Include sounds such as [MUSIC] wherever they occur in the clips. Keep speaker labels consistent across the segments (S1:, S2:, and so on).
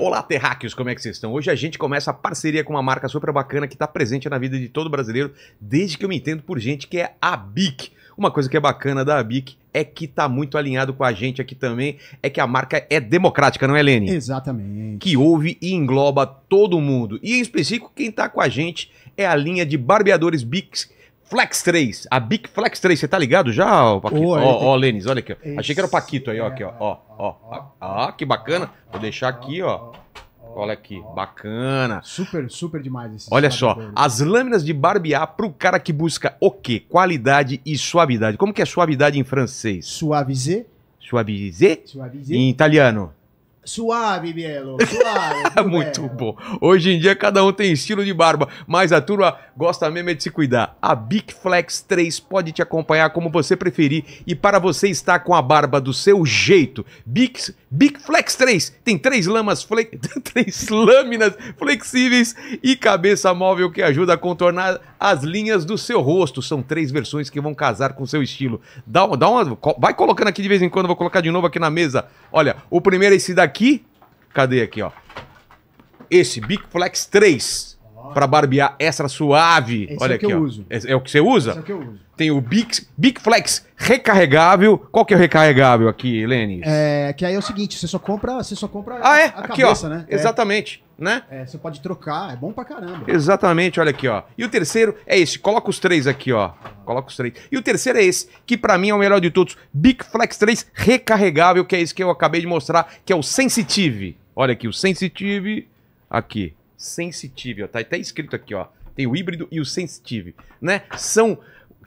S1: Olá,
S2: terráqueos, como é que vocês estão? Hoje a gente começa a parceria com uma marca super bacana que está presente na vida de todo brasileiro, desde que eu me entendo por gente, que é a BIC. Uma coisa que é bacana da BIC é que está muito alinhado com a gente aqui também, é que a marca é democrática, não é, Lene?
S1: Exatamente. Que
S2: ouve e engloba todo mundo. E em específico, quem está com a gente é a linha de barbeadores BICs Flex 3, a Bic Flex 3, você tá ligado já, ó, Paquito? É ó, ó, ó, Lênis, olha aqui. Achei que era o Paquito aí, ó, aqui, é, ó. Ó, ó, ó, que bacana. Vou deixar aqui, ó. Olha aqui, bacana.
S1: Super, super demais esse Olha só, dele.
S2: as lâminas de barbear para o cara que busca o quê? Qualidade e suavidade. Como que é suavidade em francês? Suavize. Suavize?
S1: Suaviser. Em
S2: italiano?
S1: Suave, Bielo. [LAUGHS] Suave.
S2: É muito bom. Hoje em dia cada um tem estilo de barba, mas a turma gosta mesmo é de se cuidar. A Big Flex 3 pode te acompanhar como você preferir e para você estar com a barba do seu jeito. Big Big Flex 3 tem três lamas fle... [LAUGHS] três lâminas flexíveis e cabeça móvel que ajuda a contornar as linhas do seu rosto. São três versões que vão casar com seu estilo. Dá, dá uma... Vai colocando aqui de vez em quando, vou colocar de novo aqui na mesa. Olha, o primeiro é esse daqui. Cadê aqui, ó? Esse Big Flex 3 para barbear extra suave. Esse Olha é o que aqui, eu ó. uso. é o que você usa? Esse é o que eu uso. Tem o Big, Big Flex recarregável. Qual que é o recarregável aqui, Lênis?
S1: É, que aí é o seguinte, você só compra, você só compra ah, é? a aqui, cabeça, ó. né? É. Exatamente, é. né? É, você pode trocar, é bom pra caramba.
S2: Exatamente, olha aqui, ó. E o terceiro é esse, coloca os três aqui, ó. Coloca os três. E o terceiro é esse, que para mim é o melhor de todos, Big Flex 3 recarregável, que é esse que eu acabei de mostrar, que é o Sensitive. Olha aqui, o Sensitive aqui. Sensitive, ó. Tá até escrito aqui, ó. Tem o híbrido e o Sensitive, né? São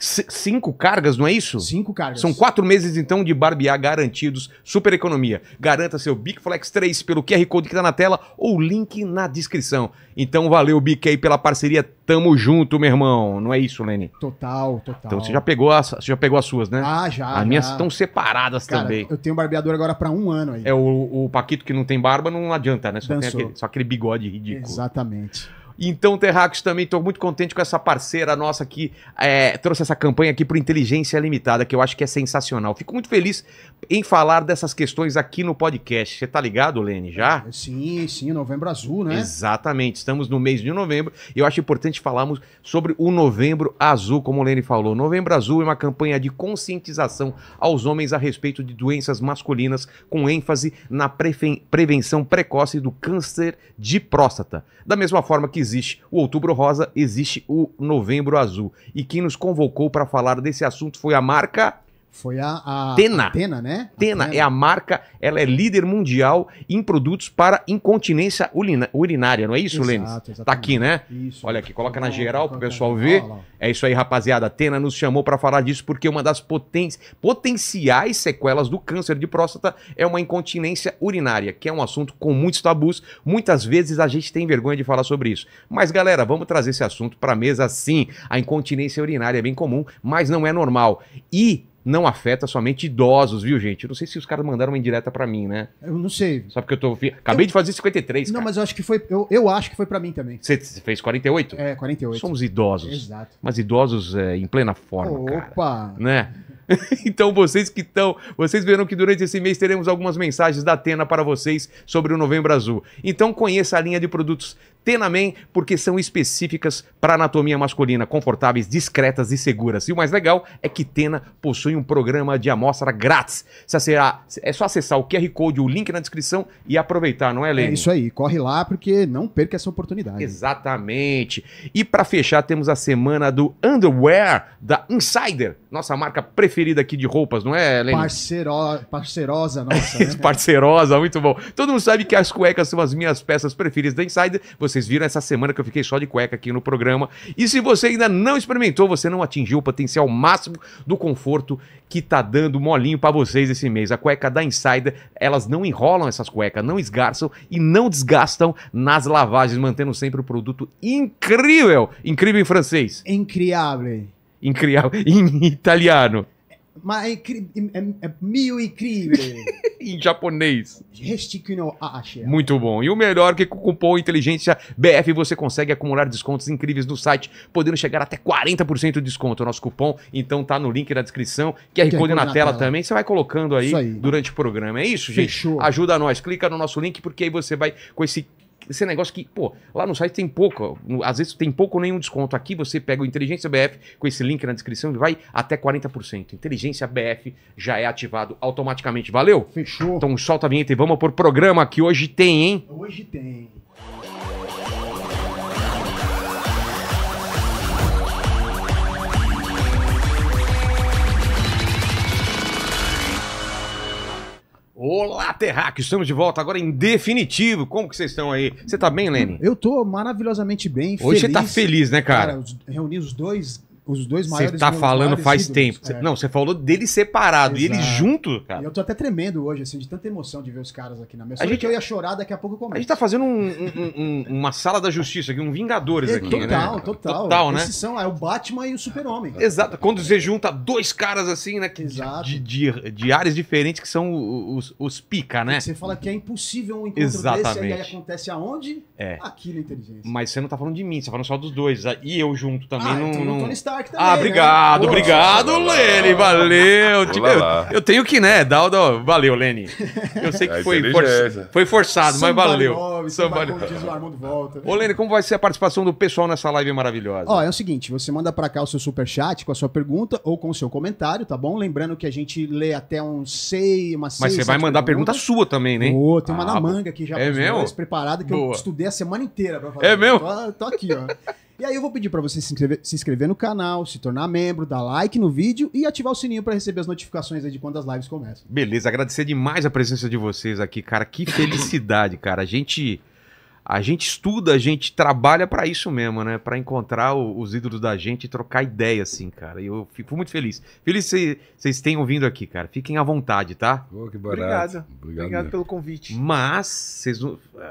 S2: cinco cargas, não é isso? Cinco cargas. São quatro meses, então, de barbear garantidos. Super economia. Garanta seu Bic Flex 3 pelo QR Code que tá na tela ou link na descrição. Então, valeu, Bic, aí pela parceria. Tamo junto, meu irmão. Não é isso, Lene?
S1: Total, total. Então, você já
S2: pegou as, você já pegou as suas, né? Ah, já. As já. minhas estão separadas Cara, também. Eu
S1: tenho barbeador agora para um ano aí.
S2: É, o, o Paquito que não tem barba não adianta, né? Só Dançou. tem aquele, só aquele bigode ridículo. Exatamente. Então, Terracos, também estou muito contente com essa parceira nossa que é, trouxe essa campanha aqui para Inteligência Limitada, que eu acho que é sensacional. Fico muito feliz em falar dessas questões aqui no podcast. Você tá ligado, Lene, já? É, sim, sim, novembro azul, né? Exatamente, estamos no mês de novembro e eu acho importante falarmos sobre o novembro azul, como o Lene falou. Novembro azul é uma campanha de conscientização aos homens a respeito de doenças masculinas, com ênfase na prevenção precoce do câncer de próstata. Da mesma forma que existe o Outubro Rosa, existe o Novembro Azul. E quem nos convocou para falar desse assunto foi a marca foi
S1: a, a Tena. Tena,
S2: né? Tena, Tena, é a marca, ela é líder mundial em produtos para incontinência urinária, não é isso, Lênis? Tá aqui, né? Isso. Olha aqui, coloca na geral para o pessoal ver. É isso aí, rapaziada. A Tena nos chamou para falar disso porque uma das poten potenciais sequelas do câncer de próstata é uma incontinência urinária, que é um assunto com muitos tabus. Muitas vezes a gente tem vergonha de falar sobre isso. Mas galera, vamos trazer esse assunto para mesa sim. A incontinência urinária é bem comum, mas não é normal. E não afeta somente idosos, viu, gente? Eu não sei se os caras mandaram uma indireta para mim, né? Eu não sei. Só porque eu tô. Acabei eu... de fazer 53. Não, cara. mas eu
S1: acho que foi. Eu, eu acho que foi para mim também.
S2: Você fez 48? É, 48. Somos idosos. Exato. Mas idosos é, em plena forma. Opa! Cara, né? [LAUGHS] então, vocês que estão. Vocês verão que durante esse mês teremos algumas mensagens da Atena para vocês sobre o Novembro Azul. Então, conheça a linha de produtos Tenamen, porque são específicas para anatomia masculina, confortáveis, discretas e seguras. E o mais legal é que Tena possui um programa de amostra grátis. É só acessar o QR Code, o link na descrição e aproveitar, não é, Len? É isso aí, corre lá porque não perca essa oportunidade. Exatamente. E para fechar, temos a semana do Underwear da Insider, nossa marca preferida aqui de roupas, não é, Len? Parceiro...
S1: Parceirosa, nossa. [LAUGHS]
S2: Né? Parceirosa, muito bom. Todo mundo sabe que as cuecas são as minhas peças preferidas da Insider. Você vocês viram essa semana que eu fiquei só de cueca aqui no programa. E se você ainda não experimentou, você não atingiu o potencial máximo do conforto que tá dando molinho para vocês esse mês. A cueca da Insider, elas não enrolam essas cuecas, não esgarçam e não desgastam nas lavagens, mantendo sempre o produto incrível. Incrível em francês.
S1: Incrível.
S2: Incrível [LAUGHS] em italiano
S1: mas é, é, é, é incrível. [LAUGHS] em japonês. Resticuno Muito
S2: bom. E o melhor é que com o cupom Inteligência BF você consegue acumular descontos incríveis no site, podendo chegar até 40% de desconto. O nosso cupom, então, tá no link na descrição. QR, QR Code na, na tela, tela, também. Você vai colocando aí, aí, durante o programa. É isso, gente? Fechou. Ajuda nós. Clica no nosso link, porque aí você vai, com esse esse negócio que, pô, lá no site tem pouco, às vezes tem pouco ou nenhum desconto. Aqui você pega o Inteligência BF com esse link na descrição e vai até 40%. Inteligência BF já é ativado automaticamente. Valeu? Fechou. Então solta a vinheta e vamos por programa que hoje tem, hein? Hoje tem. Olá, Terrac! Estamos de volta agora em definitivo. Como que vocês estão aí? Você tá bem, Lene?
S1: Eu tô maravilhosamente bem. Hoje feliz. você tá feliz, né, cara? Cara, reuni os dois os dois maiores. Você tá falando faz ídolos, tempo. É. Não,
S2: você falou dele separado Exato. e ele junto,
S1: cara. eu tô até tremendo hoje, assim, de tanta emoção de ver os caras aqui na mesa. A gente que eu ia chorar daqui a pouco começa. A gente tá fazendo um,
S2: um, um, uma sala da justiça aqui, um Vingadores é, aqui, total, né? Total, total. Total, né? Esses
S1: são é o Batman e o Super-Homem.
S2: Exato. Quando você junta dois caras assim, né? Que, Exato. De, de, de, áreas diferentes que são os, os pica, né? Você fala que é
S1: impossível um encontro Exatamente. desse e aí acontece aonde? É. Aqui na inteligência.
S2: Mas você não tá falando de mim, você tá falando só dos dois. E eu junto também ah, não. Então não... Stark ah, também. Ah, obrigado, né? obrigado, Olá, Lene. Valeu. Tipo, eu, eu, tenho que, né? Dar, dar, valeu, Lene. [LAUGHS] Eu sei que é foi, for, foi forçado, Samba mas valeu.
S1: 9, Samba Samba diz o Armando volta.
S2: Ô, Lene, como vai ser a participação do pessoal nessa live maravilhosa? Ó,
S1: é o seguinte: você manda pra cá o seu super chat com a sua pergunta ou com o seu comentário, tá bom? Lembrando que a gente lê até um sei, uma seis, Mas você vai mandar pergunta sua também, né? Ô, tem uma ah, na manga aqui já é mesmo? preparada que Boa. eu estudei a semana inteira pra fazer. É mesmo? Tô, tô aqui, ó. [LAUGHS] E aí eu vou pedir para você se inscrever, se inscrever no canal, se tornar membro, dar like no vídeo e ativar o sininho para receber as notificações de quando as lives começam.
S2: Beleza, agradecer demais a presença de vocês aqui, cara. Que felicidade, cara. A gente a gente estuda, a gente trabalha para isso mesmo, né? Para encontrar o, os ídolos da gente e trocar ideia, assim, cara. Eu fico muito feliz. Feliz que vocês tenham vindo aqui, cara. Fiquem à vontade, tá? Oh, que barato. Obrigado. Obrigado, Obrigado pelo convite. Mas, vocês,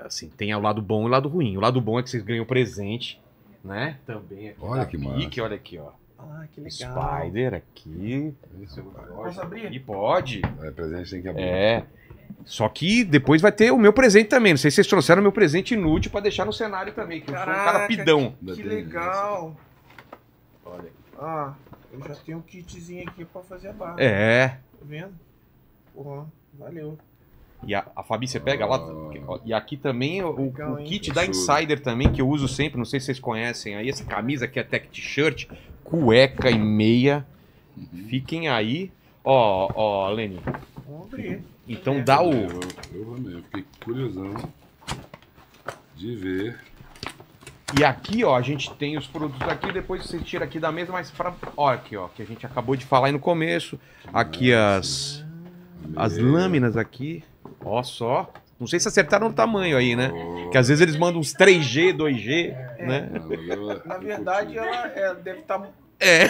S2: assim, tem o lado bom e o lado ruim. O lado bom é que vocês ganham presente né? Também aqui. Olha que pique, massa. olha aqui,
S3: ó. Ah, que legal. Spider
S2: aqui.
S3: Posso abrir? E pode. É, presente tem que abrir. É.
S2: Só que depois vai ter o meu presente também. Não sei se vocês trouxeram o meu presente
S4: inútil para deixar no cenário também, que Caraca, eu sou um cara pidão. Que, que legal. Olha. Ah, eu já tenho um kitzinho aqui para fazer a barra. É. Tá vendo? Porra, valeu.
S2: E a, a Fabi, você pega lá. Ah. E aqui também o, o kit da Insider também, que eu uso sempre, não sei se vocês conhecem aí. Essa camisa aqui é tech t-shirt, cueca e meia. Uhum. Fiquem aí. Ó, ó, Lenny. Então dá o.
S3: Eu, amei, eu fiquei curiosão
S2: de ver. E aqui, ó, a gente tem os produtos aqui, depois você tira aqui da mesa, mas pra. olha aqui, ó, que a gente acabou de falar aí no começo. Aqui ah, as. As lâminas aqui. Ó só. Não sei se acertaram o tamanho aí, né? Que às vezes eles mandam uns 3G, 2G, é, né? É.
S4: Na verdade, ela é, deve estar. Tá... É.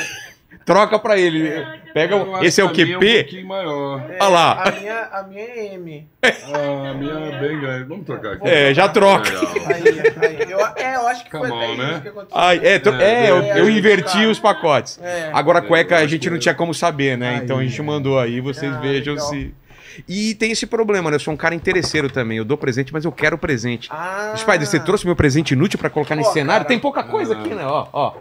S2: Troca pra ele. É. Pega Esse é o QP? É um maior. É, Olha lá. A minha,
S4: a minha é M.
S3: Ah, a minha é bem grande. Vamos trocar aqui. É, já troca. Aí, aí. Eu, é, eu acho que Come foi on, né? que Ai, é, tro... é, eu, eu inverti os
S2: pacotes. Agora, a cueca a gente não tinha como saber, né? Aí, então a gente mandou aí, vocês ah, vejam legal. se. E tem esse problema, né? Eu sou um cara interesseiro também. Eu dou presente, mas eu quero presente. Ah. Spider, você trouxe meu presente inútil para colocar nesse cenário? Tem pouca coisa ah. aqui, né? Ó, ó.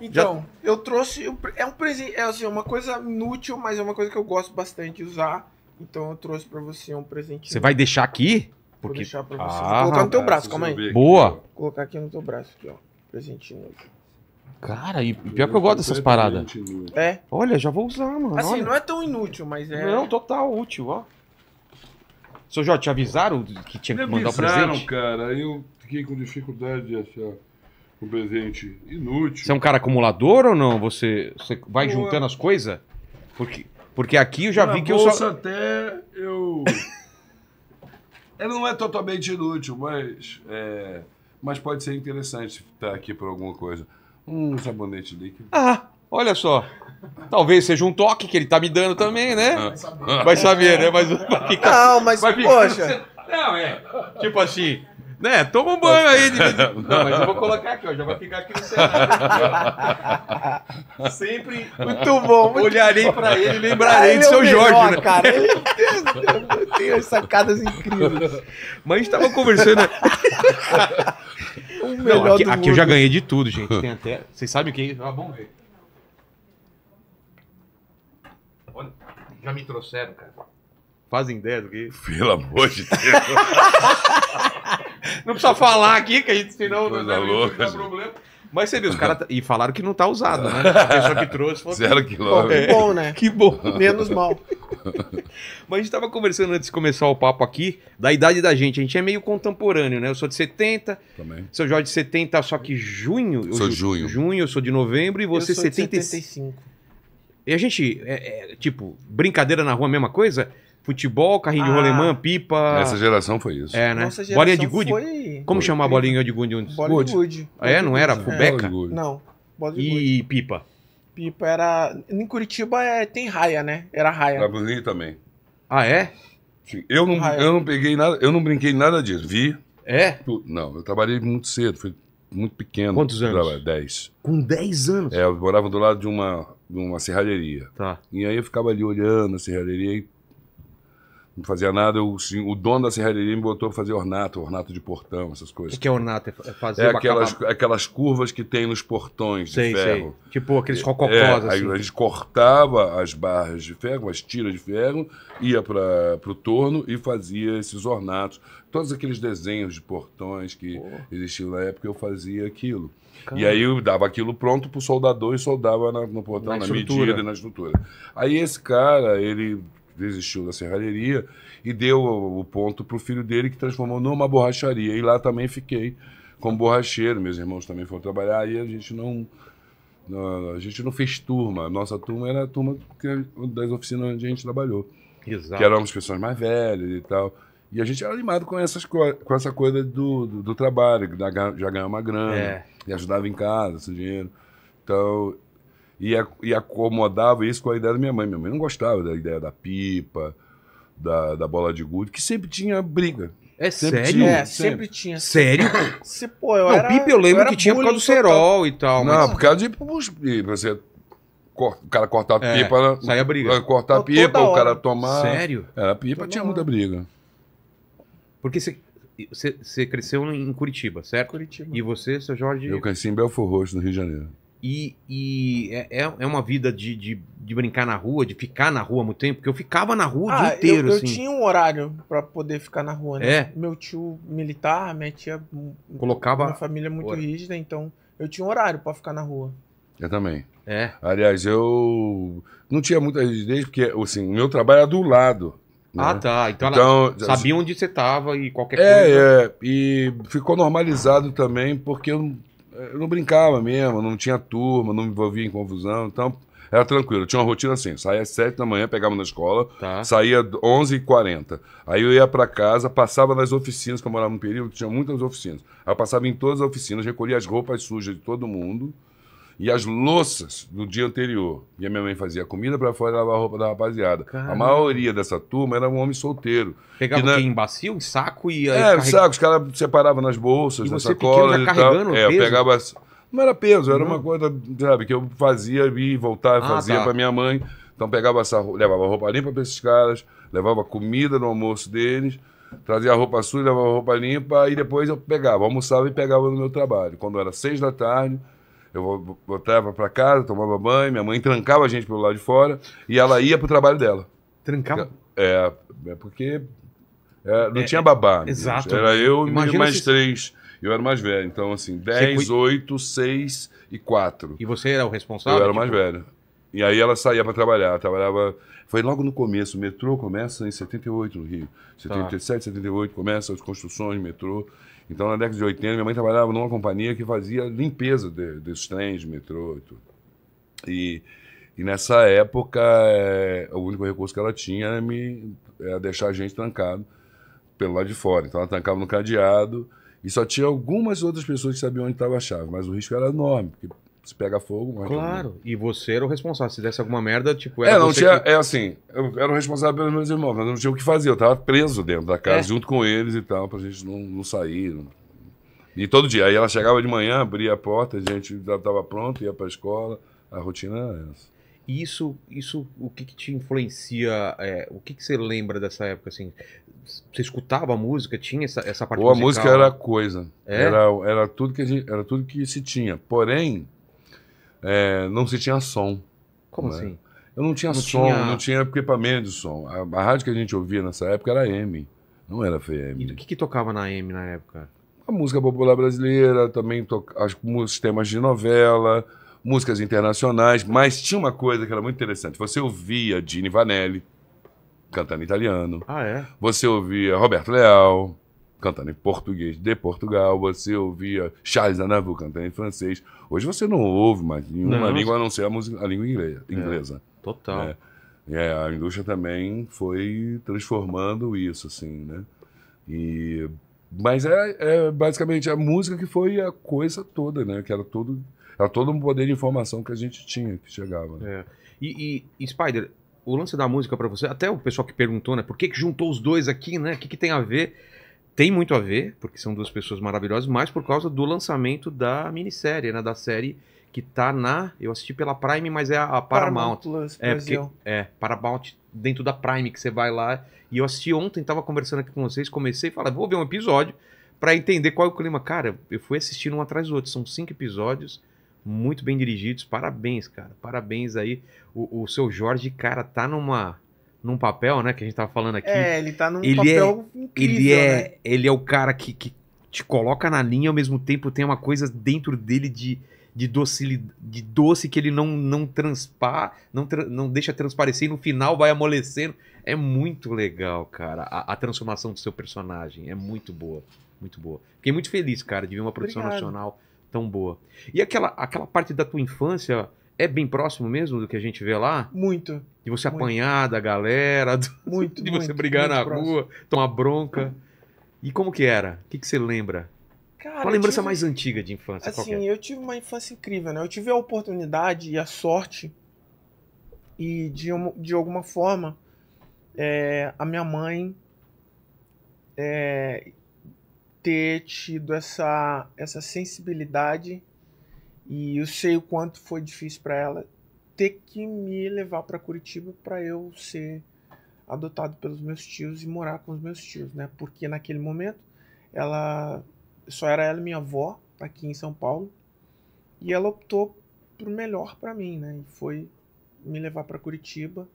S4: Então, Já... eu trouxe. É um presente. É assim, uma coisa inútil, mas é uma coisa que eu gosto bastante de usar. Então eu trouxe para você um presente. Você vai
S2: deixar aqui? Vou Porque... deixar pra você. Ah, Vou colocar no teu braço, calma aí. Boa. Vou
S4: colocar aqui no teu braço, aqui, ó. Presente inútil.
S2: Cara, e pior que eu gosto dessas paradas. É.
S4: Olha, já vou usar, mano. Assim, olha. não é tão inútil, mas é. Não, total útil, ó.
S2: Seu já te avisaram que tinha que mandar o presente? avisaram,
S3: cara. Eu fiquei com dificuldade de achar o presente.
S2: Inútil. Você é um cara acumulador ou não? Você, você vai Pô, juntando as coisas? Porque, porque aqui eu já vi que eu só...
S3: até eu... [LAUGHS] Ele não é totalmente inútil, mas... É... Mas pode ser interessante estar aqui por alguma coisa. Um sabonete líquido. Ah,
S2: olha só. Talvez seja um toque que ele tá me dando também, né? Vai ah. saber, vai saber né? Mas vai ficar, Não, mas vai ficar, poxa.
S3: Não, é. Tipo assim,
S2: né? Toma um banho aí de [LAUGHS] Não, mas eu vou colocar aqui, ó. Já vai ficar aqui no cenário. Sempre. Muito bom. Muito olharei bom. pra ele e lembrarei ele de seu é Jorge. Né? Cara, tem, sacadas incríveis. Mas a gente tava conversando. Né? [LAUGHS] Não, aqui, aqui eu já ganhei de tudo, gente. Tem até. Vocês sabem o que é? Ah, vamos ver. Já me trouxeram, cara. Fazem ideia do que é Pelo amor de Deus. [LAUGHS] não precisa falar aqui, que a gente, senão, não dá louca, problema. Mas você viu, os caras. Tá- e falaram que não tá usado, né? [LAUGHS] A pessoa que trouxe falou. Zero quilômetro. Que né? bom, né? Que bom. Menos mal. [LAUGHS] Mas a gente tava conversando antes de começar o papo aqui, da idade da gente. A gente é meio contemporâneo, né? Eu sou de 70. Também. Seu Jorge, 70, só que junho. sou é junho. Junho, eu sou de novembro e você, eu sou 70. De 75. E a gente, é, é, tipo, brincadeira na rua, mesma coisa? Futebol, carrinho ah. de rolemã, pipa. Essa geração foi isso. É, né? Nossa bolinha de gude? Foi... Como foi... chamar bolinha de gude? Bolinha de gude. Ah, é? Não era? Fubeca? Não.
S3: Bola de gude. E pipa?
S4: Pipa era. Em Curitiba é... tem raia, né? Era raia.
S3: Na também. Ah, é? Eu não, eu não peguei nada, eu não brinquei nada disso. Vi. É? Tu... Não, eu trabalhei muito cedo, fui muito pequeno. Quantos anos? Dez. Com dez anos? É, eu morava do lado de uma numa uma serralheria. Tá. E aí eu ficava ali olhando a serralheria e não fazia nada. O, assim, o dono da serralheria me botou para fazer ornato, ornato de portão, essas coisas. O que, que é ornato? É, é fazer é aquelas, aquelas curvas que tem nos portões sei, de ferro. Sei. Tipo aqueles cococós, é, é assim. Aí a gente cortava as barras de ferro, as tiras de ferro, ia para o torno e fazia esses ornatos. Todos aqueles desenhos de portões que existiam na época, eu fazia aquilo. E aí eu dava aquilo pronto pro soldador e soldava na, no portão, na, na medida e na estrutura. Aí esse cara, ele desistiu da serralheria e deu o ponto pro filho dele que transformou numa borracharia. E lá também fiquei como borracheiro. Meus irmãos também foram trabalhar e a gente não a gente não fez turma. Nossa turma era a turma das oficinas onde a gente trabalhou. Exato. Que as pessoas mais velhas e tal. E a gente era é animado com, essas com essa coisa do, do, do trabalho, que já ganhava uma grana, é. e ajudava em casa, esse dinheiro. Então, e, e acomodava isso com a ideia da minha mãe. Minha mãe não gostava da ideia da pipa, da, da bola de gude, que sempre tinha briga. É sempre sério? Tinha, é, sempre. sempre. tinha. Sério? Se,
S4: pô, eu não, era, pipa eu lembro eu que tinha por causa do cerol
S3: e tal. Não, mas... por causa de... Você o cara cortar a é, pipa. É, saía briga. Cortar a pipa, o cara tomar. Sério?
S2: Era pipa, tinha muita briga. Porque você cresceu em
S3: Curitiba, certo? Curitiba. E você, seu Jorge? Eu cresci em Belfort Roxo, no Rio de Janeiro.
S2: E, e é, é, é uma vida de, de, de, brincar na rua, de ficar na rua muito tempo, porque eu ficava na rua ah, o dia inteiro.
S4: Eu, eu assim. tinha um horário para poder ficar na rua, né? É. Meu tio militar, minha tia.
S3: Colocava. Minha
S4: família é muito hora. rígida, então eu tinha um horário para ficar na rua.
S3: Eu também. É. Aliás, eu não tinha muita rigidez, porque assim, o meu trabalho era do lado. Né? Ah, tá. Então, então sabia onde
S2: você estava e qualquer é, coisa. É,
S3: é. E ficou normalizado também, porque eu não, eu não brincava mesmo, não tinha turma, não me envolvia em confusão. Então, era tranquilo. Eu tinha uma rotina assim, saía às 7 da manhã, pegava na escola, tá. saía 11h40. Aí eu ia para casa, passava nas oficinas, que eu morava num período, tinha muitas oficinas. Aí eu passava em todas as oficinas, recolhia as roupas sujas de todo mundo e as louças do dia anterior. E a minha mãe fazia comida para fora e lavava a roupa da rapaziada. Caramba. A maioria dessa turma era um homem solteiro. Pegava na... em bacio, em saco e... É, carrega... saco, os caras separavam nas bolsas, e nas sacolas e tal. É, pegava... Não era peso, era uma uhum. coisa, sabe, que eu fazia e voltava, ah, fazia tá. para minha mãe. Então pegava essa levava roupa limpa para esses caras, levava comida no almoço deles, trazia a roupa suja, levava a roupa limpa e depois eu pegava, almoçava e pegava no meu trabalho. Quando era seis da tarde, eu voltava para casa, tomava banho, minha mãe trancava a gente pelo lado de fora e ela ia pro trabalho dela. Trancava? É, é porque é, não é, tinha é, babá. Né? exato. Era eu e mais se... três. Eu era mais velho, então assim, 10, 8, 6 e 4. E você era o responsável? Eu era o mais tipo- velho. E aí ela saía para trabalhar, trabalhava. Foi logo no começo, o metrô começa em 78 no Rio. 77, tá. 78 começa as construções, metrô. Então, na década de 80, minha mãe trabalhava numa companhia que fazia limpeza de, desses trens, de metrô e tudo. E, e nessa época, é, o único recurso que ela tinha era, me, era deixar a gente trancado pelo lado de fora. Então, ela trancava no cadeado e só tinha algumas outras pessoas que sabiam onde estava a chave, mas o risco era enorme, porque se pega fogo, mas é Claro, e
S2: você era o responsável. Se desse alguma merda,
S3: tipo, é, era. É, não tinha. Que... É assim, eu era o responsável pelos meus irmãos, mas não tinha o que fazer. Eu tava preso dentro da casa, é. junto com eles e tal, pra gente não, não sair. E todo dia. Aí ela chegava de manhã, abria a porta, a gente já tava pronto, ia pra escola. A rotina era essa.
S2: E isso, isso o que, que te influencia? É, o que, que você lembra dessa época? Assim, você escutava a música? Tinha essa, essa parte Ou musical? a música era
S3: coisa. É? Era, era, tudo que gente, era tudo que se tinha. Porém, é, não se tinha som. Como né? assim? Eu não tinha não som, tinha... não tinha equipamento de som. A, a, rádio que a gente ouvia nessa época era M, não era FM. E o que, que tocava na M na época? A música popular brasileira, também os temas de novela, músicas internacionais, mas tinha uma coisa que era muito interessante. Você ouvia Dini Vanelli cantando italiano. Ah, é? Você ouvia Roberto Leal cantando em português de Portugal, você ouvia Charles Aznavour cantando em francês. Hoje você não ouve mais nenhuma não, língua a não ser a, música, a língua inglesa. É, inglesa é, total. É, é, a indústria também foi transformando isso, assim, né? E, mas é, é basicamente a música que foi a coisa toda, né? Que era todo, era todo um poder de informação que a gente tinha, que chegava. Né? É. E, e, e Spider, o lance da música para você, até o pessoal que perguntou, né? Por
S2: que, que juntou os dois aqui, né? O que, que tem a ver? tem muito a ver, porque são duas pessoas maravilhosas, mas por causa do lançamento da minissérie, né? Da série que tá na. Eu assisti pela Prime, mas é a, a Paramount. Paramount Plus, é, porque, é, Paramount dentro da Prime, que você vai lá. E eu assisti ontem, tava conversando aqui com vocês, comecei e falei, vou ver um episódio para entender qual é o clima. Cara, eu fui assistindo um atrás do outro. São cinco episódios, muito bem dirigidos. Parabéns, cara. Parabéns aí. O, o seu Jorge, cara, tá numa num papel, né, que a gente tava falando aqui. É, ele tá num ele é papel é, incrível, ele é, né? Ele é o cara que, que te coloca na linha ao mesmo tempo tem uma coisa dentro dele de, de, docil, de doce que ele não não transpa não, não deixa transparecer e no final vai amolecendo. É muito legal, cara, a, a transformação do seu personagem. É muito boa, muito boa. Fiquei muito feliz, cara, de ver uma produção Obrigado. nacional tão boa. E aquela, aquela parte da tua infância, é bem próximo mesmo do que a gente vê lá? Muito. De você muito. apanhar da galera, do... muito, [LAUGHS] de você muito, brigar muito na próximo. rua, tomar bronca. E como que era? O que, que você lembra?
S4: Cara, Qual a lembrança tive... mais antiga de infância? Assim, é? eu tive uma infância incrível, né? Eu tive a oportunidade e a sorte e de, de alguma forma é, a minha mãe é, ter tido essa, essa sensibilidade e eu sei o quanto foi difícil para ela ter que me levar para Curitiba para eu ser adotado pelos meus tios e morar com os meus tios, né? Porque naquele momento ela só era ela e minha avó aqui em São Paulo e ela optou por melhor para mim, né? E foi me levar para Curitiba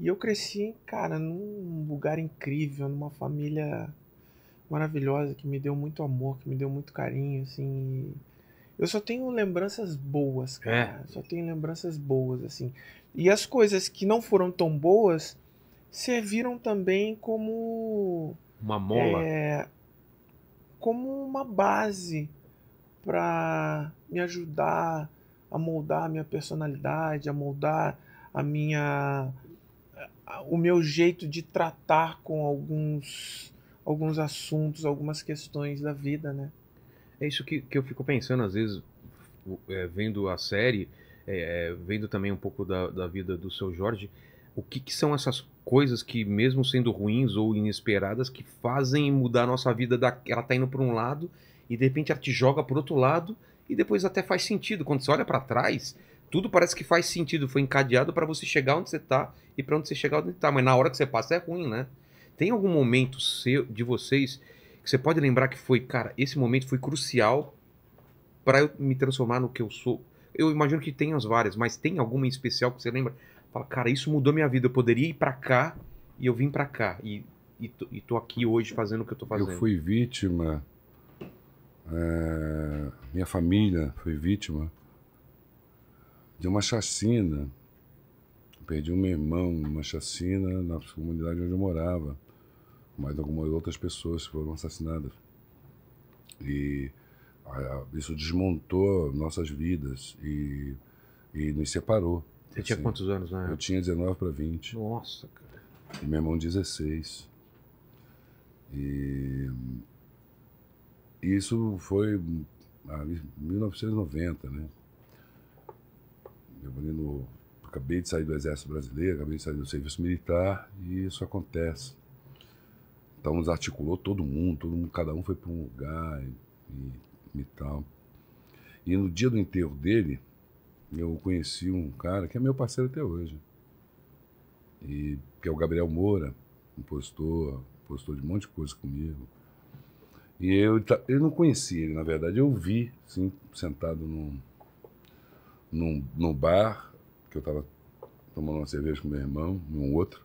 S4: e eu cresci, cara, num lugar incrível, numa família maravilhosa que me deu muito amor, que me deu muito carinho, assim. Eu só tenho lembranças boas, é. cara. É. Só tenho lembranças boas, assim. E as coisas que não foram tão boas serviram também como. Uma mola? É, como uma base para me ajudar a moldar a minha personalidade, a moldar a minha o meu jeito de tratar com alguns alguns assuntos, algumas questões da vida, né?
S2: É isso que, que eu fico pensando, às vezes, é, vendo a série, é, é, vendo também um pouco da, da vida do seu Jorge, o que, que, são essas coisas que, mesmo sendo ruins ou inesperadas, que fazem mudar a nossa vida? Da... Ela tá indo para um lado e de repente ela te joga para outro lado e depois até faz sentido. Quando você olha para trás, tudo parece que faz sentido, foi encadeado para você chegar onde você tá e para onde você chegar onde tá, mas na hora que você passa é ruim, né? Tem algum momento seu de vocês você pode lembrar que foi, cara, esse momento foi crucial para eu me transformar no que eu sou. Eu imagino que tem as várias, mas tem alguma em especial que você lembra? Fala, cara, isso mudou minha vida. Eu poderia ir para cá e eu vim para cá. E, e, tô, e tô aqui hoje fazendo o que eu tô fazendo. Eu fui
S3: vítima. É, minha família foi vítima de uma chacina. Perdi um irmão numa chacina na comunidade onde eu morava mas algumas outras pessoas foram assassinadas. E isso desmontou nossas vidas e, e nos separou. Você assim, tinha quantos anos né? Eu tinha 19 para 20. Nossa, cara. E meu irmão 16. E isso foi ah, em 1990, né? Eu no, acabei de sair do Exército Brasileiro, acabei de sair do serviço militar e isso acontece. Então desarticulou todo mundo, todo mundo, cada um foi para um lugar e, e, tal. E no dia do enterro dele, eu conheci um cara que é meu parceiro até hoje. E, que é o Gabriel Moura, postor, postou de um monte de coisa comigo. E eu, eu não conhecia ele, na verdade, eu vi, assim, sentado num, no bar, que eu estava tomando uma cerveja com meu irmão, e um outro.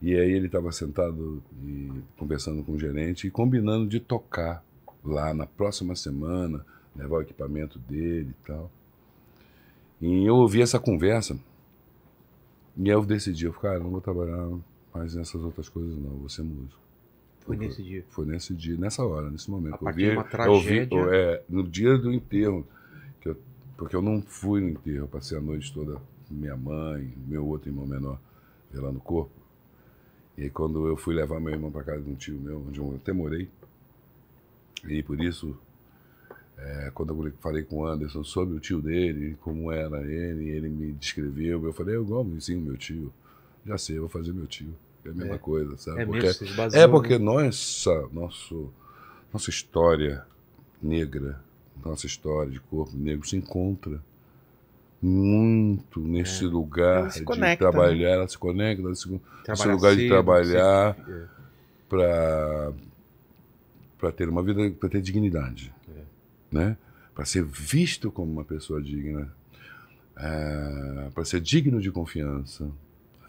S3: E aí ele estava sentado e conversando com o gerente e combinando de tocar lá na próxima semana, levar o equipamento dele e tal. E eu ouvi essa conversa e eu decidi, eu falei, cara, não vou trabalhar mais nessas outras coisas não, vou ser músico. Foi nesse dia? Foi nesse dia, nessa hora, nesse momento. A eu vi, uma tragédia. Eu vi, é, no dia do enterro, eu, porque eu não fui no enterro, eu passei a noite toda com minha mãe, meu outro irmão menor velando o corpo. E aí, quando eu fui levar meu irmão para casa de um tio meu, onde eu até morei, e por isso, é, quando eu falei com o Anderson sobre o tio dele, como era ele, ele me descreveu, eu falei, eu igual sim, meu tio, já sei, vou fazer meu tio. É a mesma é. coisa, sabe? É, porque, mesmo, baseou, é porque né? nossa, nosso, nossa história negra, nossa história de corpo negro se encontra muito nesse é. lugar de conecta, né? trabalhar, né? ela se conecta, ela nesse lugar cedo, de trabalhar é. para para ter uma vida, para ter dignidade, é. né? Para ser visto como uma pessoa digna, é, para ser digno de confiança.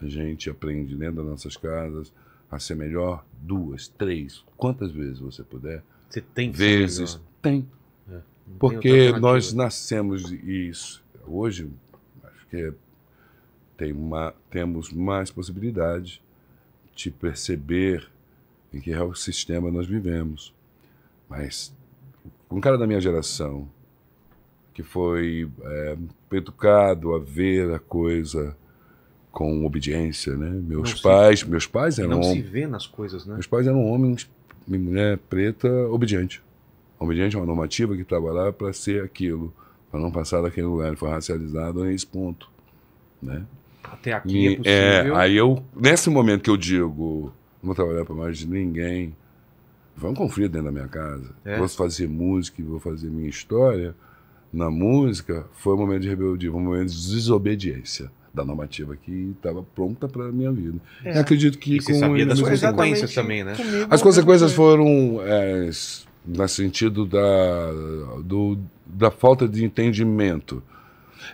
S3: A gente aprende dentro das nossas casas a ser melhor duas, três, quantas vezes você puder. Você tem que vezes ser tem, é, porque nós nascemos isso hoje, acho que tem uma, temos mais possibilidade de perceber em que real sistema nós vivemos. Mas um cara da minha geração, que foi é, educado a ver a coisa com obediência, né? Meus não pais, se... meus pais eram não se vê
S2: nas coisas, né? Meus
S3: pais eram homens e né, mulher preta obediente. Obediente a uma normativa que lá para ser aquilo para não passar daquele lugar. Ele foi racializado, é ponto. Né? Até aqui e, é, é possível. É, aí eu, nesse momento que eu digo, não vou trabalhar para mais de ninguém, vai um conflito dentro da minha casa. É. Vou fazer música e vou fazer minha história na música, foi um momento de rebeldia, um momento de desobediência da normativa que estava pronta para a minha vida. É. E acredito que... E você com sabia das assim, consequências também, né? As consequências foram... É, no sentido da, do, da falta de entendimento.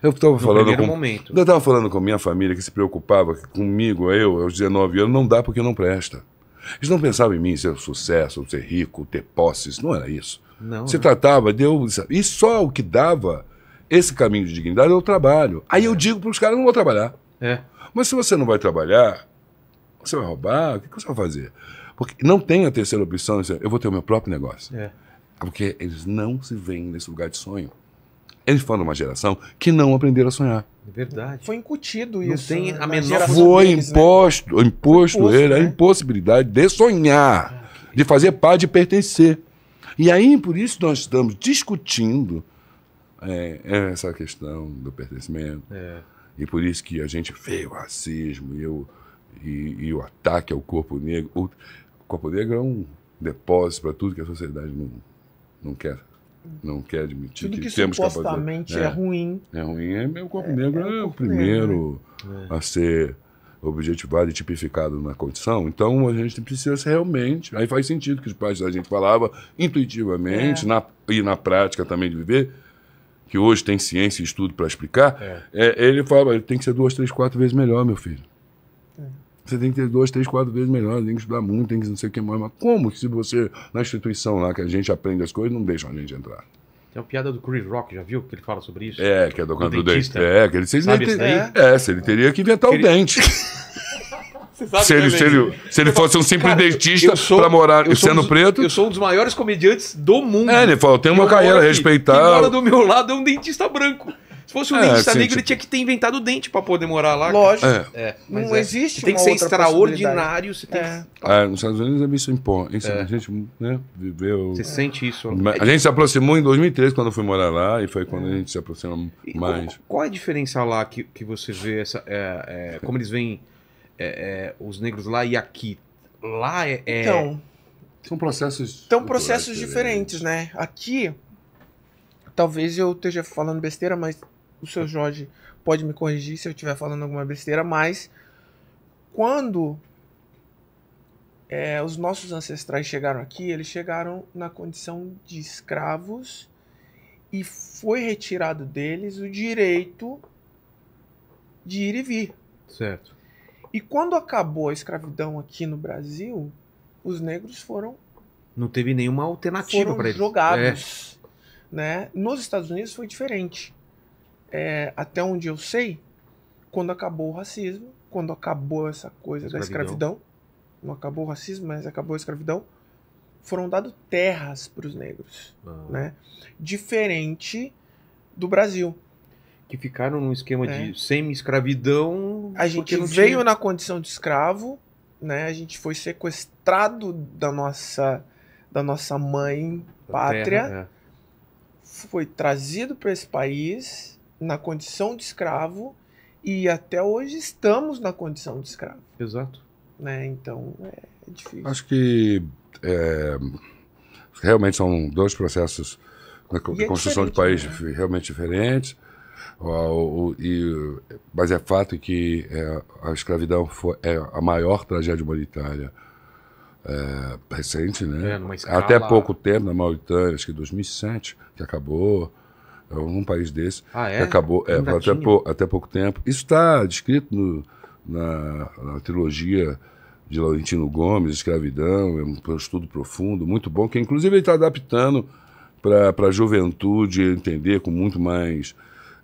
S3: Eu estava falando com, momento. Eu estava falando com minha família que se preocupava que comigo, eu, aos 19 anos, não dá porque não presta. Eles não pensavam em mim ser um sucesso, ser rico, ter posses, não era isso. Não, se não. Né? tratava de eu. E só o que dava esse caminho de dignidade é o trabalho. Aí é. eu digo para os caras: não vou trabalhar. É. Mas se você não vai trabalhar, você vai roubar, o que, que você vai fazer? Porque não tem a terceira opção, é, eu vou ter o meu próprio negócio. É. Porque eles não se veem nesse lugar de sonho. Eles foram uma geração que não aprenderam a sonhar. É verdade. Foi
S4: incutido isso. Não tem a né, menor Foi deles,
S3: imposto, né? imposto, imposto ele, né? a impossibilidade de sonhar, ah, de fazer parte, de pertencer. E aí, por isso, nós estamos discutindo é, essa questão do pertencimento. É. E por isso que a gente vê o racismo e o, e, e o ataque ao corpo negro. O, Copo Negro é um depósito para tudo que a sociedade não, não quer não quer admitir Tudo que, que temos supostamente É, é ruim. É ruim. É, o corpo é, negro é, é o primeiro negro. Né? a ser objetivado e tipificado na condição. Então a gente precisa realmente. Aí faz sentido que os pais da gente falava intuitivamente é. na, e na prática também de viver. Que hoje tem ciência e estudo para explicar, é. É, ele fala: tem que ser duas, três, quatro vezes melhor, meu filho. Você tem que ter duas, três, quatro vezes melhor, tem que estudar muito, tem que não sei o que mais. Mas como se você, na instituição lá que a gente aprende as coisas, não deixam a gente entrar?
S2: Tem uma piada do Chris Rock, já viu que ele fala sobre isso? É, que é do, do
S3: canto do dentista. dente. É, que ele, sabe é, é, se ele teria que inventar ele... o dente. [LAUGHS] se ele, se ele, se ele fosse um simples cara, dentista para morar eu sendo um dos, preto. Eu sou um dos maiores comediantes do mundo. É, ele falou: tem uma carreira respeitada. Quem do
S2: meu lado é um dentista branco. Se fosse um é, dentista negro, ele tinha que ter inventado o dente para poder morar lá. Lógico. É. é não é. existe tem que ser extraordinário. Você tem é.
S3: Que... Ah, nos Estados Unidos é isso impõe. É. A gente né, viveu... Você sente isso. Né? A gente se aproximou em 2003, quando eu fui morar lá, e foi quando a gente se aproximou mais.
S2: Qual é a diferença lá que, que você vê, essa, como eles veem os negros lá e aqui?
S3: Lá é... Então... São processos. São então, processos diferentes,
S4: né? Aqui, talvez eu esteja falando besteira, mas o seu Jorge pode me corrigir se eu estiver falando alguma besteira, mas quando é, os nossos ancestrais chegaram aqui, eles chegaram na condição de escravos e foi retirado deles o direito de ir e vir. Certo. E quando acabou a escravidão aqui no Brasil, os negros foram.
S2: Não teve nenhuma alternativa para eles. Jogados.
S4: É. Né? Nos Estados Unidos foi diferente é, até onde eu sei, quando acabou o racismo, quando acabou essa coisa escravidão. da escravidão, não acabou o racismo, mas acabou a escravidão, foram dadas terras para os negros, ah. né? Diferente do Brasil.
S2: Que ficaram num esquema é. de semi-escravidão. A gente veio tinha... na
S4: condição de escravo, né? A gente foi sequestrado da nossa, da nossa mãe da pátria. Terra, é. Foi trazido para esse país na condição de escravo e até hoje estamos na condição de escravo. Exato. Né? Então é, difícil.
S3: Acho que é, realmente são dois processos na é construção de país né? realmente diferentes. O, o, e, mas é fato que é, a escravidão foi, é a maior tragédia humanitária é, recente, né? É, Até pouco tempo, na Mauritânia, acho que 2007, que acabou um país desse ah, é? que acabou é, até, até, pouco tempo. Isso está descrito no, na, na, trilogia de Laurentino Gomes, Escravidão, é um estudo profundo, muito bom, que inclusive ele está adaptando para a juventude entender com muito mais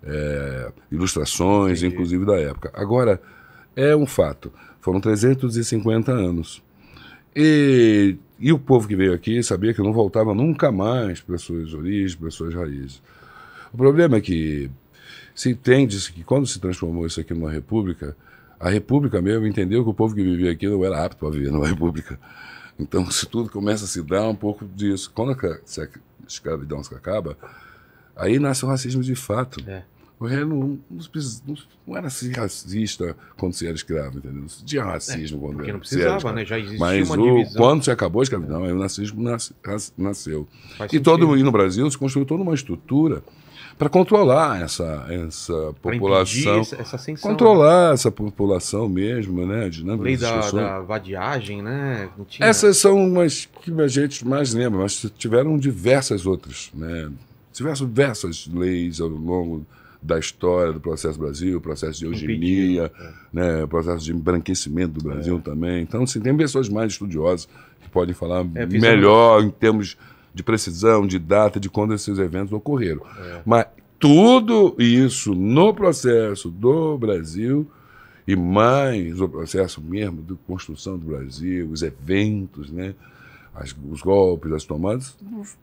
S3: é, ilustrações, Entendi. inclusive da época. Agora, é um fato, foram 350 anos. E, e o povo que veio aqui sabia que não voltava nunca mais para suas origens, para suas raízes. O problema é que se entende que quando se transformou isso aqui numa república, a república mesmo entendeu que o povo que vivia aqui não era apto para viver numa [LAUGHS] república. Então, se tudo começa a se dar um pouco disso. Quando a, se escravidão se acaba, aí nasce o racismo de fato. É. O rei não, não, não, era assim racista quando se era escravo, entendeu? Não tinha racismo é, quando era, não precisava, né? Já existia Mas uma o, divisão. quando se acabou a escravidão, aí o racismo nasceu. e, todo, e no Brasil se construiu toda uma estrutura para controlar essa, essa população. Essa, essa ascensão, controlar né? essa população mesmo, né? A dinâmica né, Lei da, da,
S2: vadiagem, né? Tinha... Essas
S3: são umas que a gente mais lembra, mas tiveram diversas outras, né? Tiveram diversas leis ao longo da história do processo Brasil, processo de eugenia, é. né, processo de embranquecimento do Brasil é. também. Então, assim, tem pessoas mais estudiosas que podem falar é, melhor em termos de precisão, de data, de quando esses eventos ocorreram. É. Mas tudo isso no processo do Brasil e mais o processo mesmo de construção do Brasil, os eventos, né? As, os golpes, as tomadas, nos,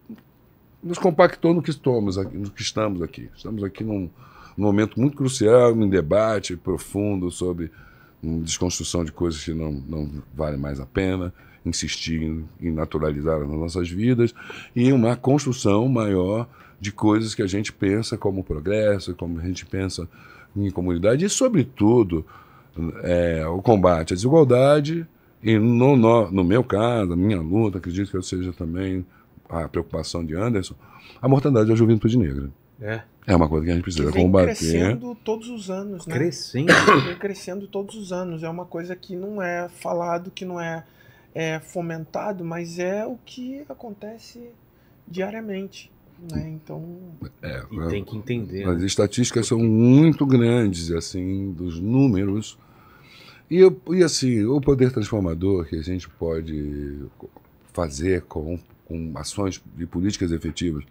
S3: nos compactou no que, estamos aqui, no que estamos aqui. Estamos aqui num, num momento muito crucial, um debate profundo sobre hum, desconstrução de coisas que não, não valem mais a pena insistir em, em naturalizar nas nossas vidas, e uma construção maior de coisas que a gente pensa como progresso, como a gente pensa em comunidade, e, sobretudo, é, o combate à desigualdade, e no, no, no meu caso, a minha luta, acredito que eu seja também a preocupação de Anderson, a mortandade da juventude negra. É. É uma coisa que a gente precisa combater. crescendo
S4: todos os anos, né? Crescendo. Vem crescendo todos os anos. É uma coisa que não é falado, que não é é fomentado, mas é o que acontece diariamente. Né? Então,
S3: é, e tem que entender. As né? estatísticas são muito grandes, assim, dos números. E, e assim, o poder transformador que a gente pode fazer com, com ações e políticas efetivas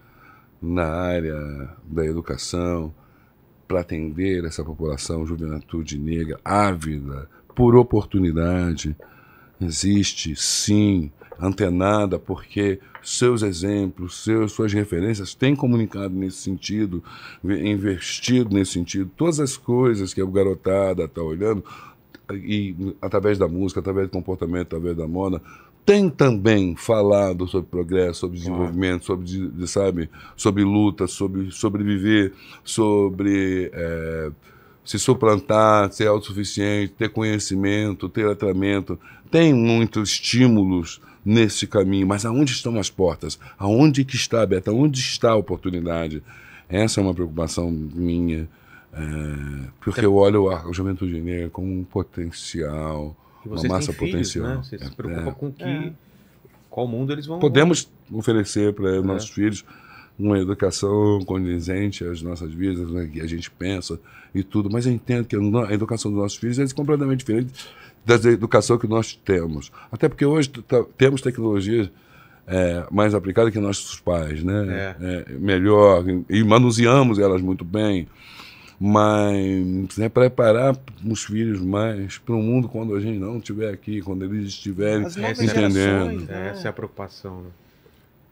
S3: na área da educação, para atender essa população, juventude negra, ávida por oportunidade, existe, sim, antenada, porque seus exemplos, seus, suas referências têm comunicado nesse sentido, investido nesse sentido. Todas as coisas que a garotada está olhando, e através da música, através do comportamento, através da moda, tem também falado sobre progresso, sobre desenvolvimento, claro. sobre, sabe, sobre luta, sobre sobreviver, sobre é, se suplantar, ser autossuficiente, ter conhecimento, ter letramento. Tem muitos estímulos nesse caminho, mas aonde estão as portas? Aonde que está aberta? Aonde está a oportunidade? Essa é uma preocupação minha, é, porque eu olho a juventude negra como um potencial, uma massa né? potencial. né? Você é, se preocupa é, com que, é.
S2: qual mundo eles vão... Podemos
S3: oferecer para é. nossos filhos uma educação condizente às nossas vidas, né, que a gente pensa e tudo, mas eu entendo que a educação dos nossos filhos é completamente diferente da educação que nós temos. Até porque hoje temos tecnologias é, mais aplicadas que nossos pais, né? É. É, melhor, e manuseamos elas muito bem. Mas né, preparar os filhos mais para o mundo quando a gente não estiver aqui, quando eles estiverem entendendo.
S2: É, né? Essa é a preocupação. Né?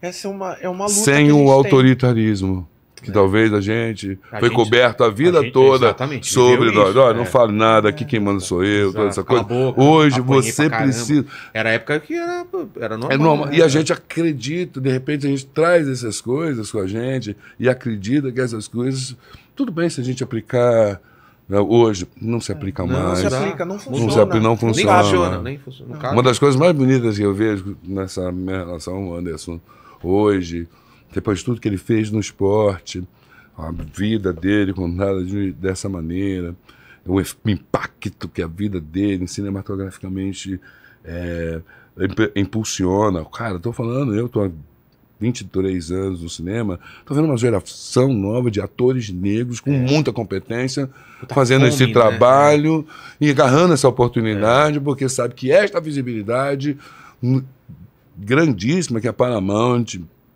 S4: Essa é uma, é uma luta. Sem o
S3: autoritarismo. Tem que é. talvez a gente a foi gente, coberto a vida a gente, toda sobre nós. Olha, é. não falo nada, aqui é, quem manda sou eu, Exato. toda essa coisa. Boca, Hoje você precisa. Era a época que era, era normal. É normal. Né? E a gente acredita, de repente a gente traz essas coisas com a gente e acredita que essas coisas. Tudo bem se a gente aplicar. Né, hoje não se aplica não, mais. Não se aplica, não funciona. Não, se aplica, não funciona. Nem funciona, nem funciona. Uma das coisas mais bonitas que eu vejo nessa minha relação, Anderson, hoje, depois de tudo que ele fez no esporte, a vida dele contada de, dessa maneira, o impacto que a vida dele cinematograficamente é, impulsiona. Cara, estou falando, eu estou há 23 anos no cinema, estou vendo uma geração nova de atores negros com é. muita competência, fazendo fome, esse né, trabalho e agarrando essa oportunidade, é. porque sabe que esta visibilidade hum, grandíssima que é a Paramount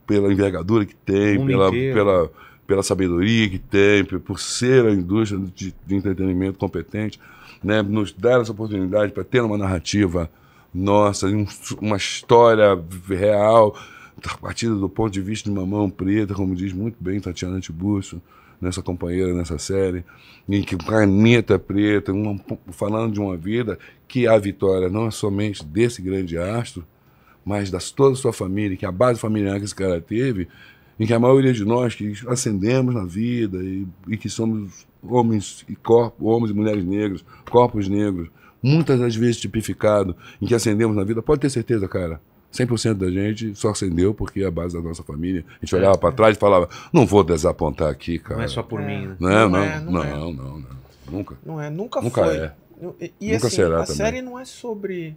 S3: pela envergadura que tem, pela, pela, pela sabedoria que tem, por ser a indústria de, de entretenimento competente, né? nos dar essa oportunidade para ter uma narrativa nossa, um, uma história real, a partir do ponto de vista de uma mão Preta, como diz muito bem Tatiana Tiburcio, nessa companheira, nessa série, em que caneta preta, uma, falando de uma vida que a vitória não é somente desse grande astro, mas da toda a sua família, que é a base familiar que esse cara teve, em que a maioria de nós que ascendemos na vida e, e que somos homens e corpos, homens e mulheres negros, corpos negros, muitas das vezes tipificado, em que ascendemos na vida, pode ter certeza, cara. 100% da gente só acendeu porque é a base da nossa família. A gente é, olhava para é. trás e falava: não vou desapontar aqui, cara. Não é só por mim. Né? Não, não, não, não, Nunca. Não é, nunca, nunca foi. É. E, nunca assim, será a série
S4: não é sobre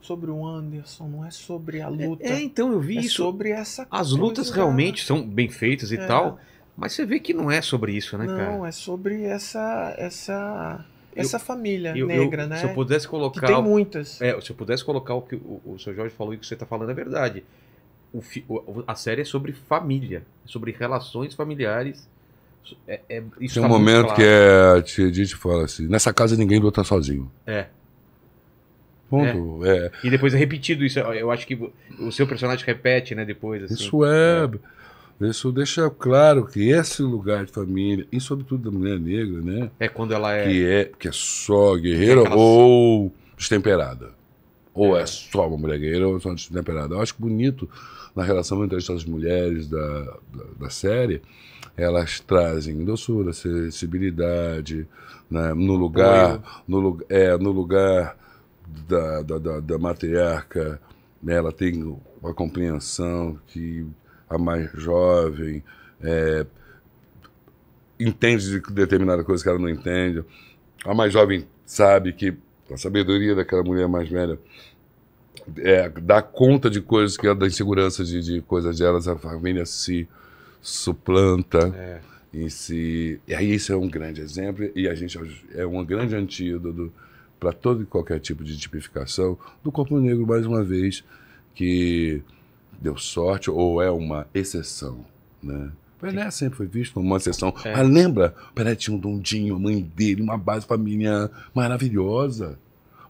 S4: sobre o Anderson, não é sobre a é, luta. É, é então eu vi é isso. sobre essa As lutas realmente
S2: são bem feitas e é. tal,
S4: mas você vê que não é sobre isso, né, não, cara? Não, é sobre essa essa essa eu, família eu, negra, eu, né? Se eu pudesse colocar. Que tem muitas.
S2: É, se eu pudesse colocar o que o, o seu Jorge falou e o que você está falando é verdade. O, o, a série é sobre família, é sobre relações familiares. É, é, isso tem tá um momento claro.
S3: que é, a gente fala assim: nessa casa ninguém luta sozinho. É. Ponto. Né? É. E depois é
S2: repetido isso. Eu acho que o seu personagem repete, né? Depois. Assim. Isso
S3: é. é. Isso deixa claro que esse lugar de família, e sobretudo da mulher negra, né? É quando ela é. Que é, que é só guerreira é ou destemperada. Ou é. é. só uma mulher guerreira ou é só destemperada. Eu acho bonito na relação entre essas mulheres da, da, da série elas trazem doçura, sensibilidade, né? no lugar, no, é, no lugar da, da, da, da matriarca, né, ela tem uma compreensão que a mais jovem é, entende de determinada coisa que ela não entende. A mais jovem sabe que a sabedoria daquela mulher mais velha é, dá conta de coisas que ela, da insegurança de, de coisas delas, a família se suplanta é. em si. E aí isso é um grande exemplo e a gente é um grande antídoto para todo e qualquer tipo de tipificação do corpo negro, mais uma vez, que deu sorte ou é uma exceção, né? Pelé sempre foi visto como uma exceção. É. Ah, lembra? Pelé tinha um dondinho, a mãe dele, uma base família maravilhosa.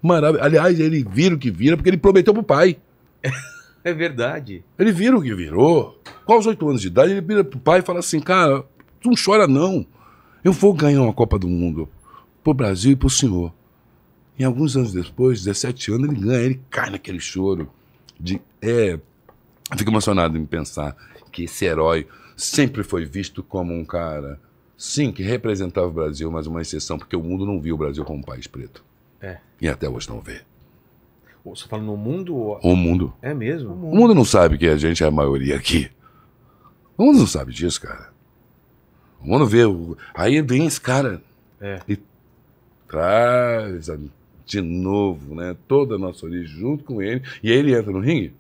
S3: Marav Aliás, ele vira o que vira porque ele prometeu pro pai.
S2: [LAUGHS] É verdade.
S3: Ele vira o que virou. Com os oito anos de idade, ele vira pro pai e fala assim, cara, tu não chora não. Eu vou ganhar uma Copa do Mundo pro Brasil e pro senhor. E alguns anos depois, 17 anos, ele ganha, ele cai naquele choro. De, é, fico emocionado em pensar que esse herói sempre foi visto como um cara, sim, que representava o Brasil, mas uma exceção, porque o mundo não viu o Brasil como um país preto. É. E até hoje não vê. Você fala no mundo? Ou... O mundo. É mesmo? O mundo. o mundo. não sabe que a gente é a maioria aqui. O mundo não sabe disso, cara. O mundo vê. Aí vem esse cara é. e traz a de novo, né? Toda a nossa origem junto com ele. E aí ele entra no ringue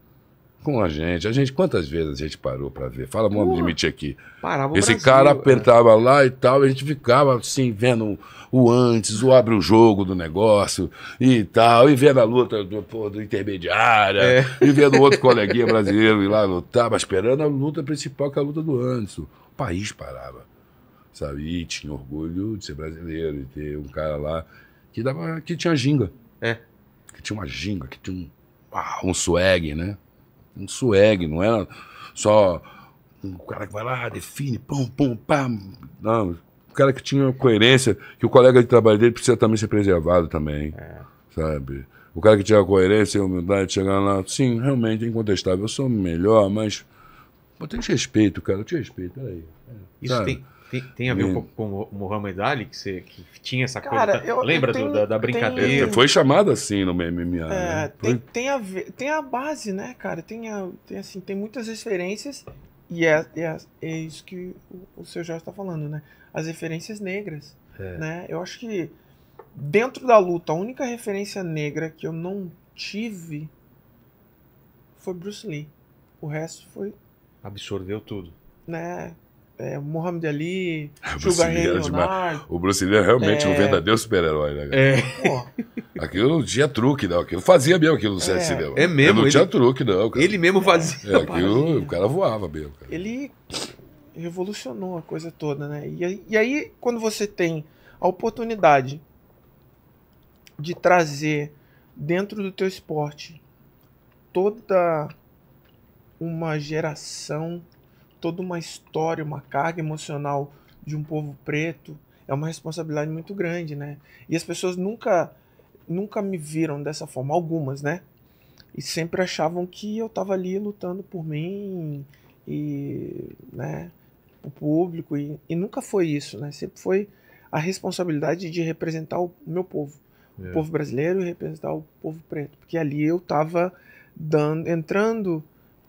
S3: com a gente. A gente, quantas vezes a gente parou para ver? Fala, vamos admitir aqui. Parava Esse Brasil, cara é. apertava é. lá e tal, e a gente ficava assim, vendo o antes, o abre o jogo do negócio e tal, e vendo a luta do, pô, do intermediária, é. e vendo outro coleguinha brasileiro ir lá lutar, mas esperando a luta principal, que é a luta do antes. O país parava, sabe? E tinha orgulho de ser brasileiro, e ter um cara lá que, dava, que tinha ginga. É. Que tinha uma ginga, que tinha um, ah, um swag, né? Um swag, não era só um cara que vai lá, define, pum, pum, pam. Não, um cara que tinha coerência, que o colega de trabalho dele precisa também ser preservado também, é. sabe? O cara que tinha coerência e humildade, chegar lá, sim, realmente, é incontestável, eu sou melhor, mas... Eu tenho respeito, cara, eu te respeito, peraí. Isso sabe? tem tem, tem a ver um hum. pouco com o
S2: Muhammad Ali, que, você, que tinha essa Cara, coisa. eu, lembra
S4: eu tenho, do, da, da, brincadeira? Tem... Foi
S3: chamado assim no MMA. Né? É, né? tem,
S4: tem, a ver, tem a base, né, cara? Tem, a, tem, assim, tem muitas referências e é, é, é isso que o, o seu Jorge está falando, né? As referências negras. É. Né? Eu acho que dentro da luta, a única referência negra que eu não tive foi Bruce Lee. O resto foi.
S3: Absorveu tudo.
S4: Né? é, Ali, [LAUGHS] Sugar Ray Leonard. O
S3: brasileiro é realmente é um verdadeiro super-herói, né, É. é. Aquilo não tinha truque, não. Aquilo fazia mesmo aquilo no é. set é. cinema. É mesmo? Eu não ele... tinha truque, não. Cara. Ele mesmo fazia. É, aquilo, o cara voava mesmo.
S4: Cara. Ele revolucionou a coisa toda, né? E aí, e aí, quando você tem a oportunidade de trazer dentro do teu esporte toda uma geração toda uma história, uma carga emocional de um povo preto, é uma responsabilidade muito grande, né? E as pessoas nunca nunca me viram dessa forma, algumas, né? E sempre achavam que eu estava ali lutando por mim e, né, o público e, e, nunca foi isso, né? Sempre foi a responsabilidade de representar o meu povo, é. o povo brasileiro e representar o povo preto, porque ali eu estava dando entrando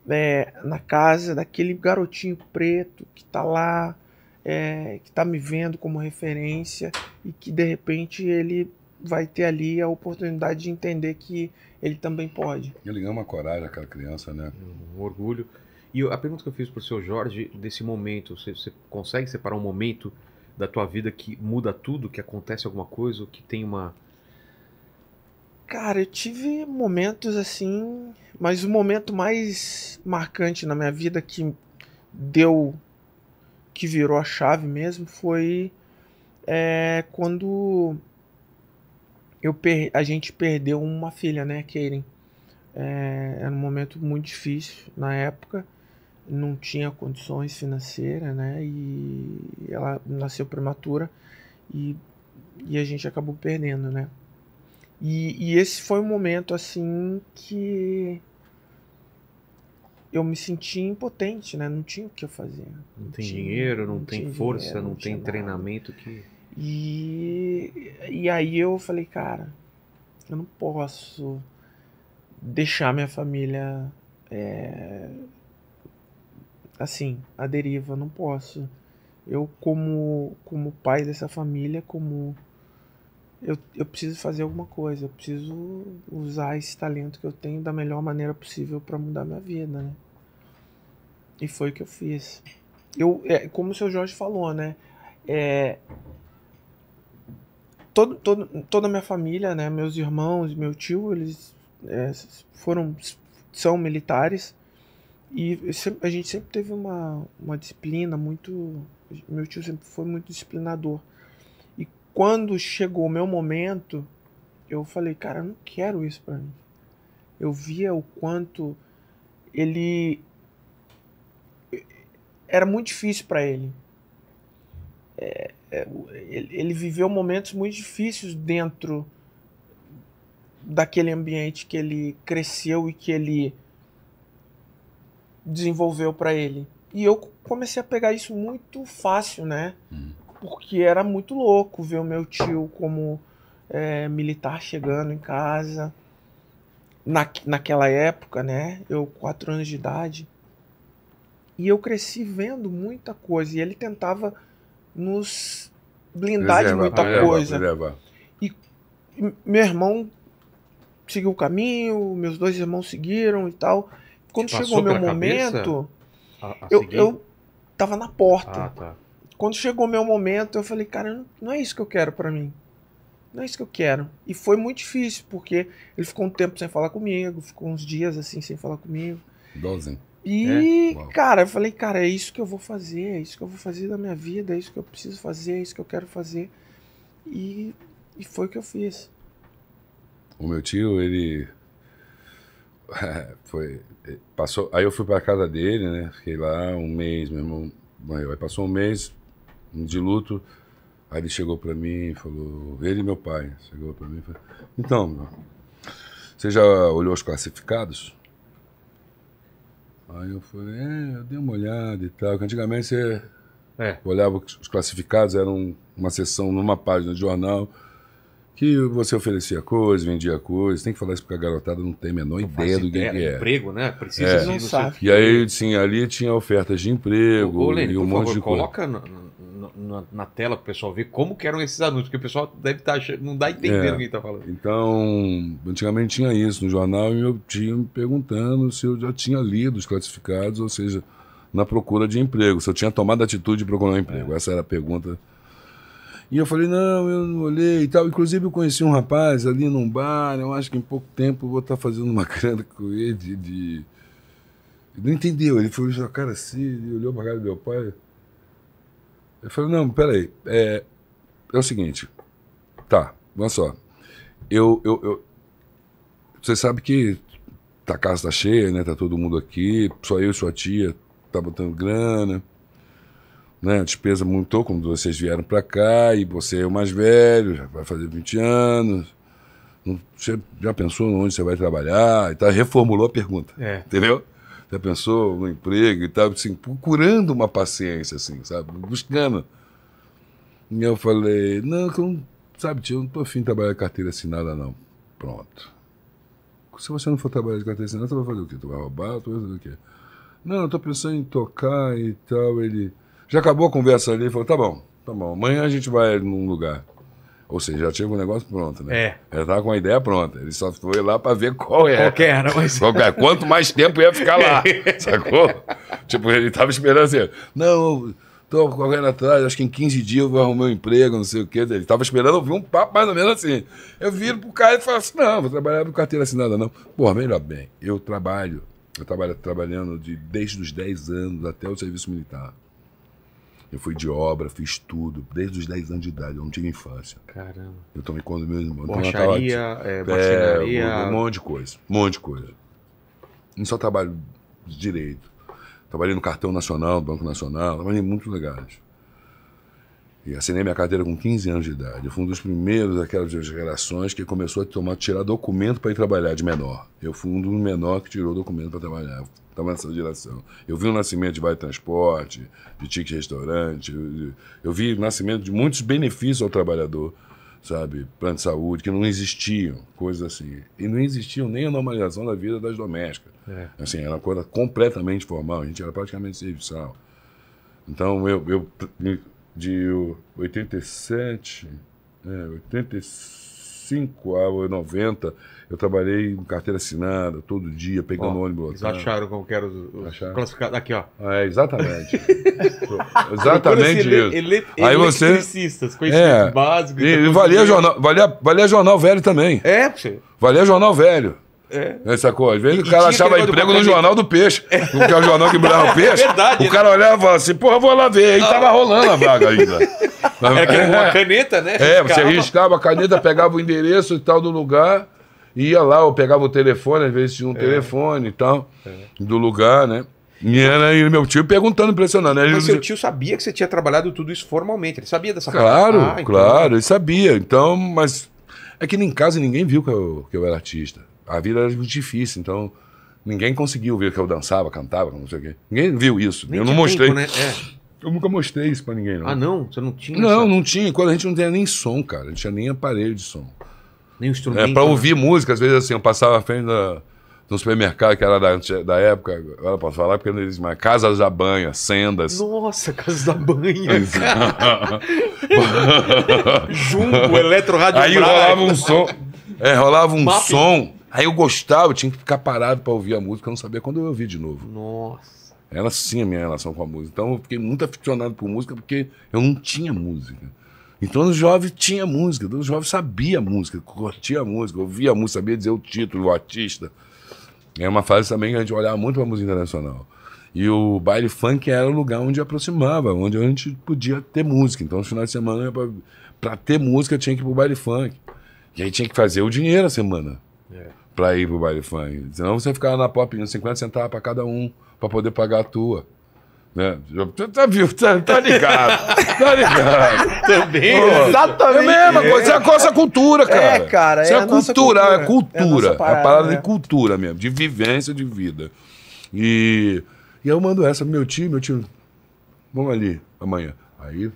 S4: né, na casa daquele garotinho preto que está lá, é, que está me vendo como referência e que de repente ele vai ter ali a oportunidade de entender que ele também
S2: pode.
S3: Ele ama uma coragem, aquela
S2: criança, né? Um orgulho. E a pergunta que eu fiz para o seu Jorge, desse momento, você, você, consegue separar um momento da tua vida que muda tudo, que acontece alguma coisa, que tem uma,
S4: Cara, eu tive momentos assim, mas o momento mais marcante na minha vida que deu, que virou a chave mesmo, foi é, quando eu per a gente perdeu uma filha, né, Keiren. É, era um momento muito difícil na época, não tinha condições financeiras, né? E ela nasceu prematura e, e a gente acabou perdendo, né? E, e esse foi um momento assim que eu me senti impotente, né? Não tinha o que eu fazer. Não, não tem tinha, dinheiro, não, não tem força, dinheiro, não, tem
S2: treinamento nada. que.
S4: E, e aí eu falei, cara, eu não posso deixar minha família é, assim, à deriva, não posso. Eu como, como pai dessa família, como eu, eu preciso fazer alguma coisa, eu preciso usar esse talento que eu tenho da melhor maneira possível para mudar minha vida, né? E foi o que eu fiz. Eu, é, como o seu Jorge falou, né? É, todo, todo, toda a minha família, né? Meus irmãos, meu tio, eles é, foram são militares e sempre, a gente sempre teve uma, uma disciplina muito meu tio sempre foi muito disciplinador quando chegou o meu momento, eu falei, cara, eu não quero isso para mim. Eu via o quanto ele era muito difícil para ele. É, é, ele. viveu momentos muito difíceis dentro daquele ambiente que ele cresceu e que ele desenvolveu para ele. E eu comecei a pegar isso muito fácil, né? Hum porque era muito louco ver o meu tio como é, militar chegando em casa. Na, naquela época, né? Eu, quatro anos de idade. E eu cresci vendo muita coisa. E ele tentava nos blindar reserva, de muita reserva, coisa. Reserva. E, e meu irmão seguiu o caminho, meus dois irmãos seguiram e tal. Quando Passou chegou o meu momento, a, a eu, eu tava na porta. Ah, tá. Quando chegou meu momento, eu falei, cara, não é isso que eu quero para mim. Não é isso que eu quero. E foi muito difícil, porque ele ficou um tempo sem falar comigo, ficou uns dias assim sem falar comigo.
S3: Doze. E,
S4: é? cara, eu falei, cara, é isso que eu vou fazer, é isso que eu vou fazer da minha vida, é isso que eu preciso fazer, é isso que eu quero fazer. E, e foi o que eu fiz.
S3: O meu tio, ele. [LAUGHS] foi. Passou. Aí eu fui pra casa dele, né? Fiquei lá um mês, meu irmão Aí passou um mês, de luto. Aí ele chegou para mim e falou, ele e meu pai, chegou para mim e falou, então, você já olhou os classificados? Aí eu falei, é, eu dei uma olhada e tal, que antigamente você é. olhava os classificados, era uma sessão numa página de jornal, que você oferecia coisas, vendia coisas, tem que falar isso porque a garotada não tem a menor não ideia do que é. emprego, né? Precisa é. não sabe. E aí, sim, ali tinha ofertas de emprego Ô, Lênin, e um monte favor, de coisa. coloca
S2: na, na tela para o pessoal ver como que eram esses anúncios, porque o pessoal deve estar tá não dá tá entendendo é. o que está falando.
S3: Então, antigamente tinha isso no jornal e eu tinha me perguntando se eu já tinha lido os classificados, ou seja, na procura de emprego, se eu tinha tomado a atitude de procurar um emprego. É. Essa era a pergunta. E eu falei, não, eu não olhei e tal. Inclusive, eu conheci um rapaz ali num bar, eu acho que em pouco tempo eu vou estar tá fazendo uma [LAUGHS] grana com ele de... não entendeu. Ele falou, cara, assim, ele olhou pra cara do meu pai. Eu falei, não, peraí. É, é o seguinte. Tá, vamos só. Eu, eu, eu, você sabe que tá, a casa tá cheia, né? Tá todo mundo aqui. Só eu e sua tia tá botando grana. Né? A despesa montou quando vocês vieram para cá. E você é o mais velho, já vai fazer 20 anos. Você já pensou onde você vai trabalhar? E tá, reformulou a pergunta. É. Entendeu? já pensou no emprego e tal, assim, procurando uma paciência, assim, sabe? Buscando. E eu falei, não, eu não, sabe, tio, eu não tô afim de trabalhar carteira assinada, não. Pronto. Se você não for trabalhar de carteira assinada, você vai fazer o quê? Tu vai roubar? Tu vai fazer o quê? Não, eu tô pensando em tocar e tal. Ele. Já acabou a conversa ali, ele falou, tá bom, tá bom, amanhã a gente vai num lugar. Ou seja, já tinha o um negócio pronto, né? É. Já estava com a ideia pronta. Ele só foi lá para ver qual era. Qual era, mas... quanto mais tempo ia ficar lá, [LAUGHS] sacou? tipo, ele estava esperando assim, não, tô correndo atrás, acho que em 15 dias eu vou arrumar um emprego, não sei o quê. Ele estava esperando ouvir um papo mais ou menos assim. Eu viro pro cara e falo assim, não, vou trabalhar no carteira assinada não. Pô, melhor bem, eu trabalho, eu trabalho trabalhando de, desde os 10 anos até o serviço militar. Eu fui de obra, fiz tudo, desde os 10 anos de idade, eu não tive infância. Caramba. Eu tomei conta do meu irmão. Então, Borracharia, tipo, é, é, um monte de coisa, um monte de coisa. Não só trabalho direito. Trabalhei no Cartão Nacional, Banco Nacional, trabalhei em muitos lugares. E assinei minha carteira com 15 anos de idade. Eu fui um dos primeiros daquelas gerações que começou a tomar, tirar documento para ir trabalhar de menor. Eu fui um dos menores que tirou documento para trabalhar. Estava nessa geração. Eu vi o nascimento de Vale Transporte, de Tique Restaurante. Eu vi o nascimento de muitos benefícios ao trabalhador, sabe? Plano de saúde, que não existiam, coisas assim. E não existiam nem a normalização da vida das domésticas. É. Assim, era uma coisa completamente formal. A gente era praticamente serviçal. Então, eu, eu de 87, é, 85 a 90, eu trabalhei com carteira assinada, todo dia, pegando ó, ônibus. Eles
S2: acharam como que eram os, os classificados. Aqui, ó. Ah, é, exatamente. [LAUGHS] exatamente isso. Ele, Aí é você... Eletricistas, conhecimentos é, básicos. E, e então, valia, jornal,
S3: valia, valia jornal velho também. É, você... Valia jornal velho. É. coisa é, sacou? Às vezes e, o cara achava emprego no Jornal do Peixe. [LAUGHS] É. Não que é o jornal que embrulhava o [LAUGHS] é peixe. É verdade. O cara né? olhava e falava assim, porra, vou lá ver. aí tava ah. rolando a vaga ainda. [LAUGHS] É que uma caneta, né? É, você riscava a caneta, pegava o endereço e tal do lugar, ia lá, ou pegava o telefone, às vezes tinha um é. telefone e tal, é. do lugar, né? E era aí meu tio perguntando, impressionando. Né? Mas ele... seu
S2: tio sabia que você tinha trabalhado tudo isso formalmente, ele sabia dessa Claro, ah, então... claro,
S3: ele sabia. Então, mas é que nem em casa ninguém viu que eu, que eu era artista a vida era difícil, então ninguém conseguiu ver que eu dançava, cantava, não sei o quê. Ninguém viu isso. Nem eu não mostrei. Tempo, né? é. Eu nunca mostrei isso para ninguém, não. Ah, não? Você não tinha? Não, essa... não tinha. Quando a gente não tinha nem som, cara. A gente tinha nem aparelho de som. Nem instrumento. É, para né? ouvir né? música, às vezes assim, eu passava à frente da, no supermercado que era da, da época, agora posso falar porque eles mais Casas da Banha, Sendas.
S2: Nossa, Casas da Banha, [LAUGHS] cara.
S3: [LAUGHS] Jumbo, Eletro Aí rolava um som, é, rolava um som Aí eu gostava, eu tinha que ficar parado para ouvir a música, eu não sabia quando eu ouvir de novo. Nossa. Era sim a minha relação com a música. Então eu fiquei muito aficionado por música porque eu não tinha música. Então o jovem tinha música, o jovem sabia a música, curtia a música, ouvia a música, sabia dizer o título, o artista. É uma fase também que a gente olhava muito para música internacional. E o baile funk era o lugar onde aproximava, onde a gente podia ter música. Então, no final de semana, para ter música, tinha que ir para o baile funk. E aí tinha que fazer o dinheiro a semana pra ir pro baile funk. Senão você ficava na popinha, 50 centavos pra cada um, pra poder pagar a tua. Né? Tá, viu? Tá, tá ligado. Tá ligado. [LAUGHS] Também. Pô, né? exatamente. É a mesma coisa. Isso é a nossa é cultura, é, cara. É,
S4: cara. Isso é, é cultura, cultura, É cultura. É a, é parada, é a né? de
S3: cultura mesmo, de vivência de vida. E, e eu mando essa pro meu time, meu time. Vamos ali amanhã. Aí,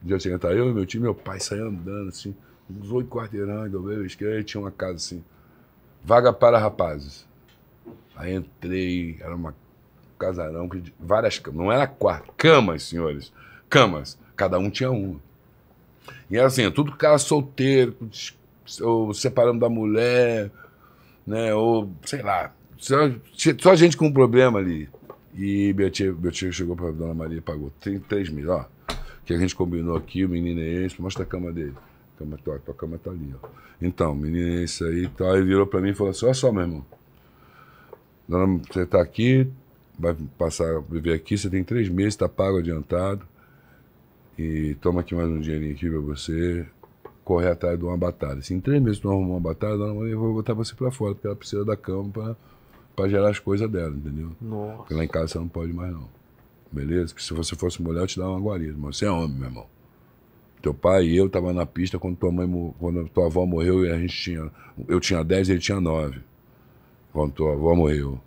S3: dia seguinte, tá eu, meu time, meu pai saiu andando assim, uns oito quarteirões, eu veio o skate, tinha uma casa assim. Vaga para rapazes. Aí entrei, era uma casarão que várias camas, não era quarto, camas, senhores, camas, cada um tinha uma. E era assim, tudo cara solteiro, ou separando da mulher, né, ou sei lá, só, só gente com um problema ali. E meu tio, meu tio chegou a Dona Maria e pagou 33 mil, ó, que a gente combinou aqui, o menino é esse, mostra a cama dele cama, tua, tua cama tá ali, ó. Então, menina, é isso aí e Ele virou para mim e falou assim: olha só, meu irmão. você tá aqui, vai passar, viver aqui, você tem três meses, tá pago adiantado. E toma aqui mais um dinheirinho aqui para você correr atrás de uma batalha. Se assim, em três meses tu não arrumar uma batalha, dona Maria botar você para fora, porque ela precisa da cama pra, pra gerar as coisas dela, entendeu? Nossa. Porque lá em casa você não pode mais, não. Beleza? Porque se você fosse mulher, eu te dava uma guarida. Mas você é homem, meu irmão. Teu pai e eu tava na pista quando tua mãe quando tua avó morreu e a gente tinha eu tinha 10 e ele tinha 9. Quando tua avó morreu.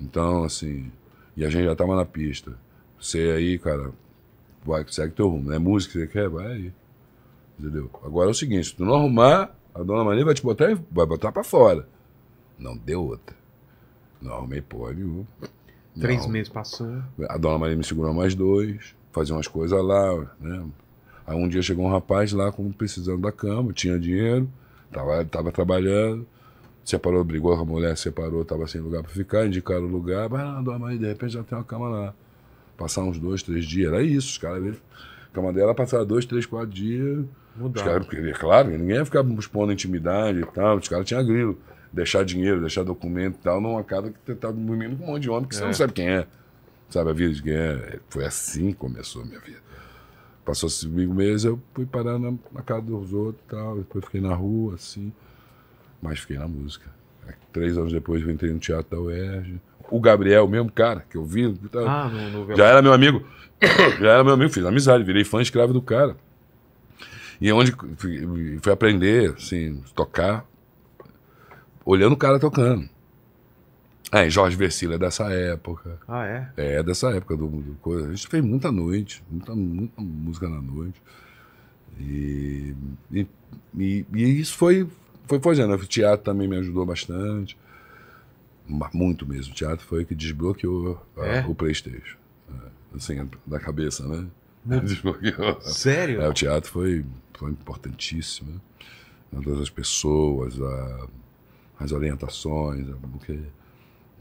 S3: Então, assim, e a gente já tava na pista. Você é aí, cara, vai, segue teu rumo. É música que você quer, vai aí. Entendeu? Agora é o seguinte, se tu não arrumar, a dona Maria vai te botar vai botar para fora. Não deu outra. Não arrumei porra nenhuma. Três meses passou. A dona Maria me segurou mais dois, fazia umas coisas lá, né? Aí um dia chegou um rapaz lá como precisando da cama, tinha dinheiro, tava, tava trabalhando, separou, brigou com a mulher, separou, tava sem lugar para ficar, indicaram o lugar, mas não de repente já tem uma cama lá. Passar uns dois, três dias, era isso, os caras. A cama dela passava dois, três, quatro dias. Mudar. Os caras, é claro, ninguém ia ficar expondo intimidade e tal, os caras tinham grilo. Deixar dinheiro, deixar documento e tal, numa casa que você tá dormindo com um monte de homem que é. você não sabe quem é. Sabe a vida de quem é? Foi assim que começou a minha vida passou cinco meses eu fui parar na, na, casa dos outros e tal. Depois fiquei na rua, assim. Mas fiquei na música. É, três anos depois eu entrei no teatro da UERJ. O Gabriel, o mesmo cara que eu vi. Tava, ah, no, no já era meu amigo. [COUGHS] já era meu amigo, fiz amizade, virei fã escravo do cara. E é onde fui, fui aprender, assim, tocar, olhando o cara tocando. É, Jorge Versilo é dessa época. Ah, é? é? É, dessa época do, do coisa. A gente fez muita noite, muita, muita música na noite. E, e, e, e isso foi, foi fazendo. O teatro também me ajudou bastante. Muito mesmo. O teatro foi o que desbloqueou é? o Playstation. É, assim, da cabeça, né? [LAUGHS] Desbloqueou. Sério? É, o teatro foi, foi importantíssimo. Né? Todas as pessoas, a, as orientações, porque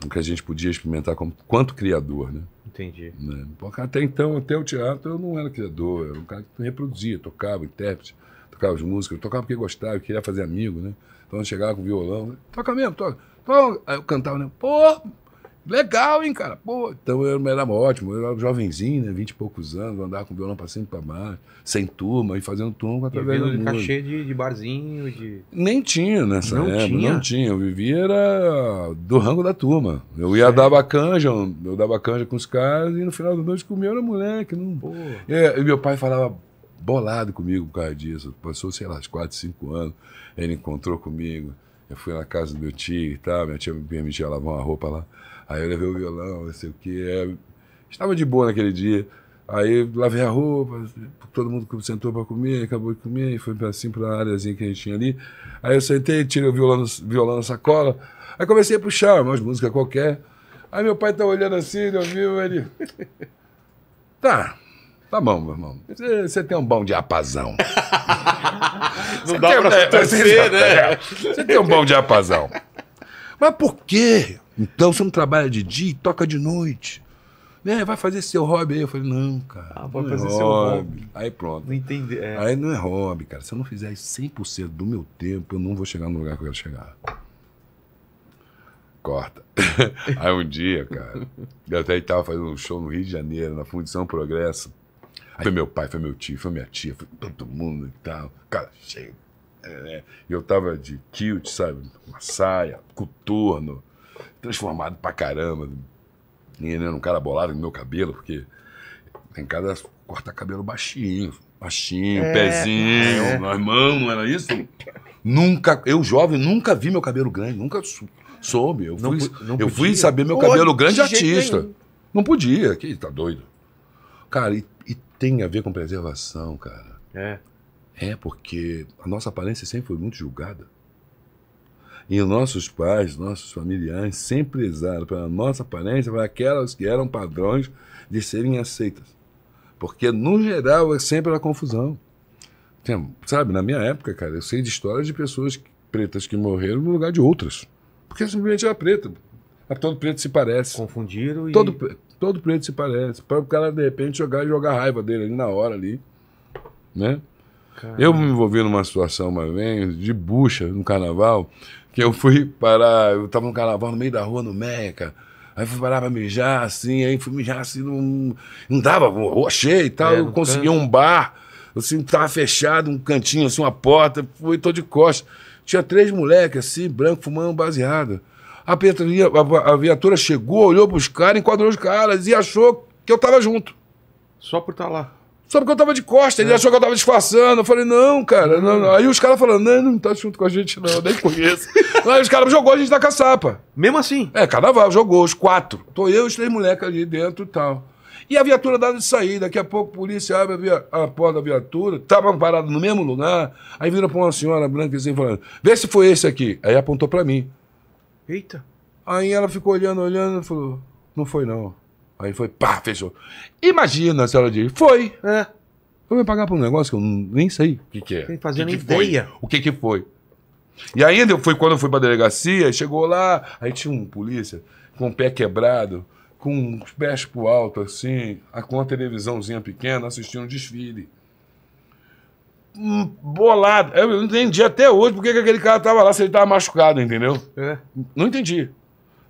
S3: o que a gente podia experimentar como, quanto criador, né? Entendi. Né? Porque até então, até o teatro, eu não era criador, eu era um cara que reproduzia, tocava, intérprete, tocava as músicas, tocava porque gostava, queria fazer amigo, né? Então eu chegava com violão, né? toca mesmo, toca. Então, aí eu cantava, né? Pô, Legal, hein, cara? Pô, então eu era ótimo, eu era jovenzinho, né? Vinte e poucos anos, andava com violão pra cima e pra baixo, sem turma, e fazendo turma através do. cachê
S2: de, de, barzinho,
S3: de. Nem tinha nessa não época, tinha. não tinha. Eu vivia era do rango da turma. Eu ia Sério? dar canja, eu dava canja com os caras, e no final da noite comia, eu era moleque. Não... Pô. E, é, e meu pai falava bolado comigo por causa disso. Passou, sei lá, uns cinco anos, ele encontrou comigo. Eu fui na casa do meu tio e tal, minha tia me permitia lavar uma roupa lá. Aí eu levei o violão, não sei o quê. É, estava de boa naquele dia. Aí lavei a roupa, todo mundo sentou para comer, acabou de comer, e foi assim para a áreazinha que a gente tinha ali. Aí eu sentei, tirei o violão, violão na sacola, aí comecei a puxar umas músicas qualquer. Aí meu pai tá olhando assim, ele ouviu, ele. [LAUGHS] tá, tá bom, meu irmão. Você tem um bom diapasão. [LAUGHS] Não cê dá para torcer, né? Você tem um bom diapasão. Mas por quê? Então você não trabalha de dia e toca de noite. Né? Vai fazer seu hobby aí. Eu falei, não, cara. Ah, vai é fazer é seu hobby. hobby. Aí pronto. Não entendi. É. Aí não é hobby, cara. Se eu não fizer 100% do meu tempo, eu não vou chegar no lugar que eu quero chegar. Corta. [LAUGHS] aí um dia, cara, eu até estava fazendo um show no Rio de Janeiro, na Fundição Progresso. Aí foi meu pai, foi meu tio, foi minha tia, foi todo mundo e tal. Cara, cheio. É, né? E eu tava de kilt, sabe? Uma saia, coturno, transformado pra caramba. E ele era um cara bolado no meu cabelo, porque em casa corta cabelo baixinho, baixinho, é, pezinho, é. nós mão, não era isso? Nunca, eu jovem, nunca vi meu cabelo grande, nunca sou, soube. Eu fui, não, eu fui saber meu cabelo Hoje, grande artista. Nenhum. Não podia, que tá doido. Cara, e, e, tem a ver com preservação, cara. É. É, porque a nossa aparência sempre foi muito julgada. E nossos pais, nossos familiares sempre rezaram pela nossa aparência, para aquelas que eram padrões de serem aceitas. Porque, no geral, é sempre a confusão. Tem, sabe, na minha época, cara, eu sei de histórias de pessoas pretas que morreram no lugar de outras. Porque simplesmente era preta. É todo preto se parece. Confundiram e. Todo, todo preto se parece. Para o cara, de repente, jogar jogar raiva dele ali na hora ali. Né? Caramba. Eu me envolvi numa situação uma vez de bucha no carnaval que eu fui parar, eu tava no carnaval no meio da rua, no Meca. Aí fui parar pra mijar, assim, aí fui mijar assim, não, não dava, achei e tal. É, eu consegui canto. um bar, assim, tava fechado, um cantinho, assim, uma porta, fui, tô de costas. Tinha três moleques, assim, branco, fumando baseado. A a, a viatura chegou, olhou pros caras, enquadrou os caras e achou que eu tava junto. Só por estar tá lá. Só porque eu tava de costa, ele é. achou que eu tava disfarçando. Eu falei, não, cara. Não, não. Aí os caras falando, não, não tá junto com a gente, não, eu nem conheço. [LAUGHS] Aí os caras jogou a gente na tá caçapa. Mesmo assim? É, carnaval, jogou, os quatro. Tô eu e os três moleques ali dentro e tal. E a viatura dá de sair. Daqui a pouco a polícia abre a, via... a porta da viatura, tava tá parado no mesmo lugar. Aí vira pra uma senhora branca assim, falando: vê se foi esse aqui. Aí apontou pra mim. Eita. Aí ela ficou olhando, olhando e falou: não foi não. Aí foi, pá, fechou. Imagina a senhora diz, foi, né? Eu pagar por um negócio que eu nem sei o que, que é. Sem fazer nem ideia. Foi? O que, que foi? E ainda eu fui, quando eu fui pra delegacia, chegou lá, aí tinha um polícia com o pé quebrado, com os pés pro alto, assim, com uma televisãozinha pequena, assistindo um desfile. Hum, bolado. Eu não entendi até hoje porque que aquele cara tava lá, se ele tava machucado, entendeu? É. Não entendi.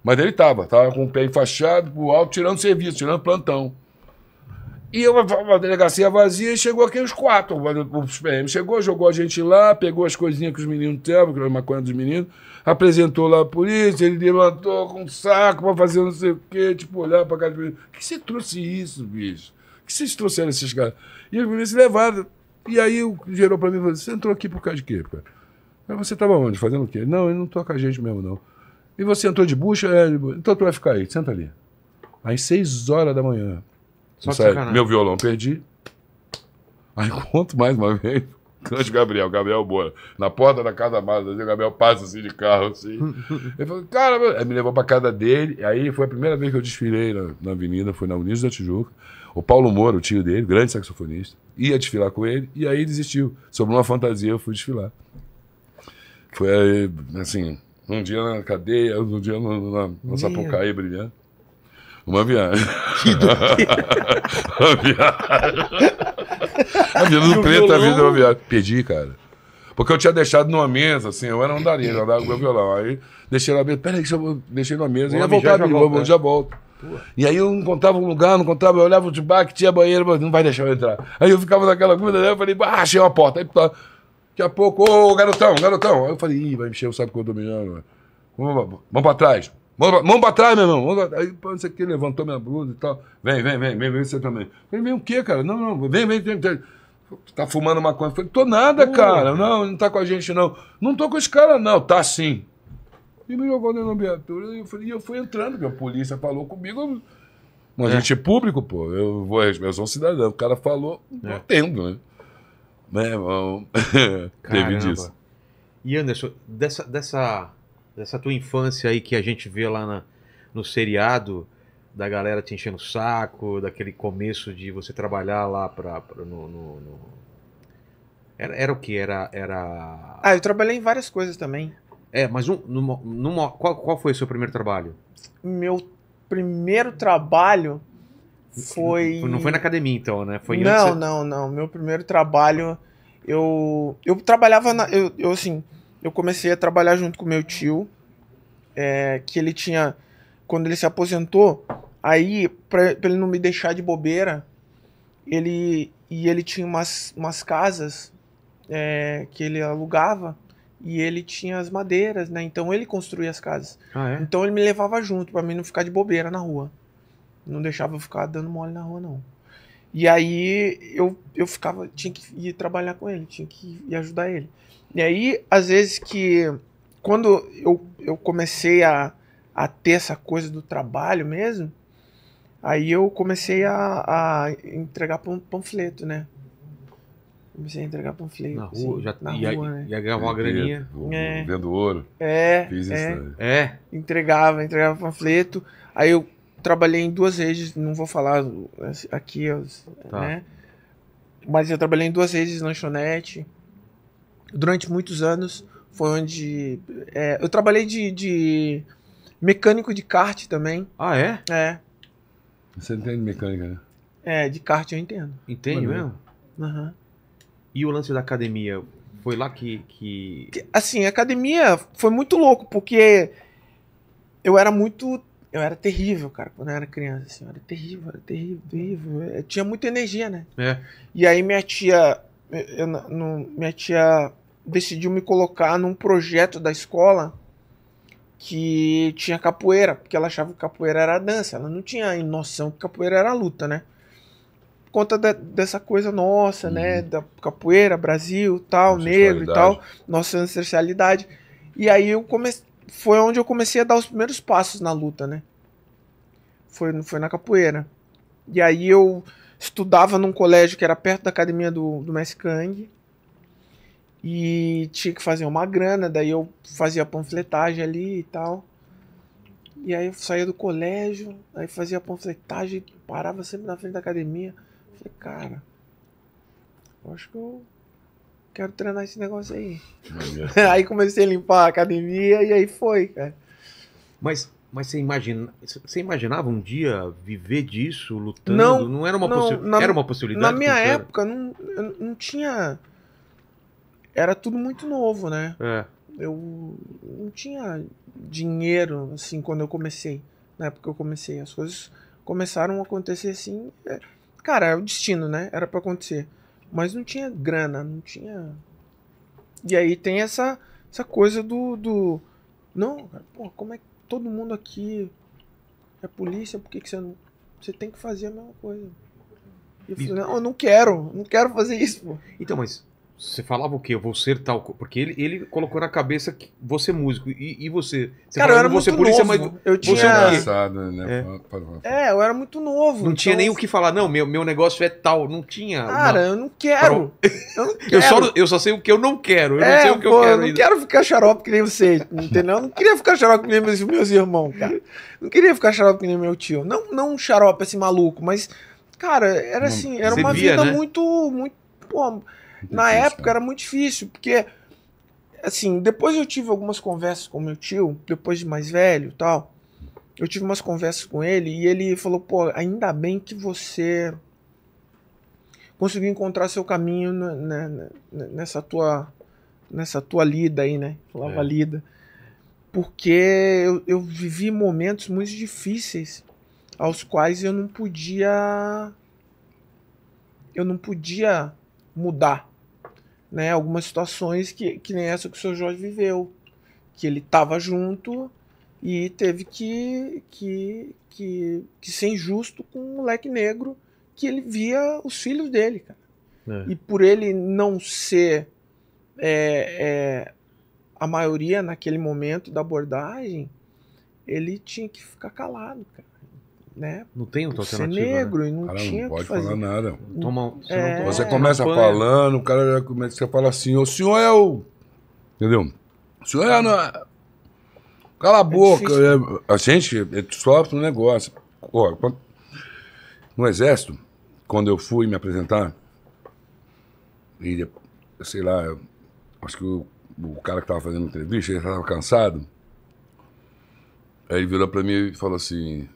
S3: Mas ele estava, estava com o pé enfaixado pro alto, tirando serviço, tirando plantão. E eu, a delegacia vazia e chegou aqui os quatro, os PM. Chegou, jogou a gente lá, pegou as coisinhas que os meninos tinham, que era a maconha dos meninos, apresentou lá a polícia, ele levantou com um saco pra fazer não sei o quê, tipo, olhar pra cá do menino. que você trouxe isso, bicho? que vocês trouxeram esses caras? E os meninos se levaram. E aí o gerou pra mim, você entrou aqui por causa de quê, cara? Mas você estava onde? Fazendo o quê? Não, eu não toca com a gente mesmo, não. E você entrou de bucha? É, então tu vai ficar aí, senta ali. Às seis horas da manhã. Só sai, meu violão perdi. Aí conto mais uma vez. Cante Gabriel, Gabriel boa, na porta da casa amada, o Gabriel passa assim de carro, assim. Ele falou, cara, meu... aí me levou pra casa dele, aí foi a primeira vez que eu desfilei na, na avenida, foi na Unidos da Tijuca. O Paulo Moura, o tio dele, grande saxofonista, ia desfilar com ele, e aí desistiu. Sobrou uma fantasia, eu fui desfilar. Foi, assim, um dia na cadeia, um dia na, na, na Sapucaí brilhando. Uma viagem. Que [LAUGHS] Uma viagem.
S5: A vida do preto, a vida é uma
S3: viagem. pedi cara. Porque eu tinha deixado numa mesa, assim, eu era um darinho, eu andava com o violão. Aí deixei na mesa, peraí, eu... deixei numa mesa, ia voltar, já, já né? volto. E aí eu não encontrava um lugar, não encontrava, eu olhava de bar que tinha banheiro, mas não vai deixar eu entrar. Aí eu ficava naquela coisa, né? Eu falei, ah, achei uma porta. Aí Daqui a pouco, ô garotão, garotão. Aí eu falei, ih, vai mexer o saco que eu tô mijando. Vamos, vamos pra trás. Mão pra trás, meu irmão. Aí, não sei o que, levantou minha blusa e tal. Vem, vem, vem, vem, vem você também. Falei, vem o quê, cara? Não, não, vem, vem, vem. vem. Tá fumando maconha? Falei, tô nada, cara. Não, não tá com a gente, não. Não tô com os caras, não. Tá sim. E me jogou dentro da viatura. E eu, falei, eu fui entrando, porque a polícia falou comigo. Mas é. a gente é público, pô. Eu, vou, eu sou um cidadão. O cara falou, é. entendo, né? Né, [LAUGHS] Teve disso. E Anderson,
S2: dessa, dessa, dessa tua infância aí que a gente vê lá na, no seriado, da galera te enchendo o saco, daquele começo de você trabalhar lá pra, pra no, no, no... Era, era o que? Era, era.
S4: Ah, eu trabalhei em várias coisas
S2: também. É, mas um, numa, numa, qual, qual foi o seu primeiro trabalho?
S4: Meu primeiro trabalho foi. Tipo, não foi na academia, então, né? Foi não, você... não, não. Meu primeiro trabalho, eu. Eu trabalhava na. Eu, eu assim, eu comecei a trabalhar junto com meu tio. É, que ele tinha. Quando ele se aposentou, aí, pra, pra ele não me deixar de bobeira, ele. E ele tinha umas, umas casas é, que ele alugava e ele tinha as madeiras, né? Então ele construía as casas. Ah, é? Então ele me levava junto para mim não ficar de bobeira na rua. Não deixava eu ficar dando mole na rua, não. E aí eu, eu ficava, tinha que ir trabalhar com ele, tinha que ir ajudar ele. E aí, às vezes que. Quando eu, eu comecei a, a ter essa coisa do trabalho mesmo, aí eu comecei a, a entregar panfleto, né? Comecei a entregar panfleto. Na assim, rua, assim, já
S3: na ia, rua, né? Ia gravar uma graninha. É, Vendo ouro. É. Fiz é. isso, é, né?
S4: é. Entregava, entregava panfleto. Aí eu trabalhei em duas redes, não vou falar aqui, tá. né? Mas eu trabalhei em duas redes, lanchonete. Durante muitos anos foi onde. É, eu trabalhei de, de, mecânico de kart também. Ah, é? É.
S3: Você entende mecânica, né?
S4: É, de kart eu entendo. entendo mesmo? Uhum.
S2: E o lance da academia? Foi lá que, que.
S4: Assim, a academia foi muito louco, porque eu era muito eu era terrível, cara, quando eu era criança, assim, eu era terrível, era terrível, terrível. É, eu tinha muita energia, né? É. E aí minha tia, eu, minha tia decidiu me colocar num projeto da escola que tinha capoeira, porque ela achava que capoeira era dança, ela não tinha noção que capoeira era luta, né? Por conta de, dessa coisa nossa, né, uhum. né, da capoeira, Brasil, tal, negro e tal, nossa ancestralidade. E aí eu comecei foi onde eu comecei a dar os primeiros passos na luta, né? Foi, foi na capoeira. E aí eu estudava num colégio que era perto da academia do, do Messi Kang. E tinha que fazer uma grana, daí eu fazia panfletagem ali e tal. E aí eu saía do colégio, aí fazia panfletagem, parava sempre na frente da academia. Falei, cara, eu acho que eu quero treinar esse negócio aí. [LAUGHS] aí comecei a limpar a academia e aí foi, cara.
S2: Mas, mas você, imagina, você imaginava um dia viver disso, lutando? Não, não era uma, era uma possibilidade? Na minha época,
S4: não, não tinha... Era tudo muito novo, né? É. Eu não tinha dinheiro, assim, quando eu comecei. Na época que eu comecei, as coisas começaram a acontecer assim. É... Cara, é o destino, né? Era para acontecer mas não tinha grana, não tinha. E aí tem essa, essa coisa do. do... Não, cara, porra, como é que todo mundo aqui é polícia, por que, que você não. Você tem que fazer a mesma coisa. E eu falei, não, eu não quero, não quero fazer isso, pô.
S2: Então, mas você falava o quê? Eu vou ser tal. Porque ele, ele colocou na cabeça que você é músico. E, e você? você? Cara, eu era você muito polícia, novo. Mas eu é tinha... Engraçado,
S3: né?
S4: É. é. eu era muito novo. Não então... tinha nem o
S2: que falar. Não, meu, meu negócio é tal. Não tinha. Cara, uma... eu não quero.
S4: Eu, não quero. [LAUGHS] eu, só,
S2: eu só sei o que eu não quero. Eu é, não sei o que pô, eu quero. Eu não ainda. quero
S4: ficar xarope que nem você. Entendeu? Eu não queria ficar xarope que nem meus, meus irmãos, cara. Não queria ficar xarope que nem meu tio. Não, não um xarope assim maluco, mas... Cara, era assim, era você uma via, vida né? muito, muito... Pô, Difícil, Na época era muito difícil, porque assim, depois eu tive algumas conversas com meu tio, depois de mais velho, tal. Eu tive umas conversas com ele e ele falou: "Pô, ainda bem que você conseguiu encontrar seu caminho né, nessa tua nessa tua lida aí, né? Falava é. lida. Porque eu, eu vivi momentos muito difíceis aos quais eu não podia eu não podia mudar. Né? Algumas situações que, que nem essa que o seu Jorge viveu, que ele estava junto e teve que, que, que, que ser injusto com um moleque negro que ele via os filhos dele, cara. É. E por ele não ser é, é, a maioria naquele momento da abordagem, ele tinha que ficar calado, cara né?
S3: Não tem é alternativa. Ser né? negro né? e não cara, tinha não pode falar fazer. nada. Toma, você, é, você começa campanha. falando, o cara já começa, a falar assim, o senhor é o... Entendeu? O senhor é... é- Cala a é boca. É a gente sofre um negócio. no exército, quando eu fui me apresentar, e, sei lá, acho que o, o cara que estava fazendo entrevista, ele estava cansado, Aí ele virou para mim e falou assim: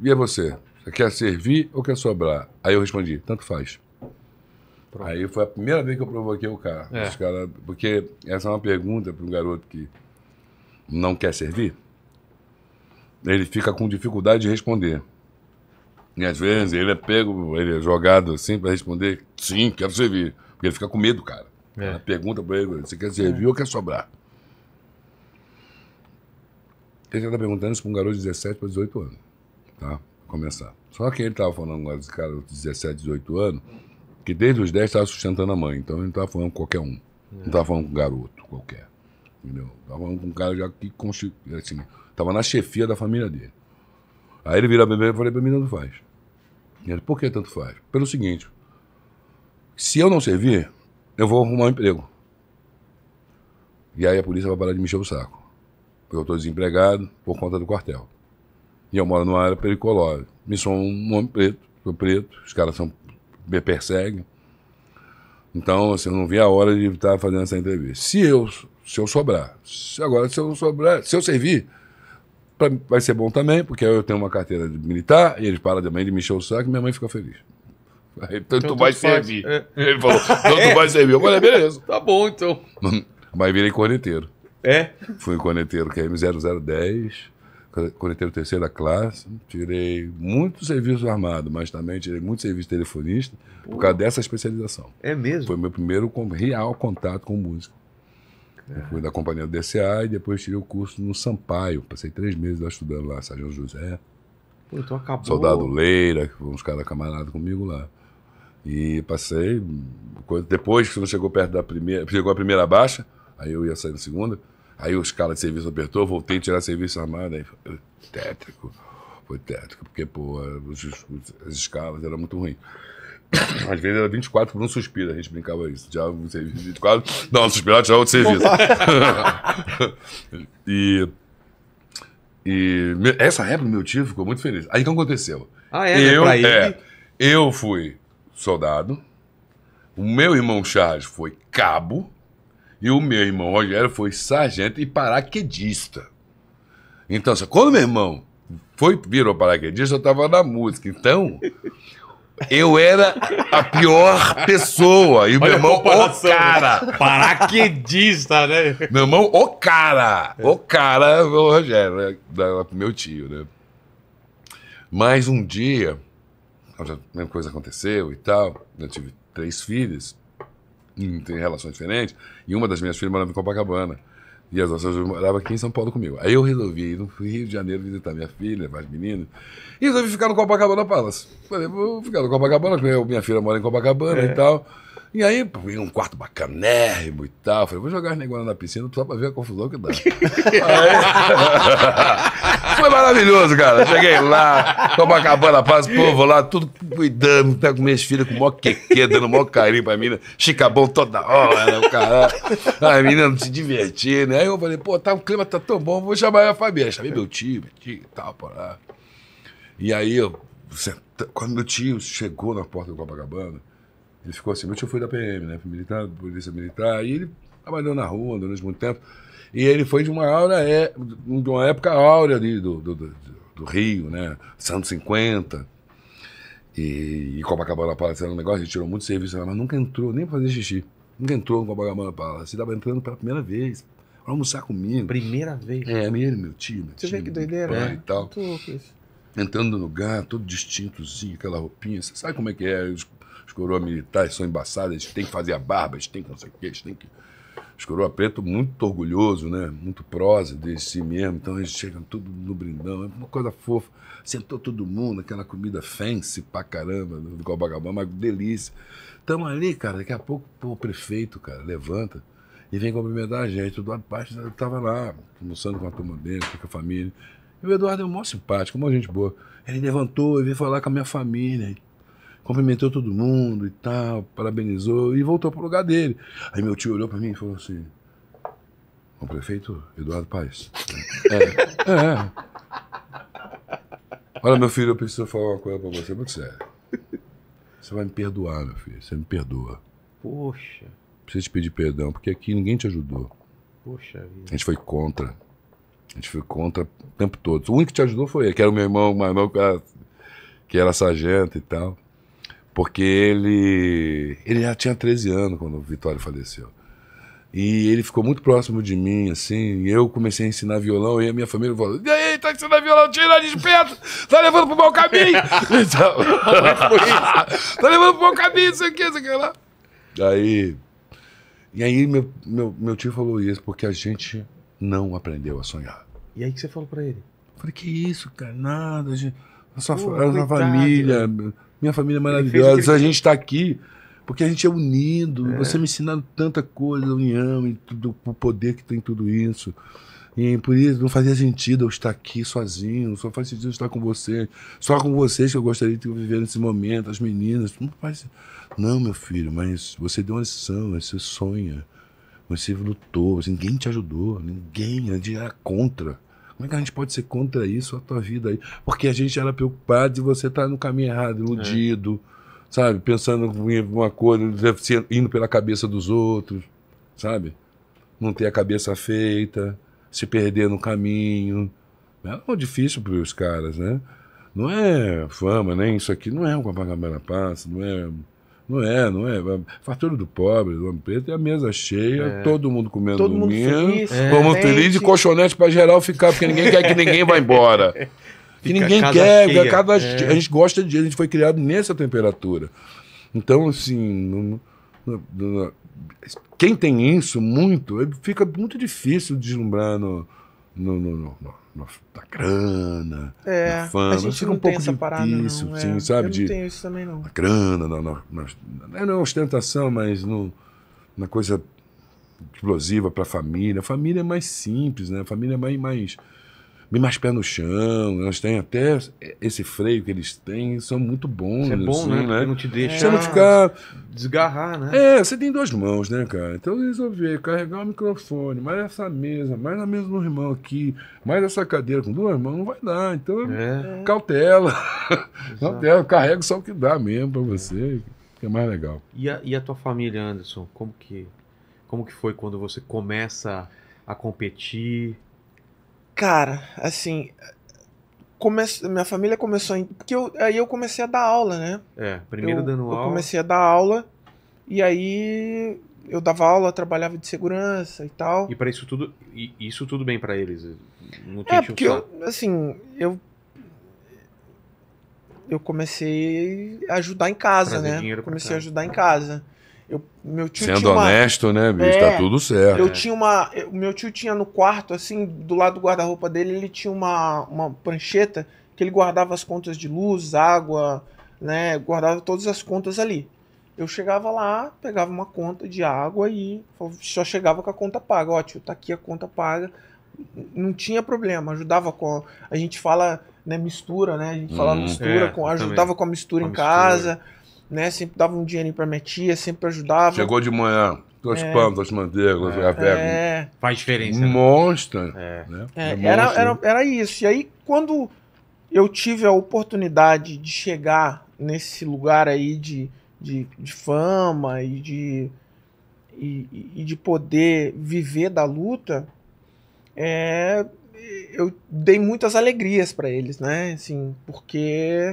S3: e é você? Você quer servir ou quer sobrar? Aí eu respondi, tanto faz. Pronto. Aí foi a primeira vez que eu provoquei o cara. É. Os cara porque essa é uma pergunta para um garoto que não quer servir. Ele fica com dificuldade de responder. E às vezes ele é pego, ele é jogado assim para responder, sim, quero servir. Porque ele fica com medo, cara. É. pergunta para ele, você quer é. servir é. ou quer sobrar? Ele já está perguntando isso para um garoto de 17 para 18 anos tá? Começar. Só que ele estava falando agora desse cara de 17, 18 anos, que desde os 10 estava sustentando a mãe, então ele não estava falando com qualquer um. É. Não estava falando com um garoto qualquer. Entendeu? Estava falando com um cara já que estava assim, na chefia da família dele. Aí ele vira bebê e falei para mim, tanto faz. ele, por que tanto faz? Pelo seguinte, se eu não servir, eu vou arrumar um emprego. E aí a polícia vai parar de mexer o saco. Porque eu estou desempregado por conta do quartel. E eu moro numa área periculosa. Me sou um homem preto, sou preto, os caras são, me perseguem. Então, assim, eu não vi a hora de estar fazendo essa entrevista. Se eu, se eu sobrar, se agora se eu sobrar, se eu servir, pra, vai ser bom também, porque eu tenho uma carteira de militar, e eles param também de me encher o saco e minha mãe fica feliz. Aí, então, então tu vai servir. É. Ele falou, então é. tu vai servir. Eu falei, beleza. Tá bom, então. [LAUGHS] Mas virei corneteiro. É? Fui corneteiro, que é M0010 coleteiro terceira é classe, tirei muito serviço armado, mas também tirei muito serviço telefonista Pô. por causa dessa especialização. É mesmo? Foi meu primeiro real contato com música. fui da companhia do DCA e depois tirei o curso no Sampaio. Passei três meses lá estudando lá, São José. Pô, então acabou. Soldado Leira, que foram os caras camaradas comigo lá. E passei. Hum, depois, você chegou perto da primeira. Chegou a primeira baixa, aí eu ia sair na segunda Aí o escala de serviço apertou, voltei a tirar serviço armado. Aí foi tétrico. Foi tétrico, porque, pô, as escalas eram muito ruins. [COUGHS] Às vezes era 24 por um suspiro, a gente brincava isso. Já um serviço 24, não, suspirar, já outro serviço. [LAUGHS] e, e essa época meu tio ficou muito feliz. Aí então aconteceu.
S5: Ah, é? Né, eu, é
S3: eu fui soldado, o meu irmão Charles foi cabo, e o meu irmão Rogério foi sargento e paraquedista. Então, assim, quando meu irmão foi, virou paraquedista, eu estava na música. Então, eu era a pior pessoa. E Olha meu irmão, o cara. Paraquedista, né? Meu irmão, o cara. O cara, o Rogério, né? Da, meu tio, né? Mas um dia, a mesma coisa aconteceu e tal. Eu tive três filhos tem relações diferentes, e uma das minhas filhas morava em Copacabana. E as nossas moravam aqui em São Paulo comigo. Aí eu resolvi ir no Rio de Janeiro visitar minha filha, mais meninas, e resolvi ficar no Copacabana Palace. Falei, vou ficar no Copacabana, porque minha filha mora em Copacabana é. e tal. E aí, um quarto bacanérrimo e tal. falei, vou jogar as negócios na piscina só pra ver a confusão que dá. [LAUGHS] aí, [LAUGHS] foi maravilhoso, cara. Cheguei lá, Copacabana Paz, povo lá, tudo cuidando, tá com minhas filhas com o maior queque, dando o maior carinho pra menina. Chicabão toda hora, né, o caralho. A menina se divertindo. Né? Aí eu falei, pô, tá, o clima tá tão bom, vou chamar a Fabiana. Chamei meu tio, meu tio e tal, por lá. E aí, eu, quando meu tio chegou na porta do Copacabana, ele ficou assim, meu tio foi da PM, né? Militar, polícia militar, e ele trabalhou na rua durante muito tempo. E ele foi de uma aura, é, de uma época áurea ali do, do, do, do Rio, né? Santos 50. E, e Copacabana Palace era um negócio, ele tirou muito serviço lá, mas nunca entrou, nem pra fazer xixi. Nunca entrou no Copacabana Palace. Ele estava entrando pela primeira vez pra almoçar comigo. Primeira vez? É, ele, meu tio, meu Você vê que doideira, pai né? e tal. Entrando no lugar, todo distintozinho, aquela roupinha. Você sabe como é que é? Os coroas militares são embaçadas, eles têm que fazer a barba, eles têm que não sei o quê, eles têm que. Os coroa preto muito orgulhoso, né? Muito prosa de si mesmo. Então eles chegam tudo no brindão, é uma coisa fofa. Sentou todo mundo, aquela comida fancy pra caramba do Copacabana, uma delícia. Tamo ali, cara, daqui a pouco pô, o prefeito, cara, levanta e vem cumprimentar a gente. O Eduardo Paz estava lá, almoçando com a turma dele, com a família. E o Eduardo é um maior simpático, uma gente boa. Ele levantou e veio falar com a minha família e cumprimentou todo mundo e tal, parabenizou e voltou pro lugar dele. Aí meu tio olhou para mim e falou assim: o prefeito Eduardo Paes. é, é. Olha, meu filho, eu preciso falar uma coisa pra você muito sério. Você vai me perdoar, meu filho. Você me perdoa. Poxa. Preciso te pedir perdão, porque aqui ninguém te ajudou. Poxa vida. A gente foi contra. A gente foi contra o tempo todo. O único que te ajudou foi ele, que era o meu irmão, meu irmão que era, que era sargento e tal. Porque ele, ele já tinha 13 anos quando o Vitório faleceu. E ele ficou muito próximo de mim, assim. eu comecei a ensinar violão e a minha família falou: E aí, tá ensinando violão, tira de perto, tá levando pro mau caminho. [LAUGHS] Então, [LAUGHS] tá levando pro mau caminho, isso aqui, isso aqui lá. Aí. E aí, meu, meu, meu tio falou isso, porque a gente não aprendeu a sonhar.
S4: E aí, que você falou pra ele? Eu falei: Que isso, cara, nada, a gente. A Pô, a família. Né?
S3: Minha família é maravilhosa. A gente está aqui porque a gente é unido. É. Você me ensinando tanta coisa, união e tudo, o poder que tem tudo isso. E por isso não fazia sentido eu estar aqui sozinho, só faz sentido eu estar com vocês, só com vocês que eu gostaria de viver nesse momento, as meninas. Não, faz... não meu filho, mas você deu uma lição, você sonha, você lutou, você... ninguém te ajudou, ninguém, ninguém era contra. Como é que a gente pode ser contra isso, a tua vida aí? Porque a gente era preocupado de você estar tá no caminho errado, iludido, é. sabe? Pensando em alguma coisa, indo pela cabeça dos outros, sabe? Não ter a cabeça feita, se perder no caminho. É difícil para os caras, né? Não é fama, nem isso aqui, não é o Copacabana Passa, não é não é, não é. Fartura do pobre, do homem preto, é a mesa cheia, é. todo mundo comendo todo domingo. Mundo feliz, é. todo mundo feliz e colchonete para geral ficar, porque ninguém quer que ninguém vá embora. [LAUGHS] que ninguém quer, cheia. Cada, é. a gente gosta de, a gente foi criado nessa temperatura. Então, assim, quem tem isso muito, fica muito difícil deslumbrar no, no, no, no na, da grana, é, na fama. A gente não, um tem essa parada, isso, não. Sim, é, sabe? Eu não tenho isso também, não. Na grana, na, na, na, não é ostentação, mas no, na coisa explosiva para a família. A família é mais simples, né? A família é mais, mais bem mais pé no chão. Elas têm até esse freio que eles têm, são muito bons. Isso é bom, assim, né? né? não te deixa você não ficar... desgarrar, né? É, você tem duas mãos, né, cara? Então eu resolvi carregar o microfone, mais essa mesa, mais a mesa do irmão aqui, mais essa cadeira com duas mãos, não vai dar. Então, é. cautela. cautela, carrega só o que dá mesmo pra você, que é mais legal.
S2: E a, e a tua família, Anderson? Como que, como que foi quando você começa a competir?
S4: Cara, assim, come... minha família começou. Em... Porque eu... aí eu comecei a dar aula, né? É, primeiro eu, dando aula. Eu comecei a dar aula, e aí eu dava aula, trabalhava de segurança e tal.
S2: E para isso tudo, isso tudo bem para eles? Não tinha é, porque eu,
S4: assim, eu eu comecei a ajudar em casa, Trazer né? Comecei a ajudar em casa. Eu, meu tio Sendo uma... honesto, né, bicho? Tá é, tá tudo certo. Eu é. tinha uma. o meu tio tinha no quarto, assim, do lado do guarda-roupa dele, ele tinha uma, uma prancheta que ele guardava as contas de luz, água, né? Guardava todas as contas ali. Eu chegava lá, pegava uma conta de água e só chegava com a conta paga. Ó, tio, tá aqui a conta paga. Não tinha problema, ajudava com. A, a gente fala, né, mistura, né? A gente fala hum, mistura, é, com, ajudava também. com a mistura com a em mistura. casa né? Sempre dava um dinheirinho pra minha tia, sempre
S3: ajudava. Chegou de manhã, duas é. duas manteigas, é. café. É. Faz diferença. Monstra. Né? É. Né? É. é era, né? era,
S4: era isso. E aí, quando eu tive a oportunidade de chegar nesse lugar aí de, de, de fama e de, e, e de poder viver da luta, é, eu dei muitas alegrias para eles, né? Assim, porque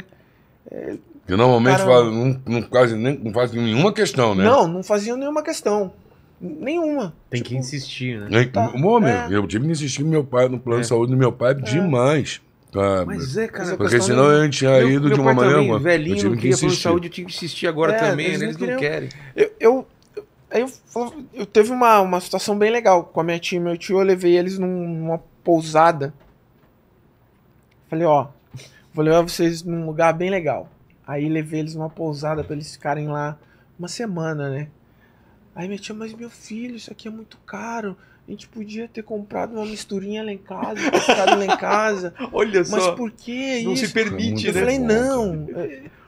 S4: é,
S3: que normalmente cara, não, não, quase nem, não nenhuma questão, né? Não,
S4: não faziam nenhuma questão. Nenhuma.
S3: Tem tipo, que insistir, né? Tá. Bom, é. Eu tive que insistir meu pai, no plano é. de saúde do meu pai é. demais. Tá? Mas é, cara. Porque senão eu tinha meu, ido meu de uma maneira. Também, velhinho, eu tive que insistir. plano saúde,
S4: eu tive que insistir agora é, também, eles, né? eles não, querem. Eu, eu, eu, eu, eu teve uma, uma situação bem legal com a minha tia e meu tio. Eu levei eles numa pousada. Falei, ó, vou levar vocês num lugar bem legal. Aí levei eles numa pousada para eles ficarem lá uma semana, né? Aí minha tia, mas meu filho, isso aqui é muito caro. A gente podia ter comprado uma misturinha lá em casa, comprado lá em casa. [LAUGHS] Olha só. Mas por que não isso? Né? Não se permite, né? Eu falei, não.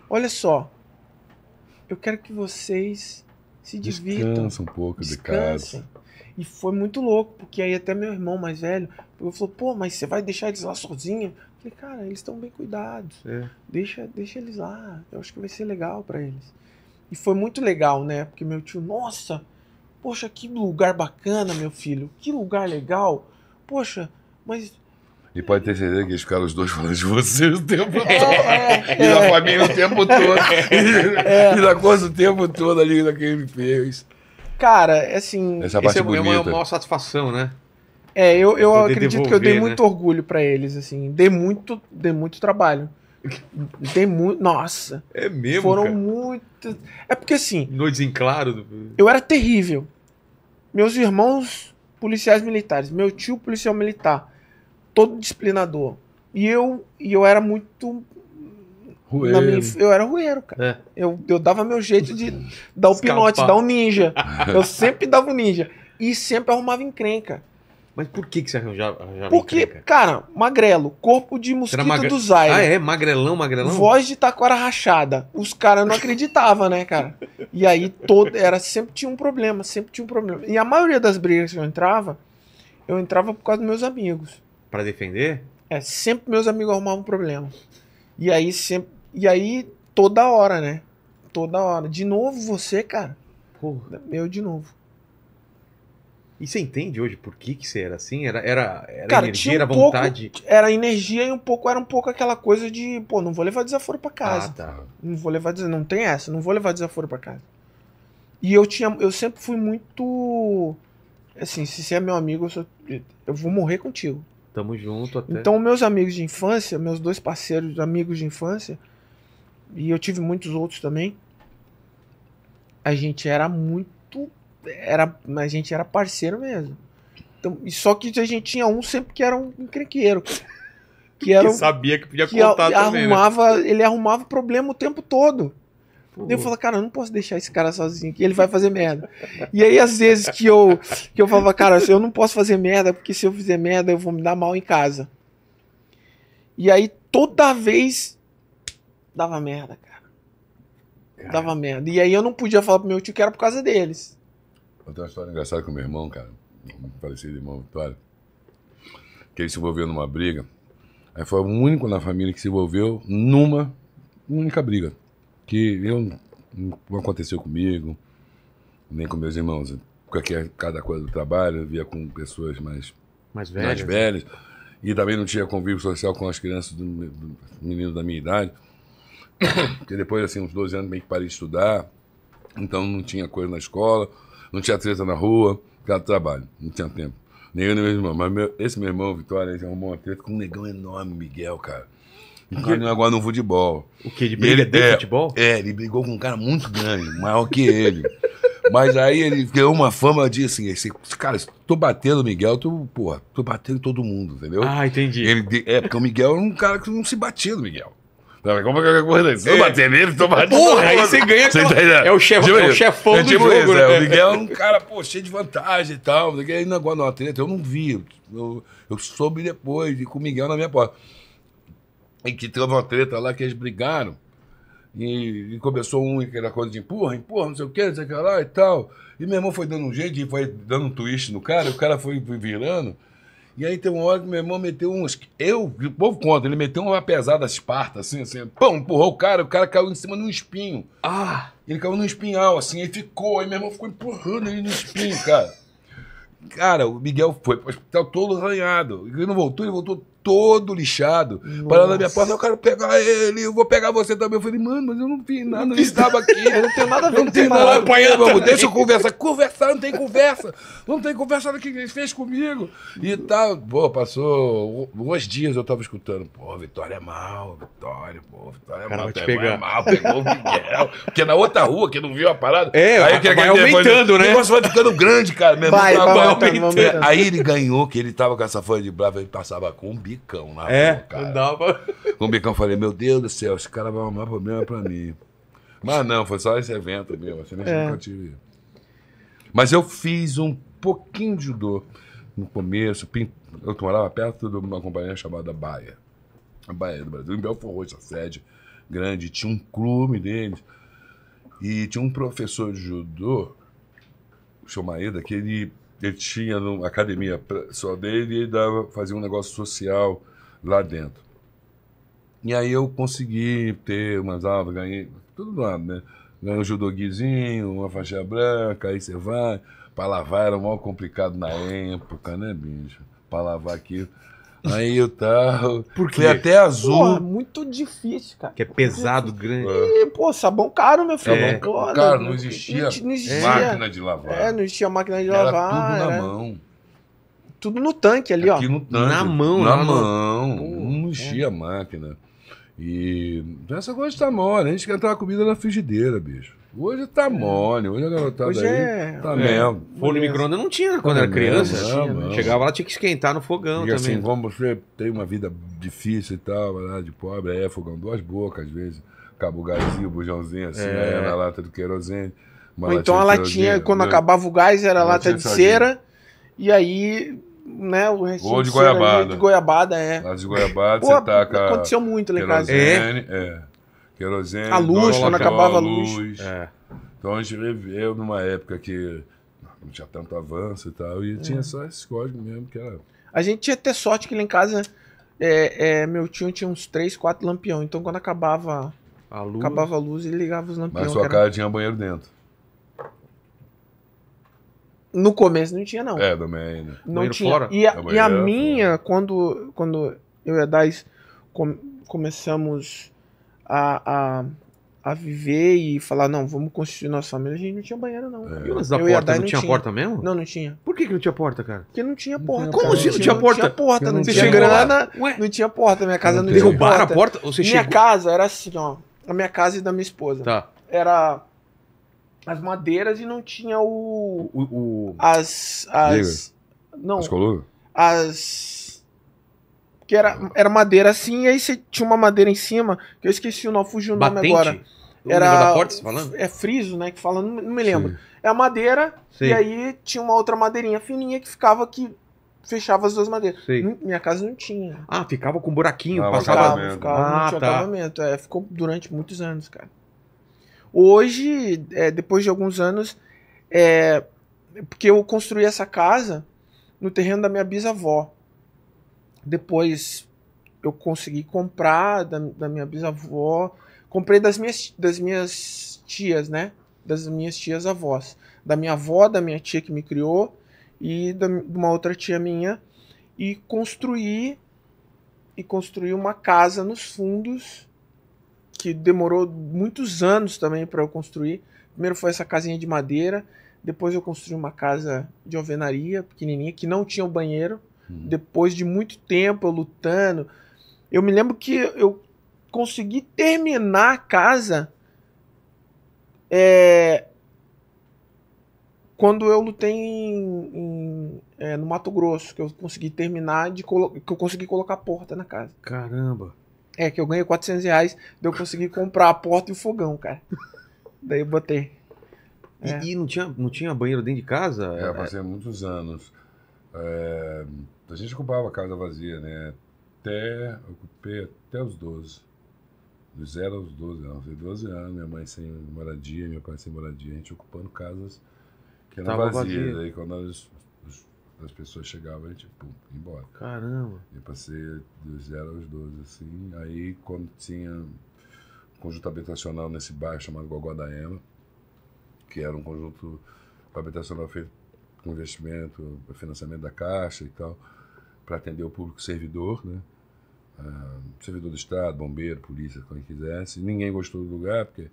S4: Olha só. Eu quero que vocês
S3: se divirtam. Descansa um pouco descansem. de
S4: casa. E foi muito louco, porque aí até meu irmão mais velho falou, pô, mas você vai deixar eles lá sozinhos? Falei, cara, eles estão bem cuidados. É. Deixa, deixa eles lá. Eu acho que vai ser legal para eles. E foi muito legal, né? Porque meu tio, nossa, poxa, que lugar bacana, meu filho. Que lugar legal. Poxa, mas
S3: e pode ter certeza que eles ficaram os dois falando de você o tempo é, todo. É, é, e da é, família o tempo todo. E, [LAUGHS] é. e da coisa o tempo todo ali daquele fez.
S4: Cara, assim. Essa parte esse bonita. é uma maior satisfação, né? É, eu, eu acredito devolver, que eu dei né? muito orgulho para eles, assim. Dei muito, dei muito trabalho. Dei muito. Nossa. É mesmo? Foram cara? muitas. É porque assim. Noites em claro. Eu era terrível. Meus irmãos, policiais militares. Meu tio, policial militar. Todo disciplinador. E eu, e eu era muito.
S5: Minha, eu
S4: era rueiro, cara. É. Eu, eu dava meu jeito de dar o Escapar. pinote, dar um ninja. [LAUGHS] Eu sempre dava um ninja. E sempre arrumava encrenca. Mas por que, que você
S2: arranjava, arranjava Porque,
S4: encrenca? cara, magrelo, corpo de mosquito magre... do Zaire. Ah, é? Magrelão, magrelão? Voz de taquara rachada. Os caras não acreditavam, né, cara? E aí todo, era, sempre tinha um problema, sempre tinha um problema. E a maioria das brigas que eu entrava, eu entrava por causa dos meus amigos.
S2: para defender?
S4: É, sempre meus amigos arrumavam um problema. E aí sempre. E aí, toda hora, né? Toda hora. De novo você, cara. Porra. Eu de novo.
S2: E você entende hoje por que que você era assim? Era, era, era Cara, energia, um era pouco, vontade?
S4: era energia e um pouco, era um pouco aquela coisa de, pô, não vou levar desaforo para ah, casa. Ah, tá. Não vou levar, não tem essa, não vou levar desaforo para casa. E eu tinha, eu sempre fui muito, assim, se você é meu amigo, eu, sou, eu vou morrer contigo. Tamo junto até. Então, meus amigos de infância, meus dois parceiros, amigos de infância, e eu tive muitos outros também, a gente era muito era, a gente era parceiro mesmo. Então, só que a gente tinha um sempre que era um encrenqueiro.
S2: Que, era, que sabia que podia que contar a, também. Né? Arrumava,
S4: né? Ele arrumava problema o tempo todo. Eu falava, cara, eu não posso deixar esse cara sozinho, que ele vai fazer merda. e aí, às vezes, que eu, que eu falava, cara, eu não posso fazer merda, porque se eu fizer merda, eu vou me dar mal em casa. E aí, toda vez, dava merda, cara. cara. Dava merda. E aí, eu não podia falar pro meu tio que era por causa deles.
S3: Eu tenho uma história engraçada com meu irmão, cara. Um parecido irmão Vitória. Que ele se envolveu numa briga. Aí foi o único na família que se envolveu numa única briga. Que eu, não aconteceu comigo, nem com meus irmãos. Porque é cada coisa do trabalho, eu via com pessoas mais, mais velhas. Mais né? velhas. E também não tinha convívio social com as crianças do, do menino da minha idade. [COUGHS] Porque depois, assim, uns 12 anos, meio que parei de estudar. Então não tinha coisa na escola não tinha treta na rua, era do trabalho. Não tinha tempo. Nem eu, nem meu irmão. Mas meu, esse meu irmão, Vitória, ele arrumou uma treta com um negão enorme, Miguel, cara. Um cara é agora no futebol. O que? Ele briga ele, de é, futebol? É, ele brigou com um cara muito grande, maior que ele. Mas aí ele ganhou uma fama de assim, esse, cara, se tô batendo o Miguel, tô, porra, tô batendo todo mundo, entendeu? Ah, entendi. Ele, é, porque o Miguel era é um cara que não se batia no Miguel. Como é que eu corrida? Se eu bater nele, tomar bate. Porra, aí você ganha. Aquela... É, o chef... Tipo é o chefão é do tipo né? É, o é. Miguel é um cara, pô, cheio de vantagem e tal. Aí na é uma treta, eu não vi. Eu, eu soube depois, e com o Miguel na minha porta. E que teve uma treta lá que eles brigaram. E, e, começou um, aquela coisa de empurra, empurra, não sei o que, não sei o que lá e tal. E meu irmão foi dando um jeito, e foi dando um twist no cara, o cara foi virando. E aí tem uma hora que meu irmão meteu uns. Eu, o povo conta, ele meteu uma pesada esparta, assim, assim. Pão, empurrou o cara, o cara caiu em cima de um espinho. Ah! Ele caiu num espinhal, assim, aí ficou. Aí meu irmão ficou empurrando ele no espinho, cara. Cara, o Miguel foi pro hospital todo arranhado. Ele não voltou, ele voltou todo lixado, Nossa. parando na minha porta, eu quero pegar ele, eu vou pegar você também. Eu falei, mano, mas eu não vi nada, não estava aqui. Eu não tenho nada a ver, com não vamos, deixa eu conversar. Conversar, não tem conversa. Não tem conversa do que ele fez comigo. E tal, pô, passou dois dias eu tava escutando, pô, Vitória é mal, Vitória, pô, Vitória
S1: é mal, te é pegar. é mal, pegou
S3: o Miguel. Porque na outra rua, que não viu a parada, é, aí que vai aumentando, né? O negócio vai ficando grande, cara, mesmo. Vai, vai, vai aumentando. Aí ele ganhou, que ele tava com essa folha de brava, ele passava com um bico bicão na é, rua, cara. Não dava. [LAUGHS] Com o bicão, falei, meu Deus do céu, esse cara vai arrumar problema pra mim. Mas não, foi só esse evento meu, assim, é. nunca tive. Mas eu fiz um pouquinho de judô no começo. Eu morava perto de uma companhia chamada Baia. A Baia do Brasil, em Belfort Roxo, a sede grande. Tinha um clube deles. E tinha um professor de judô, o seu marido, que ele ele tinha uma academia só dele e ele dava, fazia um negócio social lá dentro. E aí eu consegui ter umas aulas, ganhei tudo lá, né? Ganhei um judoguizinho, uma faixa branca, aí você vai. Para lavar era o maior complicado na época, né, bicho? Para lavar aqui Aí eu tal. Porque até azul. Porra,
S4: muito difícil, cara.
S3: Que é pesado, grande. E,
S4: pô, sabão caro, meu filho. É. Sabão caro. Cara, não existia, não existia máquina de é. lavar. É, não existia máquina de era lavar. Tudo na mão. Tudo no tanque ali, Aqui
S3: ó. No tanque. Na mão, na, na mão. mão. Pô, não existia é. máquina. E então, essa coisa tá mole. A gente quer entrar a comida na frigideira, bicho. Hoje tá mole, hoje a garotada hoje é... tá é, mesmo. Forno micro-ondas não tinha quando era criança. Chegava lá, tinha que esquentar no fogão e assim, também. assim, como você tem uma vida difícil e tal, de pobre, é fogão duas bocas, às vezes, cabo gásinho, bujãozinho assim, é. né, na lata do querosene. Ou então a latinha, quando né? acabava o gás, era lata de cera,
S4: e aí né? O Ou de, de goiabada. De goiabada, é. Lata de goiabada, Pô, você taca. Aconteceu muito lá em casa. É.
S3: é querosene. A luz, quando acabava a luz. luz. É. Então a gente viveu numa época que não tinha tanto avanço e tal, e é. tinha só esse código mesmo que era. A gente
S4: tinha até sorte que lá em casa, é, é meu tio tinha uns 3, 4 lampião, então quando acabava
S3: a luz, acabava
S4: a luz ele ligava os lampiões. Mas sua casa era...
S3: tinha banheiro dentro.
S4: No começo não tinha, não. É,
S3: também, né? Não banheiro tinha. Fora? E a, é, e a é
S4: minha, quando, quando eu e a Dais começamos a, a, a viver e falar, não, vamos construir nossa família, a gente não tinha banheiro, não. É. E da porta? Não, não, tinha porta mesmo? Não, não tinha. Por que, que não tinha porta, cara? Porque não tinha porta. Não Como assim não tinha porta? Não tinha porta, não, tinha, porta, não tinha grana, Ué? não tinha porta, minha casa não, tinha Derrubaram porta. a porta? Você minha chegou... casa era assim, ó, a minha casa e da minha esposa. Tá. Era as madeiras e não tinha o... o, o... As... as... Liga. Não. As colunas? As que era, era madeira assim, e aí você tinha uma madeira em cima, que eu esqueci o nome, fugiu o nome Batente? agora. Era. Da porta, tá falando? É friso, né? Que fala, não, não me lembro. Sim. É a madeira, Sim. e aí tinha uma outra madeirinha fininha que ficava que fechava as duas madeiras. Sim. Minha casa não tinha.
S2: Ah, ficava com um buraquinho, ah, passava. Ficava, ficava, ah,
S4: não tinha tá. É, ficou durante muitos anos, cara. Hoje, é, depois de alguns anos, é, porque eu construí essa casa no terreno da minha bisavó. Depois eu consegui comprar da, da minha bisavó. Comprei das minhas, das minhas tias, né? Das minhas tias avós. Da minha avó, da minha tia que me criou e da, de uma outra tia minha. E construí e construí uma casa nos fundos que demorou muitos anos também para eu construir. Primeiro foi essa casinha de madeira, depois eu construí uma casa de alvenaria pequenininha que não tinha o banheiro. Hum. Depois de muito tempo eu lutando, eu me lembro que eu consegui terminar a casa é, quando eu lutei em, em, é, no Mato Grosso, que eu consegui terminar de que eu consegui colocar a porta na casa. Caramba! É, que eu ganhei 400 reais, daí eu consegui comprar a porta e o fogão, cara. [LAUGHS] daí eu botei. É. E, não, tinha,
S2: não
S3: tinha banheiro dentro de casa? É, fazia muitos anos. É, a gente ocupava a casa vazia, né? Até, ocupei até os 12. Dos 0 aos 12 anos. Foi 12 anos, minha mãe sem moradia, meu pai sem moradia. A gente ocupando casas que eram Tava vazias. Vazia. Aí quando as, as pessoas chegavam, a gente, pum, embora. Caramba! E passei dos 0 aos 12, assim. Aí quando tinha um conjunto habitacional nesse bairro chamado Gogó da Ema, que era um conjunto habitacional feito com investimento, financiamento da Caixa e tal, para atender o público servidor, né? Ah, servidor do Estado, bombeiro, polícia, quem quisesse. Ninguém gostou do lugar, porque.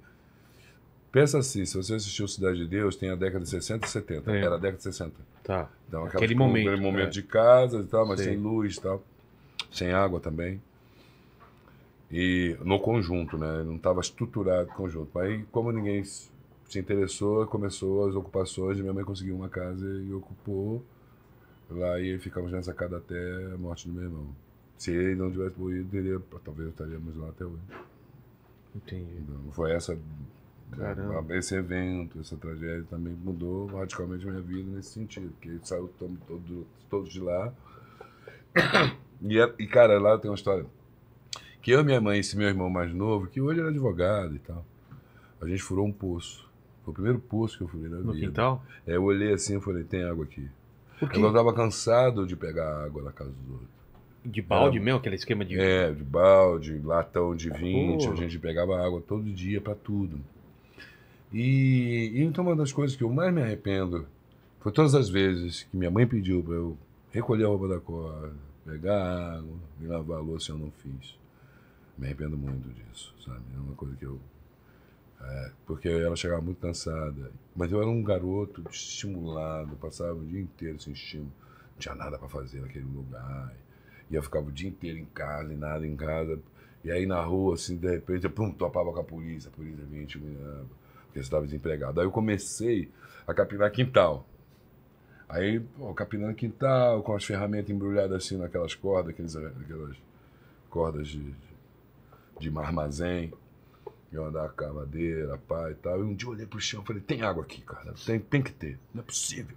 S3: Pensa assim, se você assistiu Cidade de Deus, tem a década de 60 e 70. É. Era a década de 60. Tá. Então, aquele momento. Aquele momento é. de casa e tal, mas Sim. sem luz e tal. Sem água também. E no conjunto, né? Não estava estruturado o conjunto. Aí, como ninguém se interessou, começou as ocupações, minha mãe conseguiu uma casa e ocupou lá e ficamos nessa casa até a morte do meu irmão. Se ele não tivesse morrido, teria, talvez estaríamos lá até hoje. Entendi. Então, foi essa Caramba. Né, esse evento, essa tragédia também mudou radicalmente a minha vida nesse sentido, porque saiu todo, todo, todos de lá. E, é, e, cara, lá tem uma história. Que eu, minha mãe e esse meu irmão mais novo, que hoje era advogado e tal, a gente furou um poço. Foi o primeiro poço que eu fui na no vida. quintal? É, eu olhei assim e falei, tem água aqui. Porque eu estava cansado de pegar água na casa dos outros. De balde Era... mesmo, aquele esquema de. É, de balde, latão de 20, tá Porra. a gente pegava água todo dia para tudo. E, e, então uma das coisas que eu mais me arrependo foi todas as vezes que minha mãe pediu para eu recolher a roupa da corda, pegar água, me lavar a louça, eu não fiz. Me arrependo muito disso, sabe? É uma coisa que eu é, porque ela chegava muito cansada. Mas eu era um garoto estimulado, passava o dia inteiro sem estímulo. Não tinha nada para fazer naquele lugar. E eu ficava o dia inteiro em casa, e nada em casa. E aí na rua, assim, de repente, eu pum, topava com a polícia. A polícia vinha intimidava, porque estava desempregado. Aí eu comecei a capinar quintal. Aí, pô, capinando quintal, com as ferramentas embrulhadas assim naquelas cordas, aqueles, aquelas cordas de, de, de armazém eu andar com a madeira, pai e tal. E um dia eu olhei pro chão e falei, tem água aqui, cara. Tem, tem que ter. Não é possível.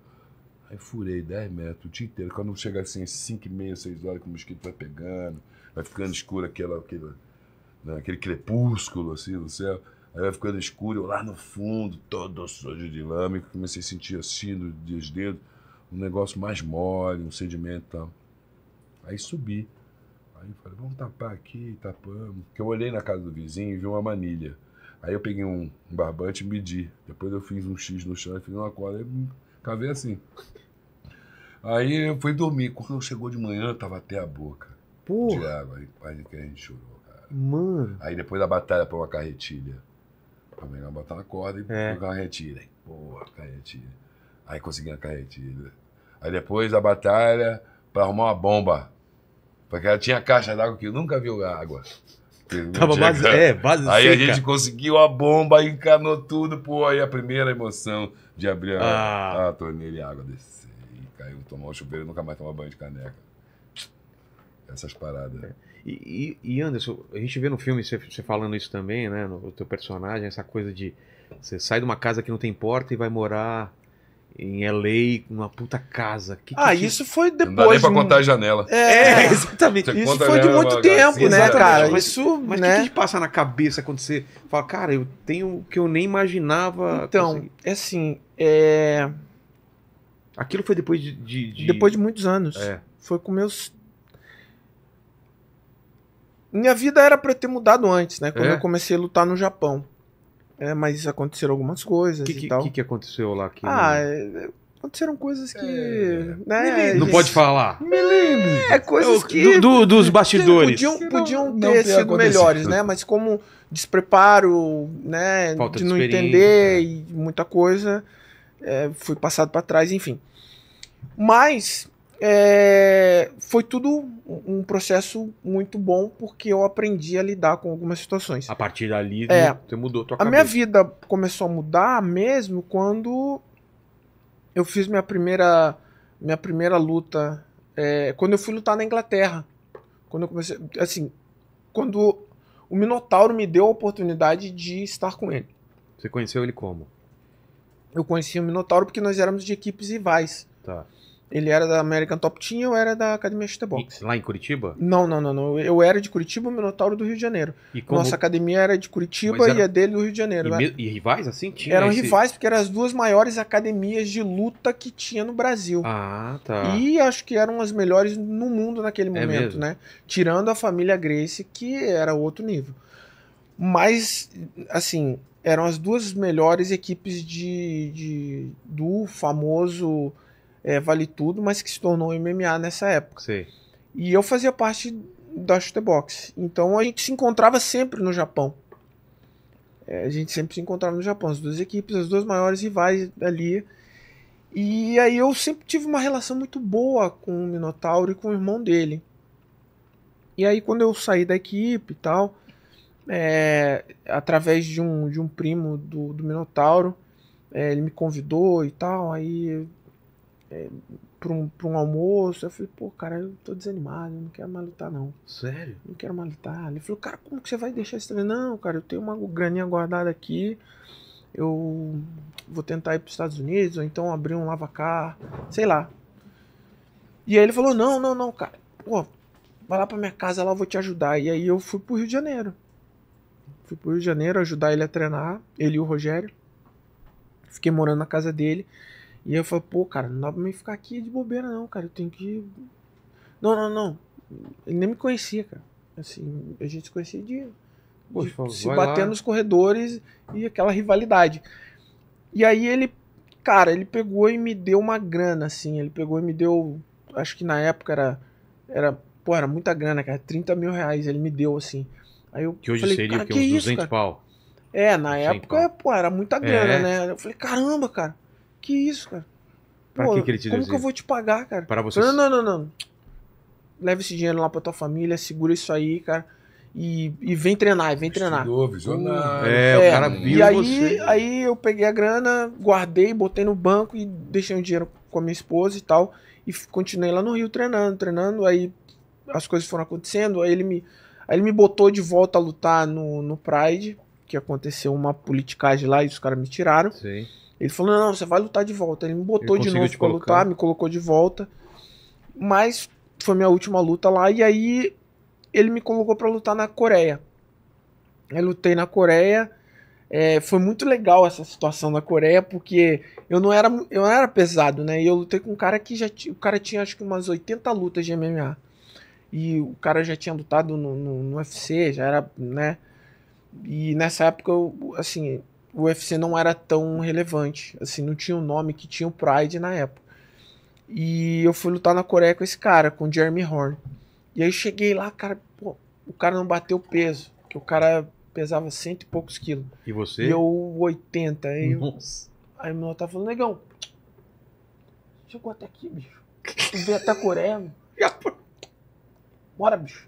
S3: Aí furei 10 metros o dia inteiro. Quando chega assim, 5 e meia, 6 horas, que o mosquito vai pegando, vai ficando escuro aquela, né, aquele crepúsculo assim no céu. Aí vai ficando escuro, eu lá no fundo, todo sujo de lama, e comecei a sentir assim dos dedos, um negócio mais mole, um sedimento e tal. Aí subi. Aí eu falei, vamos tapar aqui, tapamos. Porque eu olhei na casa do vizinho e vi uma manilha. Aí eu peguei um, um barbante e medi. Depois eu fiz um X no chão e fiz uma cola. e cavei assim. Aí eu fui dormir. Quando chegou de manhã, tava até a boca. Porra. De água. Aí que a gente chorou, cara. Mano. Aí depois da batalha pra uma carretilha. Pra melhor botar uma corda e é. uma carretilha. Aí, porra, carretilha. Aí consegui a carretilha. Aí depois da batalha pra arrumar uma bomba. Porque ela tinha caixa d'água que eu nunca viu água. Tava base, é, base Aí seca. a gente conseguiu a bomba, encanou tudo, pô, aí a primeira emoção de abrir a, ah. a torneira e a água descer. E caiu, tomar o chuveiro e nunca mais tomar banho de caneca. Essas paradas. É.
S2: E, e, Anderson, a gente vê no filme você, falando isso também, né? No, o teu personagem, essa coisa de você sai de uma casa que não tem porta e vai morar em LA, uma puta casa. Que, ah, isso foi depois. Não dá nem pra contar a janela. É, é [LAUGHS] exatamente. Você isso foi de muito tempo, assim, né, cara? Mas,
S4: isso, mas né? que, que né? te passa na cabeça
S2: quando você fala, cara, eu tenho o que eu nem imaginava. Então, conseguir. é assim. É...
S4: Aquilo foi depois de,
S2: de, de... Depois de muitos anos. É.
S4: Foi com meus. Minha vida era pra ter mudado antes, né? Quando é. eu comecei a lutar no Japão. É, mas aconteceram algumas coisas que, e que, tal. O que, que, aconteceu lá? aqui? Ah, é, é, aconteceram coisas que. É... Né, não pode falar. Me lembro. É coisas que. Do, do,
S2: dos bastidores. Podiam,
S4: podiam não, ter não sido melhores, né? Mas como despreparo, né? Falta de, não entender e muita coisa, é, fui passado para trás, enfim. Mas é, foi tudo um processo muito bom porque eu aprendi a lidar com algumas situações. A partir
S2: dali, é, né, você mudou a tua a cabeça. A minha
S4: vida começou a mudar mesmo quando eu fiz minha primeira minha primeira luta, é, quando eu fui lutar na Inglaterra. Quando eu comecei, assim, quando o Minotauro me deu a oportunidade de estar com ele. Você conheceu ele como? Eu conheci o Minotauro porque nós éramos de equipes rivais. Tá. Ele era da American Top Team ou era da Academia Chita
S2: lá em Curitiba?
S4: Não, não, não, não. Eu era de Curitiba, o Minotauro do Rio de Janeiro. Como... Nossa academia era de Curitiba era... e a é dele do Rio de Janeiro. E, né? e rivais assim? Tinha Eram esse... rivais, porque eram as duas maiores academias de luta que tinha no Brasil. Ah, tá. E acho que eram as melhores no mundo naquele é momento, é né? Tirando a família Grace, que era outro nível. Mas, assim, eram as duas melhores equipes de, de do famoso é, Vale Tudo, mas que se tornou MMA nessa época. Sim. E eu fazia parte da Shooter Box. Então a gente se encontrava sempre no Japão. É, a gente sempre se encontrava no Japão, as duas equipes, as duas maiores rivais ali. E aí eu sempre tive uma relação muito boa com o Minotauro e com o irmão dele. E aí quando eu saí da equipe e tal, é, através de um, de um primo do, do Minotauro, é, ele me convidou e tal, aí é, pra, um, pra um almoço. Eu falei, pô, cara, eu tô desanimado, eu não quero mais lutar, não. Sério? Não quero mais lutar. Ele falou, cara, como que você vai deixar esse treino? Não, cara, eu tenho uma graninha guardada aqui. Eu vou tentar ir pros Estados Unidos, ou então abrir um lavacar, sei lá. E aí ele falou, não, não, não, cara, pô, vai lá pra minha casa, lá eu vou te ajudar. E aí eu fui pro Rio de Janeiro. Fui pro Rio de Janeiro ajudar ele a treinar, ele e o Rogério. Fiquei morando na casa dele. E eu falei, pô, cara, não dá pra mim ficar aqui de bobeira, não, cara. Eu tenho que. Não, não, não. Ele nem me conhecia, cara. Assim, a gente se conhecia de, se bater nos corredores e aquela rivalidade. E aí ele, cara, ele pegou e me deu uma grana, assim. Ele pegou e me deu. Acho que na época era. era pô, era muita grana, cara. 30 mil reais ele me deu, assim. Aí eu que hoje falei, seria o que, uns 200 isso, pau. É, na época, pau. pô, era muita é. grana, é. né? Eu falei, caramba, cara. Que isso, cara? Pra Pô, que, que ele te deu Como que eu vou te pagar, cara? Para você. Não, não, não, não. Leva esse dinheiro lá pra tua família, segura isso aí, cara. E, e vem treinar, vem treinar. visionário. É, é, o cara viu E aí, você. aí eu peguei a grana, guardei, botei no banco e deixei o dinheiro com a minha esposa e tal. E continuei lá no Rio treinando, treinando. Aí as coisas foram acontecendo. Aí ele me, aí ele me botou de volta a lutar no, no Pride, que aconteceu uma politicagem lá e os caras me tiraram. Sim. Ele falou: não, você vai lutar de volta. Ele me botou Ele de novo pra lutar, me colocou de volta. Mas foi minha última luta lá. E aí ele me colocou para lutar na Coreia. Eu lutei na Coreia. É, foi muito legal essa situação na Coreia, porque eu não era, eu não era pesado, né? E eu lutei com um cara que já o cara tinha acho que umas 80 lutas de MMA. E o cara já tinha lutado no, no, no UFC, já era, né? E nessa época eu, assim, o UFC não era tão relevante, assim, não tinha o um nome que tinha o Pride na época. E eu fui lutar na Coreia com esse cara, com o Jeremy Horn. E aí cheguei lá, cara, pô, o cara não bateu peso, que o cara pesava cento e poucos quilos. E você? E eu 80. Aí, Nossa. Eu, aí o meu tava tá falando, negão, chegou até aqui, bicho. Veio até a Coreia, [LAUGHS] Bora, bicho.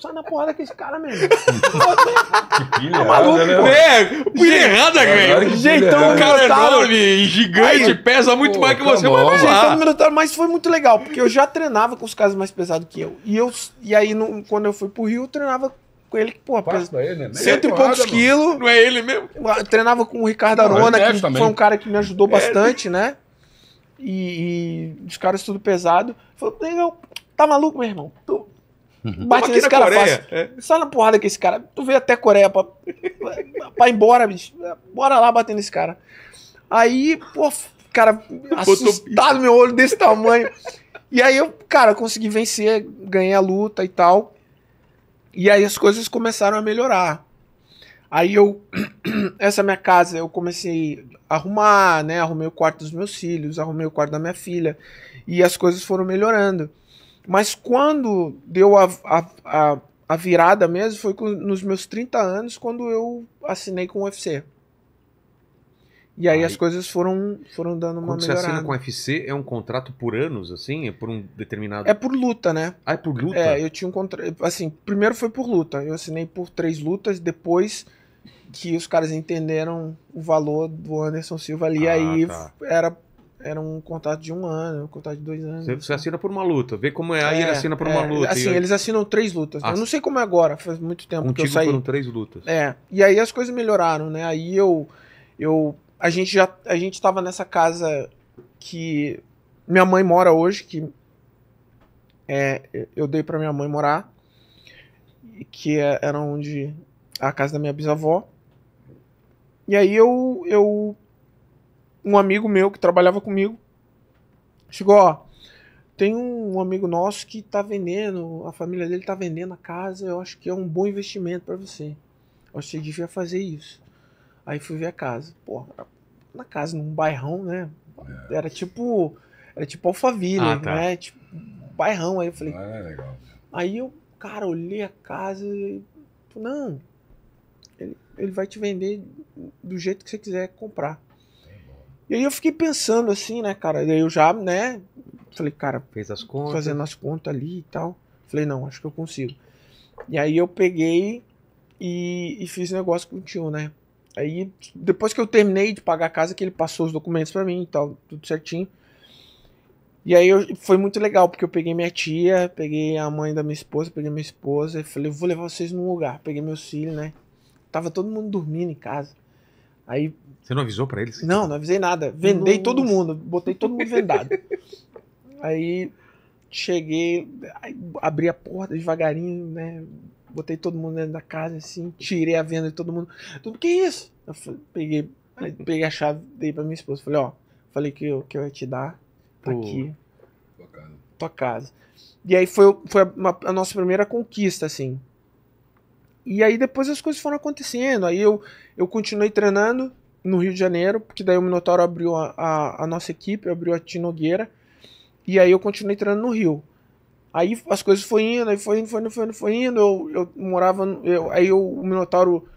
S4: sai na porrada com esse cara mesmo. que [LAUGHS]
S3: pilha, é maluco, né? Pilha errada, velho. Jeitão enorme, gigante, aí, pesa
S2: muito pô, mais que você,
S3: mas jeitão tá
S4: militar, mas foi muito legal, porque eu já treinava com os caras mais pesados que eu. E, eu, e aí, no, quando eu fui pro Rio, eu treinava com ele que, porra, pesa né? cento e poucos quilos. Não é ele mesmo? Eu treinava com o Ricardo é Arona, que também. foi um cara que me ajudou é bastante, né? E, e, os caras tudo pesado. Falei, tá maluco, meu irmão? Tu, Uhum. Bate nesse cara Coreia. fácil. É. Sai na porrada com esse cara. Tu veio até Coreia pra, pra ir embora, bicho. Bora lá bater nesse cara. Aí, pô, cara, [LAUGHS] assustado, meu olho desse tamanho. e aí eu, cara, consegui vencer, ganhei a luta e tal. E aí as coisas começaram a melhorar. Aí eu, [CLEARS THROAT] essa minha casa, eu comecei a arrumar, né? Arrumei o quarto dos meus filhos, arrumei o quarto da minha filha. E as coisas foram melhorando. Mas quando deu a, a, a, a virada mesmo foi com, nos meus 30 anos, quando eu assinei com o UFC. E aí, aí, as coisas foram, foram dando uma quando melhorada. Você assina com o
S2: UFC, é um contrato por anos, assim? É por um determinado. É
S4: por luta, né? Ah, é por luta? É, eu tinha um contrato. Assim, primeiro foi por luta. Eu assinei por três lutas, depois que os caras entenderam o valor do Anderson Silva ali, ah, aí tá. era era um contrato de um ano, um contrato de dois anos. Você,
S2: assina por uma luta, vê como é, aí ele é, assina por é, uma luta. Assim, aí... eles
S4: assinam três lutas. Ass... Eu não sei como é agora, faz muito tempo Contigo que eu saí. foram três lutas. É, e aí as coisas melhoraram, né? Aí eu, eu, a gente já, a gente tava nessa casa que minha mãe mora hoje, que é, eu dei para minha mãe morar, que é, era onde, a casa da minha bisavó. E aí eu, eu um amigo meu que trabalhava comigo chegou, ó, tem um amigo nosso que tá vendendo, a família dele tá vendendo a casa, eu acho que é um bom investimento para você. Eu acho que você devia fazer isso. Aí fui ver a casa. Pô, na casa, num bairrão, né? É. Era tipo, era tipo Alphaville, ah, tá. né? Tipo, bairrão. Aí eu falei. Ah, é legal. Aí eu, cara, olhei a casa e. Não, ele, ele vai te vender do jeito que você quiser comprar. E aí eu fiquei pensando assim, né, cara? E aí eu já, né? Falei, cara. Fez as contas. Fazendo as contas ali e tal. Falei, não, acho que eu consigo. E aí eu peguei e, e fiz negócio com o tio, né? Aí depois que eu terminei de pagar a casa, que ele passou os documentos para mim e tal, tudo certinho. E aí eu, foi muito legal, porque eu peguei minha tia, peguei a mãe da minha esposa, peguei minha esposa e falei, vou levar vocês num lugar. Peguei meus filhos, né? Tava todo mundo dormindo em casa. Aí.
S2: Você não avisou para
S4: eles? Não, não avisei nada. Vendei Nossa. todo mundo, botei todo mundo vendado. [LAUGHS] aí cheguei, aí abri a porta devagarinho, né? Botei todo mundo dentro da casa, assim, tirei a venda de todo mundo. Tudo que é isso? Eu falei, peguei, peguei a chave, dei pra minha esposa. Falei, ó, falei que eu, que eu ia te dar. Tá Pô. aqui. Tua casa. Tua casa. E aí foi, foi a, uma, a nossa primeira conquista, assim. E aí depois as coisas foram acontecendo. Aí eu, eu continuei treinando no Rio de Janeiro, porque daí o Minotauro abriu a, a, a nossa equipe, abriu a Tinogueira. E aí eu continuei treinando no Rio. Aí as coisas foi indo, aí foi indo, foi indo, foi indo, foi indo. Eu, eu morava. Eu, aí eu, o Minotauro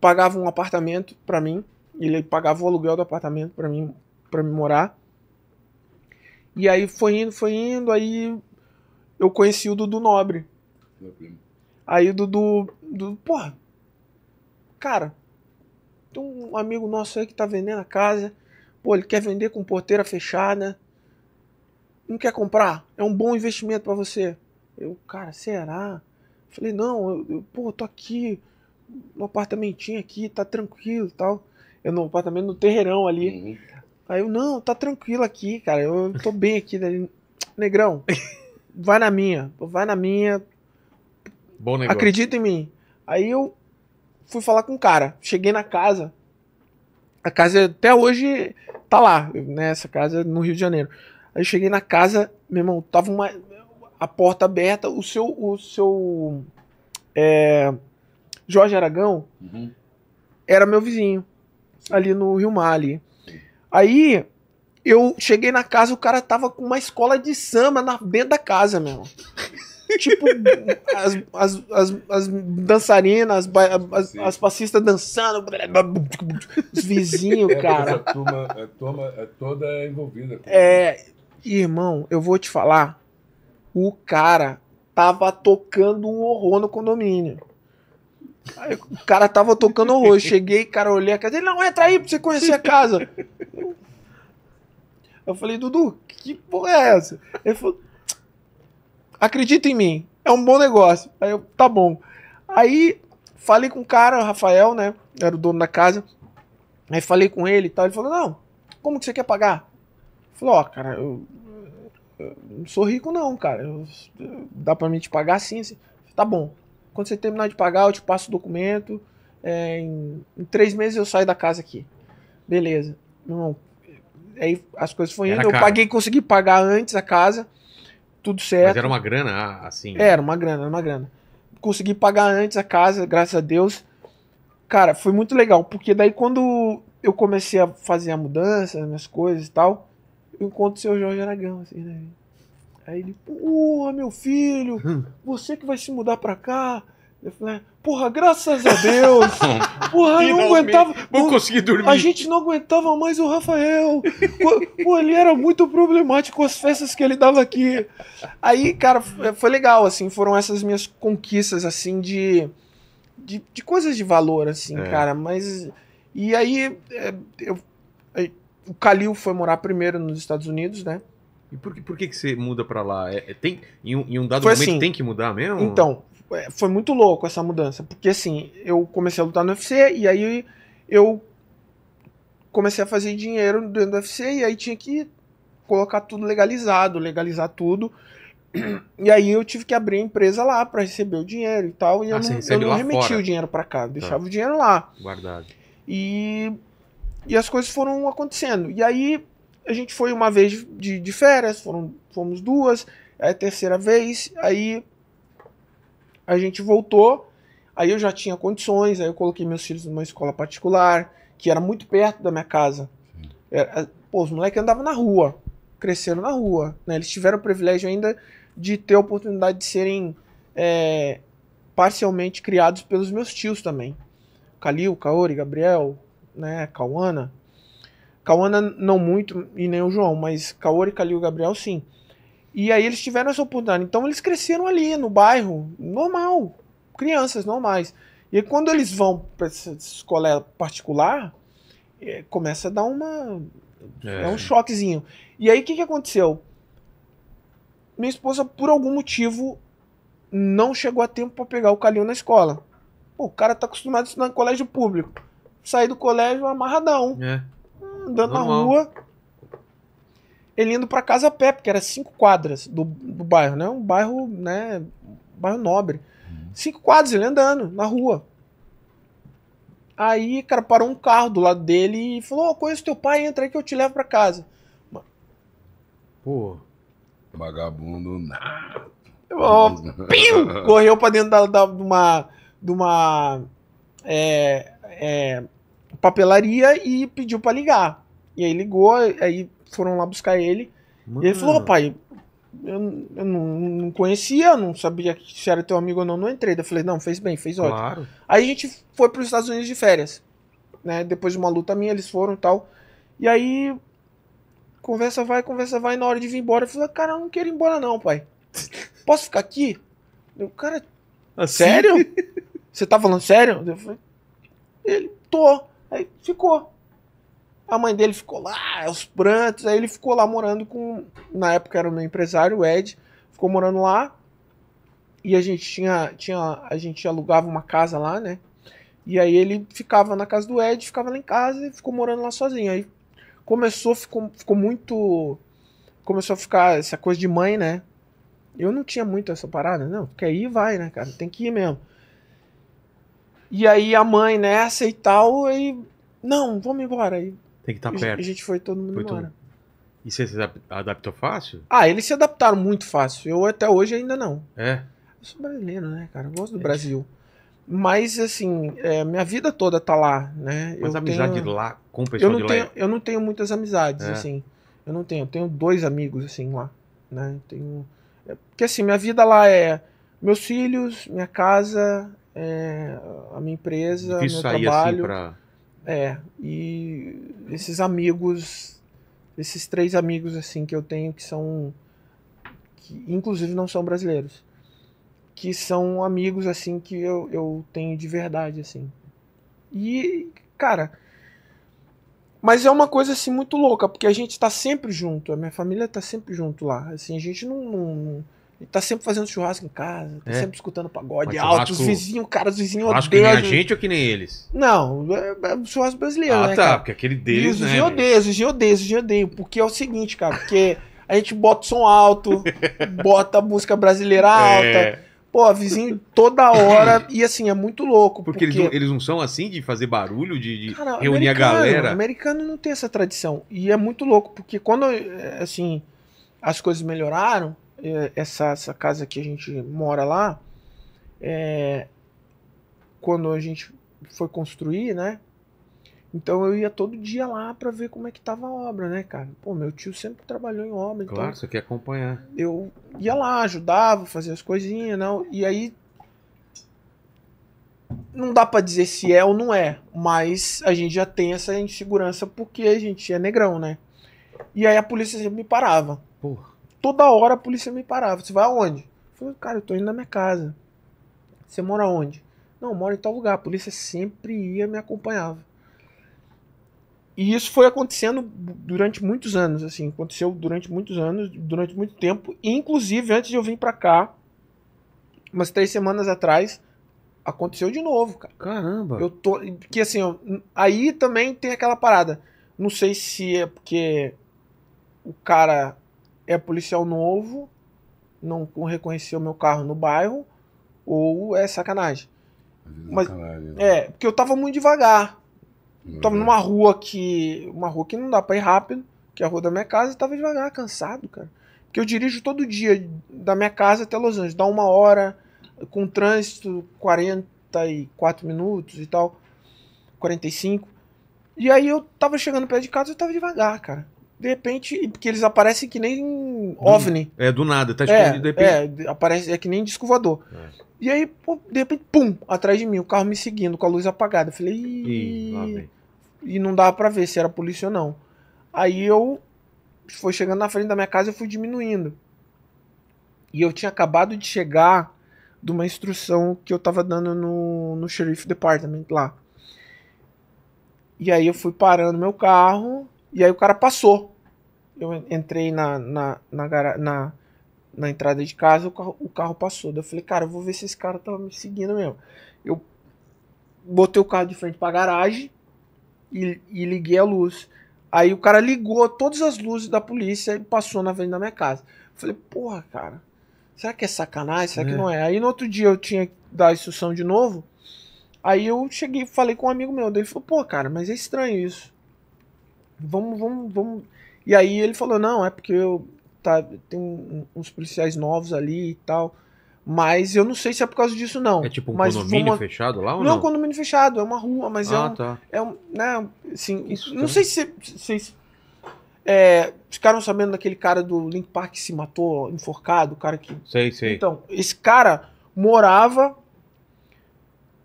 S4: pagava um apartamento para mim. Ele pagava o aluguel do apartamento para mim, para mim morar. E aí foi indo, foi indo. Aí eu conheci o Dudu Nobre. Meu primo. Aí do do Dudu, porra, cara, tem um amigo nosso aí que tá vendendo a casa, pô, ele quer vender com porteira fechada, não quer comprar, é um bom investimento para você. Eu, cara, será? Falei, não, eu, eu, pô, tô aqui, no apartamentinho aqui, tá tranquilo tal. Eu é no apartamento no terreirão ali. Uhum. Aí eu, não, tá tranquilo aqui, cara, eu tô bem aqui. Né? Negrão, [LAUGHS] vai na minha, vai na minha,
S2: Bom negócio. Acredita
S4: em mim. Aí eu fui falar com o cara. Cheguei na casa. A casa até hoje tá lá, nessa né? casa é no Rio de Janeiro. Aí eu cheguei na casa, meu irmão, tava uma, a porta aberta, o seu, o seu é, Jorge Aragão uhum. era meu vizinho, ali no Rio Mar, ali. Aí eu cheguei na casa, o cara tava com uma escola de samba na, dentro da casa, meu tipo, as, as, as, as dançarinas, as, as, passistas dançando, os vizinhos, é, cara. A turma,
S3: a turma é toda envolvida.
S4: É, irmão, eu vou te falar, o cara tava tocando um horror no condomínio. Aí, o cara tava tocando horror. Eu cheguei, cara, olhei a casa ele Não, entra aí pra você conhecer a casa. Eu falei, Dudu, que porra é essa? Ele falou, acredita em mim, é um bom negócio. Aí eu, tá bom. Aí falei com o cara, o Rafael, né? Era o dono da casa. Aí falei com ele e tal. Ele falou: Não, como que você quer pagar? Falou: Ó, oh, cara, eu, eu, não sou rico, não, cara. Eu, dá pra mim te pagar sim. Assim. Tá bom. Quando você terminar de pagar, eu te passo o documento. É, em, em, três meses eu saio da casa aqui. Beleza. Não, aí as coisas foram indo. Era eu caro. paguei, consegui pagar antes a casa tudo certo. Mas era uma grana, ah, assim. Era uma grana, era uma grana. Consegui pagar antes a casa, graças a Deus. Cara, foi muito legal, porque daí quando eu comecei a fazer a mudança, as minhas coisas e tal, eu encontro o seu Jorge Aragão, assim, né? Aí ele, porra, meu filho, hum. você que vai se mudar pra cá, eu falei, porra, graças a Deus. [LAUGHS] Porra, eu não aguentava. Vou não, conseguir dormir. A gente não aguentava mais o Rafael. Pô, ele era muito problemático as festas que ele dava aqui. Aí, cara, eh, foi legal, assim, foram essas minhas conquistas, assim, de. De, de coisas de valor, assim, é. cara. Mas. E aí, eh, eu, eu, o Calil foi morar primeiro nos Estados Unidos, né?
S2: E por que, por que, que você muda para lá? É, é, tem, em um, em, um, dado Foi momento assim, tem que mudar mesmo? Então,
S4: é, foi muito louco essa mudança, porque assim, eu comecei a lutar no UFC e aí eu comecei a fazer dinheiro dentro do UFC e aí tinha que colocar tudo legalizado, legalizar tudo. [CLEARS THROAT] E aí eu tive que abrir a empresa lá para receber o dinheiro e tal, e ah, eu não, eu não remeti o dinheiro para cá, tá. deixava tá. o dinheiro lá. Guardado. E e as coisas foram acontecendo. E aí a gente foi uma vez de, de férias, foram, fomos duas, aí a terceira vez, aí a gente voltou, aí eu já tinha condições, aí eu coloquei meus filhos numa escola particular, que era muito perto da minha casa. Era, eh, pô, os moleques andavam na rua, cresceram na rua, né? Eles tiveram o privilégio ainda de ter a oportunidade de serem é, parcialmente criados pelos meus tios também. Calil, Kaori, Gabriel, né, Cauana. Cauana não muito e nem o João, mas Kaori, Calil e Gabriel sim. E aí eles tiveram essa oportunidade. Então eles cresceram ali no bairro, normal, crianças normais. E quando eles vão para essa escola particular, é, começa a dar uma é. é um choquezinho. E aí o que, que aconteceu? Minha esposa, por algum motivo, não chegou a tempo para pegar o Calil na escola. Pô, o cara tá acostumado a estudar em colégio público. Sair do colégio amarradão. É. Andando Normal. na rua, ele indo para casa a pé, porque era cinco quadras do, do bairro, né? Um bairro, né? Um bairro nobre. Uhum. Cinco quadras, ele andando na rua. Aí, cara, parou um carro do lado dele e falou: oh, conheço teu pai, entra aí que eu te levo para casa.
S3: Pô. Vagabundo. Ó, pim, [LAUGHS] correu
S4: pra dentro da, da, de uma. De uma é, é, papelaria e pediu para ligar. E aí ligou, aí foram lá buscar ele. Mano. E ele falou, pai, eu, eu não, não, conhecia, não sabia se era teu amigo ou não, não entrei. Eu falei, não, fez bem, fez ótimo. Claro. Aí a gente foi para os Estados Unidos de férias, né? Depois de uma luta minha, eles foram e tal. E aí, conversa vai, conversa vai, na hora de vir embora, eu falei, cara, eu não quero ir embora não, pai. Posso ficar aqui? Eu, cara, assim? sério? Você tá falando sério? Eu falei, ele, tô. Aí ficou. A mãe dele ficou lá, os prantos. Aí ele ficou lá morando com. Na época era o meu empresário, o Ed. Ficou morando lá. E a gente tinha, tinha. A gente alugava uma casa lá, né? E aí ele ficava na casa do Ed, ficava lá em casa e ficou morando lá sozinho. Aí começou, ficou, ficou muito. Começou a ficar essa coisa de mãe, né? Eu não tinha muito essa parada, não. Quer ir, vai, né, cara? Tem que ir mesmo. E aí a mãe nessa e tal, aí Não, vamos embora. Aí tem que estar tá perto. A gente foi todo mundo foi embora. Todo...
S2: E você se adaptou fácil?
S4: Ah, eles se adaptaram muito fácil. Eu até hoje ainda não. É? Eu sou brasileiro, né, cara? Eu gosto do é. Brasil. Mas, assim, é, minha vida toda tá lá, né? Mas eu amizade tenho... lá com o pessoal de é tenho, lá? Eu não tenho muitas amizades, é. assim. Eu não tenho. Eu tenho dois amigos, assim, lá. Né? Eu tenho... É, porque, assim, minha vida lá é meus filhos, minha casa, é, a minha empresa, Difícil meu sair, assim, trabalho. Assim, pra é, e esses amigos, esses três amigos assim que eu tenho que são que inclusive não são brasileiros, que são amigos assim que eu, eu tenho de verdade assim. E cara, mas é uma coisa assim muito louca, porque a gente tá sempre junto, a minha família tá sempre junto lá. Assim, a gente não, não e tá sempre fazendo churrasco em casa, tá é. sempre escutando pagode Mas alto, os vizinhos, cara, os vizinhos odeiam. que é nem a gente
S2: ou que nem eles?
S4: Não, é, é churrasco brasileiro, ah, né, tá, cara? porque aquele deles, os né? Os odeiam, os odeiam, os odeiam, porque é o seguinte, cara, porque a gente bota o som alto, [LAUGHS] bota a música brasileira é. alta, é. pô, vizinho toda hora, e assim, é muito louco. Porque, porque... Eles, não,
S2: eles, não, são assim de fazer barulho, de, de cara, reunir a galera?
S4: americano não tem essa tradição, e é muito louco, porque quando, é, assim, as coisas melhoraram, é, essa, essa casa que a gente mora lá, é, quando a gente foi construir, né? Então eu ia todo dia lá para ver como é que tava a obra, né, cara? Pô, meu tio sempre trabalhou em obra. Então claro, então você quer
S2: acompanhar.
S4: Eu ia lá, ajudava, fazia as coisinhas, não. E aí não dá para dizer se é ou não é, mas a gente já tem essa insegurança porque a gente é negrão, né? E aí a polícia sempre me parava. Porra. Toda hora a polícia me parava. Você vai aonde? Eu falei, cara, eu tô indo na minha casa. Você mora onde? Não, eu moro em tal lugar. A polícia sempre ia me acompanhava. E isso foi acontecendo durante muitos anos, assim, aconteceu durante muitos anos, durante muito tempo, inclusive antes de eu vir para cá, umas três semanas atrás, aconteceu de novo, cara. Caramba. Eu tô, que assim, aí também tem aquela parada. Não sei se é porque o cara é policial novo, não reconheceu meu carro no bairro, ou é sacanagem. É Mas, sacanagem, né? é, porque eu tava muito devagar. Uhum. Tava numa uhum. rua que. Uma rua que não dá pra ir rápido, que é a rua da minha casa, e tava devagar, cansado, cara. Porque eu dirijo todo dia da minha casa até Los Angeles. Dá uma hora, com trânsito, 44 minutos e tal. 45. E aí eu tava chegando perto de casa, eu tava devagar, cara de repente, porque eles aparecem que nem OVNI. É, do nada, tá é, escondido, é, de repente. É, aparece, é que nem disco voador. É. E aí, pô, de repente, pum, atrás de mim, o carro me seguindo com a luz apagada. Eu falei,
S5: Ih,
S4: e não dava para ver se era polícia ou não. Aí eu foi chegando na frente da minha casa, eu fui diminuindo. E eu tinha acabado de chegar de uma instrução que eu tava dando no, no Sheriff Department lá. E aí eu fui parando meu carro, e aí o cara passou. Eu entrei na, na, na, na, na entrada de casa, o carro, o carro passou. Daí eu falei, cara, eu vou ver se esse cara tava tá me seguindo mesmo. Eu botei o carro de frente pra garagem e, e liguei a luz. Aí o cara ligou todas as luzes da polícia e passou na frente da minha casa. Eu falei, porra, cara, será que é sacanagem? Será é. que não é? Aí no outro dia eu tinha que dar instrução de novo. Aí eu cheguei falei com um amigo meu. Ele falou, pô, cara, mas é estranho isso vamos, vamos, vamos. E aí ele falou, não, é porque eu tá, tem uns policiais novos ali e tal. Mas eu não sei se é por causa disso, não. É tipo um mas condomínio uma... fechado lá ou não? É não, condomínio fechado, é uma rua, mas é ah, é um. Tá. É um né, assim, isso não tá. sei se vocês é, ficaram sabendo daquele cara do Link Park que se matou enforcado, o cara que. Sei, sei. Então, esse cara morava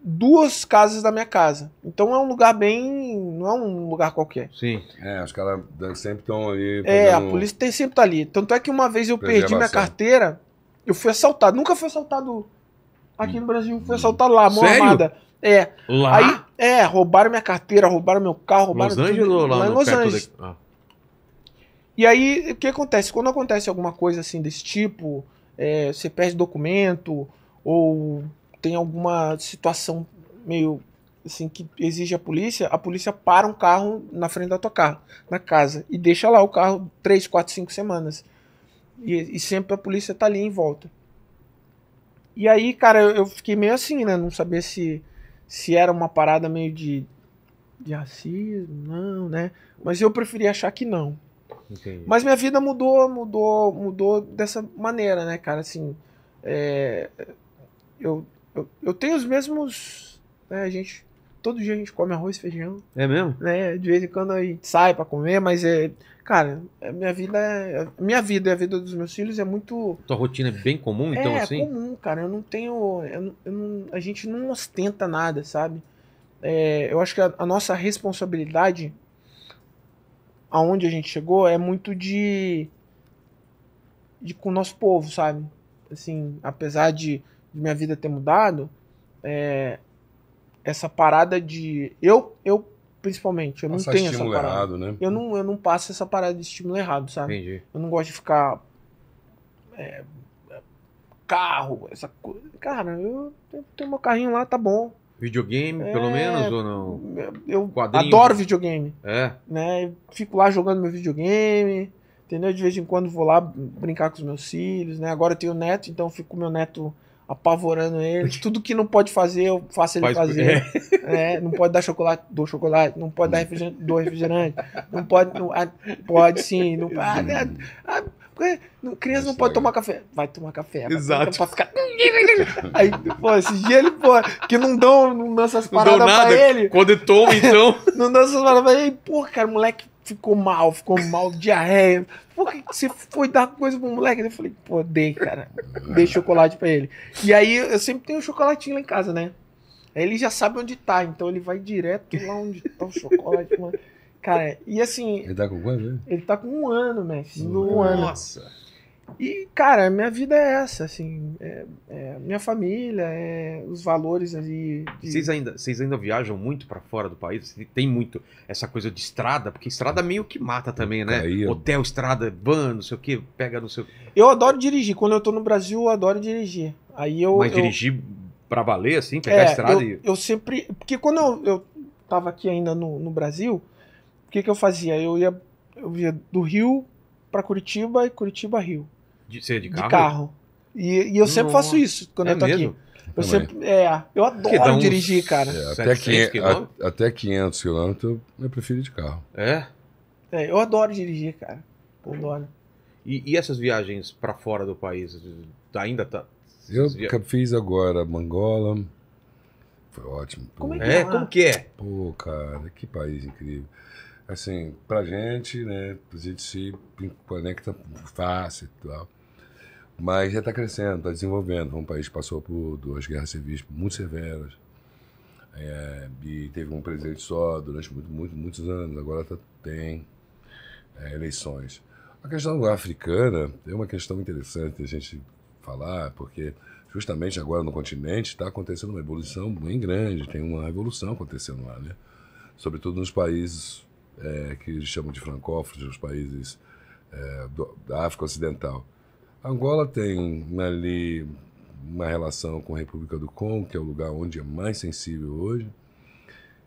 S4: duas casas da minha casa. Então é um lugar bem. Não é um lugar qualquer.
S3: Sim. É, os caras sempre estão ali. É, a polícia
S4: tem, sempre tá ali. Tanto é que uma vez eu perdi minha carteira, eu fui assaltado. Nunca fui assaltado aqui no Brasil, fui hum. assaltado lá, mão Sério? armada. É. Lá? Aí, é, roubaram minha carteira, roubaram meu carro, roubaram. Los Angeles ou lá? lá em Los Angeles. De... Ah. E aí, o que acontece? Quando acontece alguma coisa assim desse tipo, é, você perde documento, ou tem alguma situação meio assim que exige a polícia, a polícia para um carro na frente da tua casa na casa, e deixa lá o carro três quatro cinco semanas. E, e sempre a polícia tá ali em volta. E aí, cara, eu, eu fiquei meio assim, né? Não sabia se, se era uma parada meio de, de racismo, não, né? Mas eu preferi achar que não. Entendi. Mas minha vida mudou, mudou, mudou dessa maneira, né, cara? Assim, é, eu eu, eu tenho os mesmos. Né, a gente. Todo dia a gente come arroz e feijão. É mesmo? Né? De vez em quando aí sai para comer, mas é. Cara, minha vida é. Minha vida e a vida dos meus filhos é muito.
S2: Tua rotina é bem comum, então, é, assim? É
S4: comum, cara. Eu não tenho. Eu eu não, a gente não ostenta nada, sabe? É, eu acho que a, a nossa responsabilidade, aonde a gente chegou, é muito de. de com o nosso povo, sabe? Assim, apesar de de minha vida ter mudado é essa parada de eu eu principalmente eu Passar não tenho essa parada errado, né? eu não eu não passo essa parada de estímulo errado sabe Entendi. eu não gosto de ficar é, carro essa coisa cara eu, tenho meu carrinho lá tá bom videogame é, pelo menos ou não eu Quadrinho. adoro videogame é né fico lá jogando meu videogame entendeu de vez em quando vou lá brincar com os meus filhos né agora eu tenho neto então eu fico com meu neto apavorando ele. Tudo que não pode fazer, eu faço ele Faz fazer. [LAUGHS] É. É, não pode dar chocolate, dou chocolate. Não pode dar refrigerante, dou refrigerante. Não pode. Não, ah, pode sim. Não, ah, ah, não, criança não pode tomar café. Vai tomar café. Exato. Pra ficar... Aí, pô, esse dia ele, pô, que não dão, não dão essas paradas não dão nada. pra ele. Quando ele toma, então. [LAUGHS] não dão essas paradas pra ele. Pô, cara, moleque ficou mal, ficou mal, diarreia. Por que você foi dar coisa pro moleque? Eu falei, pô, dei, cara. Dei chocolate pra ele. E aí eu sempre tenho um chocolatinho lá em casa, né? Aí ele já sabe onde tá, então ele vai direto lá onde tá o chocolate, mano. Cara, e assim. Ele
S2: tá com quanto? Né?
S4: Ele tá com um ano, né? Um ano. Nossa. E, cara, minha vida é essa, assim, é, é minha família, é os valores ali. De...
S2: Vocês, ainda, vocês ainda viajam muito para fora do país? Tem muito essa coisa de estrada, porque estrada meio que mata também, né? Caía. Hotel, estrada, van, não sei o que, pega não sei o
S4: Eu adoro dirigir, quando eu tô no Brasil eu adoro dirigir. Aí eu, Mas eu... dirigir
S2: para valer, assim, pegar é, a estrada eu, e...
S4: Eu sempre, porque quando eu, eu tava aqui ainda no, no Brasil, o que que eu fazia? Eu ia, eu ia do Rio para Curitiba e Curitiba Rio. De ser é de carro? De carro. E, e eu sempre Nossa. faço isso quando é eu tô mesmo? aqui.
S3: Eu, sempre, é, eu adoro dirigir, cara. É, até, 500, quilômetros? A, até 500 quilômetros eu prefiro de carro. É? é
S4: eu adoro dirigir, cara. Eu adoro.
S2: E, e essas viagens para fora do país? Ainda tá. Eu via...
S3: fiz agora Mangola. Foi ótimo. Como é, que é? é Como que é? Pô, cara, que país incrível assim, pra gente, né? A gente se conecta fácil e tal. Mas já está crescendo, está desenvolvendo. um país que passou por duas guerras civis muito severas. É, e teve um presidente só durante muito, muito, muitos anos. Agora tá, tem é, eleições. A questão africana é uma questão interessante a gente falar, porque justamente agora no continente está acontecendo uma evolução bem grande, tem uma revolução acontecendo lá, né? Sobretudo nos países é, que eles chamam de francófonos, os países é, do, da África Ocidental. A Angola tem ali uma relação com a República do Congo, que é o lugar onde é mais sensível hoje.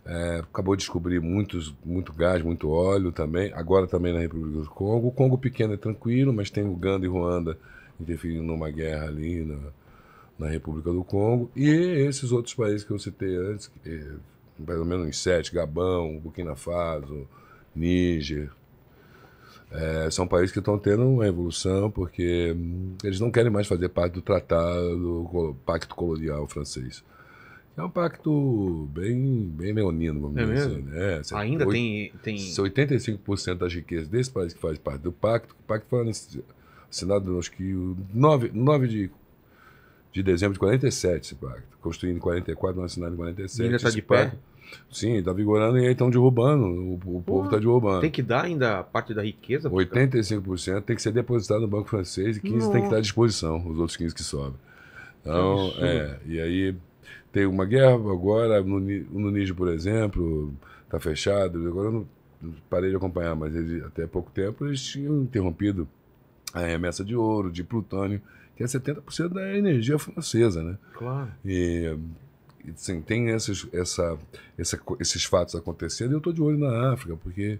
S3: É, acabou de descobrir muitos, muito gás, muito óleo também, agora também na República do Congo. O Congo pequeno é tranquilo, mas tem Uganda e Ruanda interferindo numa guerra ali na, na República do Congo. E esses outros países que eu citei antes, pelo menos uns sete, Gabão, Burkina Faso, Níger. É, são países que estão tendo uma evolução porque eles não querem mais fazer parte do tratado, do pacto colonial francês. É um pacto bem, bem leonino, vamos é dizer. Mesmo? Assim, né? Você Ainda tem, tem. 85% das riquezas desse país que faz parte do pacto. O pacto foi assinado, acho que 9, 9 de de dezembro de 47, esse pacto. Construído em 44, não assinado em 47. Ainda está de pé? sim, está vigorando e aí estão derrubando. O, o povo está derrubando. Tem que dar ainda a parte da riqueza? 85% tem que ser depositado no Banco Francês e 15% Nossa. tem que estar à disposição, os outros 15% que sobram. Então, é, e aí tem uma guerra agora, no, no Níger, por exemplo, está fechado. Agora eu não, parei de acompanhar, mas ele, até pouco tempo eles tinham interrompido a remessa de ouro, de plutônio que é 70% da energia francesa, né? Claro. E, assim, tem esses, essa, essa, esses fatos acontecendo e eu estou de olho na África, porque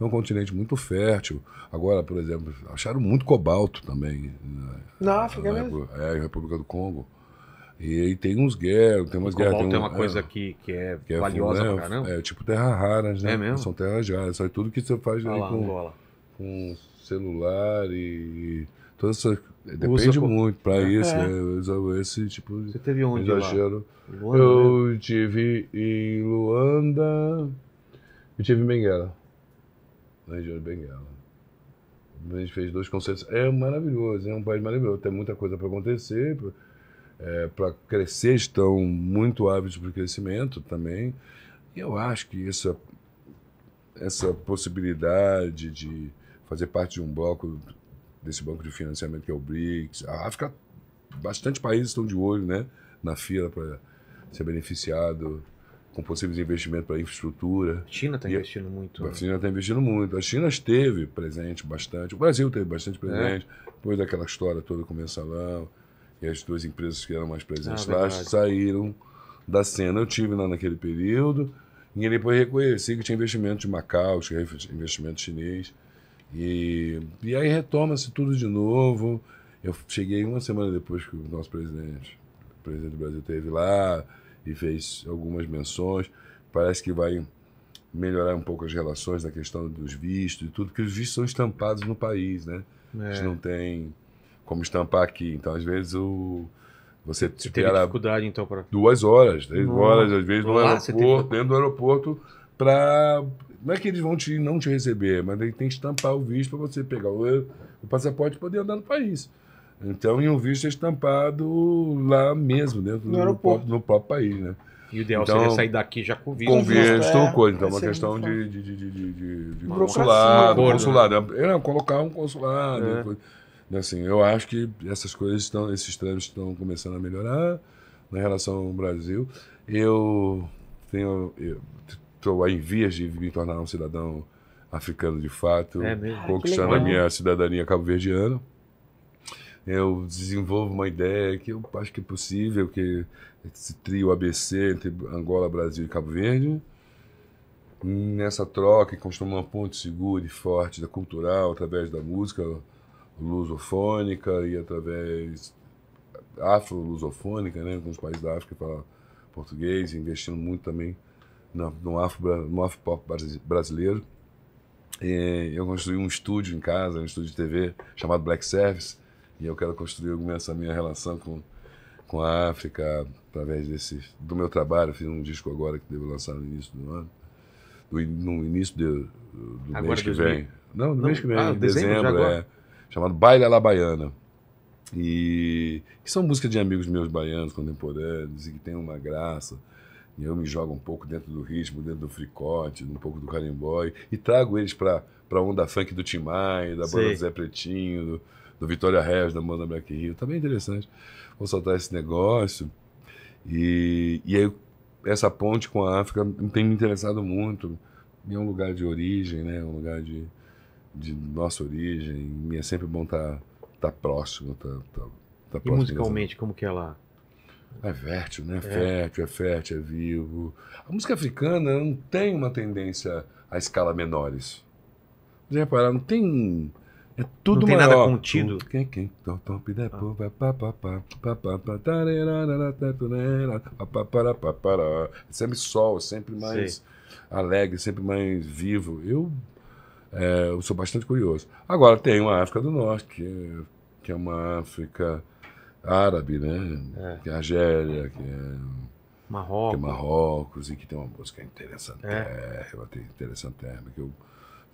S3: é um continente muito fértil. Agora, por exemplo, acharam muito cobalto também. Na, né? na África na, mesmo? É, na República do Congo. E aí tem uns guerras, tem umas guerras. Tem, é um, tem uma coisa é, que, que, é que é valiosa né, pra caramba. É, tipo terras raras, né? É mesmo? São terras raras. Só é tudo que você faz ah, lá, com, com celular e, e Todas é, Depende Usa muito para é. isso, é. né? esse tipo de Você teve onde exagero. Luanda, eu né? tive em Luanda, eu tive em Benguela, na região de Benguela. A gente fez dois concertos. É maravilhoso, é um país maravilhoso. Tem muita coisa para acontecer, para é, crescer, estão muito ávidos para o crescimento também. E eu acho que essa, essa possibilidade de fazer parte de um bloco desse banco de financiamento que é o BRICS. A África, bastante países estão de olho né, na fila para ser beneficiado com possíveis investimentos para infraestrutura. A China está investindo muito. A né? China está investindo muito. A China esteve presente bastante. O Brasil teve bastante é. presente. É. Depois daquela história toda com o mensalão e as duas empresas que eram mais presentes ah, lá saíram da cena. Eu tive lá naquele período e depois reconheci que tinha investimento de Macau, tinha investimento chinês. E, e aí retoma-se tudo de novo. Eu cheguei uma semana depois que o nosso presidente, o presidente do Brasil, esteve lá e fez algumas menções. Parece que vai melhorar um pouco as relações na questão dos vistos e tudo, porque os vistos são estampados no país, né? É. A gente é. não tem como estampar aqui. Então, às vezes, o, você te espera dificuldade, então, para duas horas, três não. horas, às vezes, no aeroporto, teve... dentro do aeroporto, para não é que eles vão te não te receber, mas tem que estampar o visto para você pegar o, o passaporte e poder andar no país. Então, e o visto é estampado lá mesmo, dentro né, no, do, próprio, no próprio país, né? E o ideal então, seria sair daqui já com visto. Com visto, é, coisa. Então, é uma questão de, de, de, de, de, de consulado, né? consulado. Né. É, colocar um consulado. É. Assim, eu acho que essas coisas estão, esses trâmites estão começando a melhorar na relação ao Brasil. Eu tenho... Eu, estou em vias de me tornar um cidadão africano de fato, é ah, conquistando a minha cidadania cabo-verdiana. Eu desenvolvo uma ideia que eu acho que é possível, que esse trio ABC entre Angola, Brasil e Cabo Verde, nessa troca, construir uma ponte segura e forte da cultural através da música lusofônica e através afro-lusofônica, né, com os países da África para português, investindo muito também no, no, afro, no afro pop brasileiro. E eu construí um estúdio em casa, um estúdio de TV chamado Black Service, e eu quero construir essa minha relação com, com a África através desse, do meu trabalho. fiz um disco agora que devo lançar no início do ano, do, no início de, do agora mês que vem. Não, no Não, mês que vem, ah, em dezembro, dezembro é, chamado Baile Alabaiana. E que são músicas de amigos meus baianos contemporâneos e que tem uma graça. E eu me jogo um pouco dentro do ritmo, dentro do fricote, um pouco do carimbói, e trago eles para a onda funk do Tim Maia, da banda Sim. Zé Pretinho, do, do Vitória Reis da banda Black Rio. Tá bem interessante. Vou soltar esse negócio. E, e aí, essa ponte com a África tem me interessado muito. E é um lugar de origem, né? Um lugar de, de nossa origem. E é sempre bom estar tá, tá próximo, tá, tá, tá E musicalmente, como que é lá é fértil, né? É fértil, é fértil, é vivo. A música africana não tem uma tendência a escala menores. Já repararam? Não tem. É tudo não tem maior. nada contido. Sem ah. tá, tá, é Sempre sol, é sempre mais alegre, é sempre mais vivo. Eu, é, eu sou bastante curioso. Agora, tem uma África do Norte, que é, que é uma África árabe, né? É. Que é Argélia, que é. Marrocos. Que é Marrocos, e que tem uma música interessante, é. interessante, que eu, eu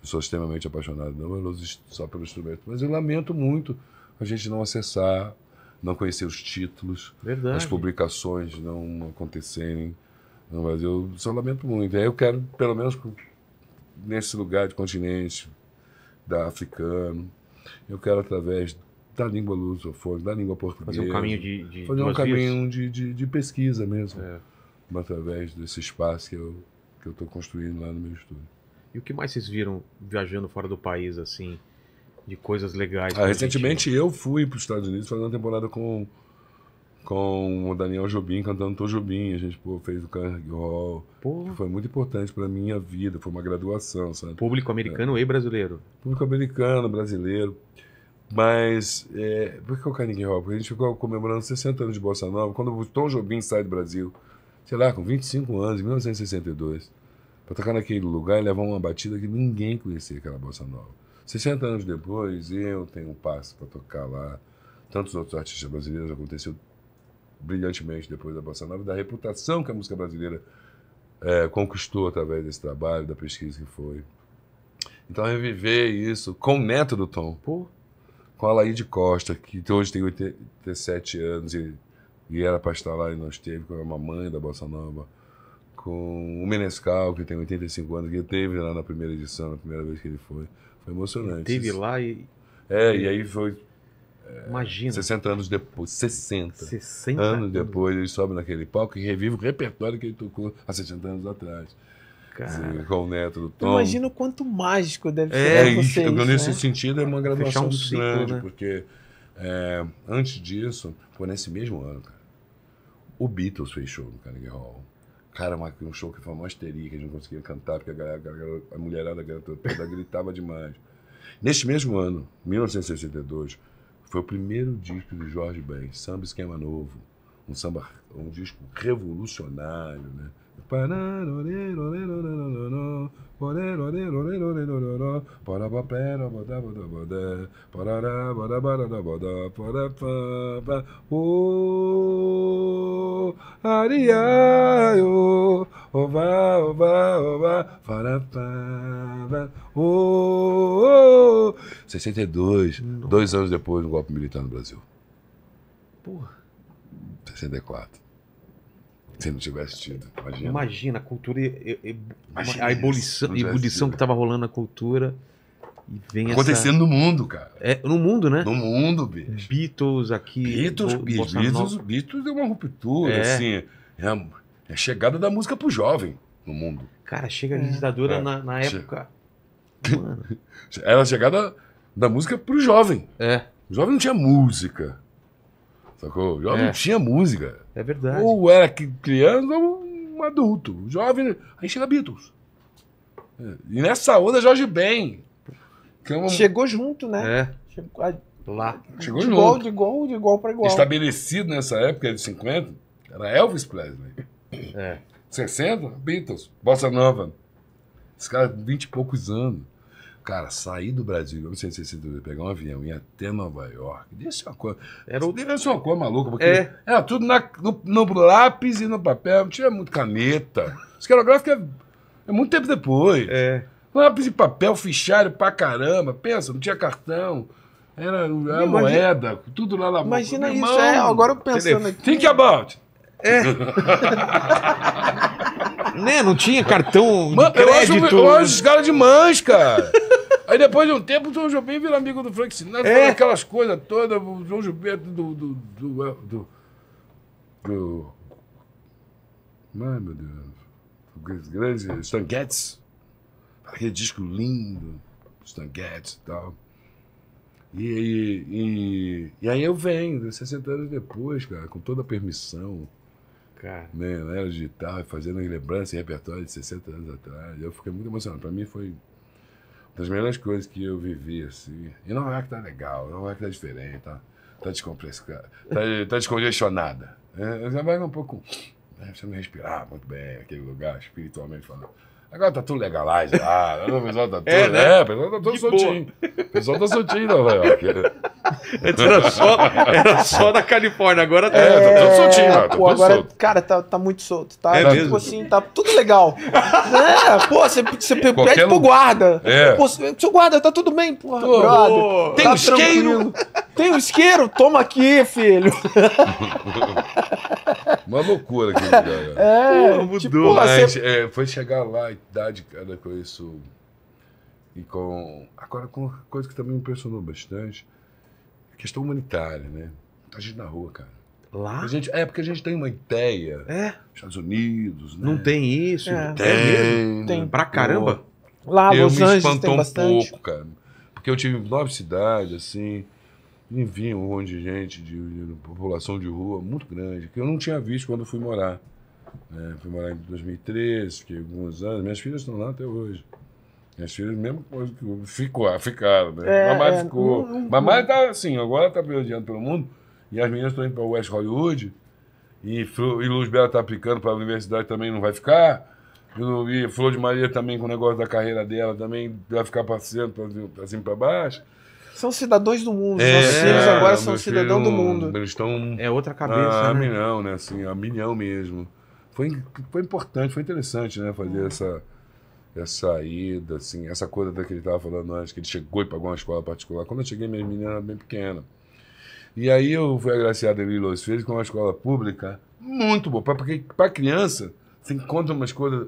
S3: sou extremamente apaixonado, não pelos, só pelo instrumento, mas eu lamento muito a gente não acessar, não conhecer os títulos, Verdade. as publicações não acontecerem Mas eu Só lamento muito. Eu quero, pelo menos nesse lugar de continente da africano, eu quero através da língua lusofone, da língua portuguesa. Fazer um caminho de, de fazer um caminho de, de, de, pesquisa mesmo, é. através desse espaço que eu que eu estou construindo lá no meu estúdio.
S2: E o que mais vocês viram viajando fora do país assim, de coisas legais? Ah, recentemente
S3: gente... eu fui para os Estados Unidos fazer uma temporada com com o Daniel Jobim cantando Tô Jobim. A gente pô, fez o Carnegie Hall. Pô. Que foi muito importante para minha vida. Foi uma graduação, sabe? Público americano é. e brasileiro. Público americano, brasileiro. Mas é, por que o Carnegie Hall? Porque a gente ficou comemorando 60 anos de Bossa Nova. Quando o Tom Jobim sai do Brasil, sei lá, com 25 anos, em 1962, para tocar naquele lugar e levar uma batida que ninguém conhecia aquela Bossa Nova. 60 anos depois, eu tenho um passo para tocar lá. Tantos outros artistas brasileiros aconteceu brilhantemente depois da Bossa Nova, da reputação que a música brasileira é, conquistou através desse trabalho, da pesquisa que foi. Então, reviver isso com o neto do Tom. Pô, com a Laíde Costa, que hoje tem 87 anos e, e era para estar lá e não esteve, com a mamãe da Bossa Nova, com o Menescal, que tem 85 anos, que teve lá na primeira edição, na primeira vez que ele foi. Foi emocionante. Ele teve lá e. É, e aí foi. É, Imagina. 60 anos depois. 60. 60 anos, anos depois, ele sobe naquele palco e revive o repertório que ele tocou há 60 anos atrás cara. com o neto do Tom. Imagina
S4: o quanto mágico deve é, ser é, vocês,
S3: isso, né? Nesse sentido, é uma graduação um ciclo, grande, né? porque é, antes disso, foi nesse mesmo ano, cara, o Beatles fez show no Carnegie Hall. Cara, um show que foi uma histeria, que a gente não conseguia cantar, porque a, galera, a mulherada toda gritava demais. Neste mesmo ano, 1962, foi o primeiro disco de Jorge Ben, Samba Esquema Novo. Um samba, um disco revolucionário, né? Oh, Ariaio, ova, ova, ova, farapá, oh, oh. 62, Nossa. dois anos depois do golpe militar no Brasil. Porra. 64. Se não tivesse tido, imagina.
S2: Imagina, a cultura, e, e, imagina a ebulição, ebulição que estava rolando na cultura. E vem Acontecendo essa... no mundo, cara. É, no mundo, né? No mundo, bicho. Beatles aqui. Beatles, Bo bicho, Beatles,
S3: Beatles é uma ruptura, é. assim. É a, é a, chegada da música pro jovem no mundo. Cara, chega a é. ditadura é. na, na, época. Che... [LAUGHS] Mano. Era a chegada da música pro jovem. É. O jovem não tinha música. Sacou? Jovem é. não tinha música. É verdade. Ou era criança ou um adulto. Jovem. Aí chega Beatles. É. E nessa onda, Jorge Ben. É uma... Chegou junto, né? É. Chegou a... lá. Chegou de junto. Igual, de
S4: igual, de igual para igual.
S3: Estabelecido nessa época de 50, era Elvis Presley. É. 60, Beatles, Bossa Nova. Esse cara, 20 e poucos anos. Cara, sair do Brasil em 1962, pegar um avião e ir até Nova York, isso uma coisa. Era o... Deve ser uma coisa maluca, porque é. era tudo na, no, no, lápis e no papel, não tinha muito caneta. Esferográfico é, é muito tempo depois. É. Lápis e papel, fichário pra caramba. Pensa, não tinha cartão. Era imagina, moeda, tudo lá na Imagina isso, é, irmão, é. Agora eu pensando aqui. Think about. É. [LAUGHS] né? Não tinha cartão de crédito. Eu acho, eu acho os caras de cara. Aí depois de um tempo, o João Jobim vira amigo do Frank Sinatra, é. aquelas coisas todas, o João Gilberto é do. do. do. É, do. do... Ai, meu Deus. Grande Stan Getz. Aquele disco lindo, Stan Getz e tal. E, e, e, e aí eu venho, 60 né, anos depois, cara, com toda a permissão. Cara. Né, na né, era digital, fazendo lembrança e repertório de 60 anos atrás. Eu fiquei muito emocionado. Pra mim foi das melhores coisas que eu vivi, assim. E Nova York tá legal, Nova York tá diferente, tá, tá, descompressada, tá, tá descongestionada. É, você vai um pouco. você né, não respirar muito bem aquele lugar, espiritualmente falando. Agora tá tudo legalizado. lá [LAUGHS] o pessoal tá é, tudo. É, né? é o pessoal tá tudo soltinho. O pessoal tá soltinho, Nova York. Antes era só, era só da
S4: Califórnia,
S2: agora tá. É, tá tudo é. soltinho, mano. Tá agora,
S5: solto.
S4: cara, tá, tá muito solto. Tá, é tipo mesmo? assim, tá tudo legal. é, pô, você, você pede pro guarda. É. Pô, seu guarda, tá tudo bem, porra, Tô, brother. Tá tem tá um isqueiro. Tem um isqueiro? Toma aqui, filho. [LAUGHS]
S3: Uma loucura aquele galera. É, né? tipo, pô, mudou. Tipo, lá, você... é, foi chegar lá e qualidade, cara, com isso. E com. Agora, com uma coisa que também me impressionou bastante, a questão humanitária, né? A tá gente na rua, cara. Lá? A gente, é, porque a gente tem uma ideia. É. Estados Unidos, né? Não tem isso. É. é tem, tem, Pra caramba. Lá, eu Los me Angeles espantou tem um bastante. pouco, cara. Porque eu tive nove cidades, assim, envia um monte de gente, de, de, população de rua muito grande, que eu não tinha visto quando fui morar. É, fui morar em 2003, fiquei alguns anos. Minhas filhas estão lá até hoje. Minhas filhas, mesmo coisa que ficou, ficaram, né? É, Mamãe é, ficou. Não, não, Mamãe tá assim, agora tá perdiando pelo mundo. E as meninas estão indo para West Hollywood. E, e Luz Bela tá aplicando para a universidade também, não vai ficar. E Flor de Maria também, com o negócio da carreira dela, também vai ficar passeando para cima e para baixo.
S4: São cidadãos do
S3: mundo. É, filhos agora são cidadãos do mundo. Eles estão. É outra cabeça. Ah, né? milhão, né? Assim, a milhão mesmo foi, foi importante, foi interessante, né? Fazer é. essa, essa ida, assim, essa coisa que ele estava falando antes, que ele chegou e pagou uma escola particular. Quando eu cheguei, minha menina era bem pequena. E aí eu fui agraciado em Los Feios com uma escola pública muito boa. Para criança, você encontra umas coisas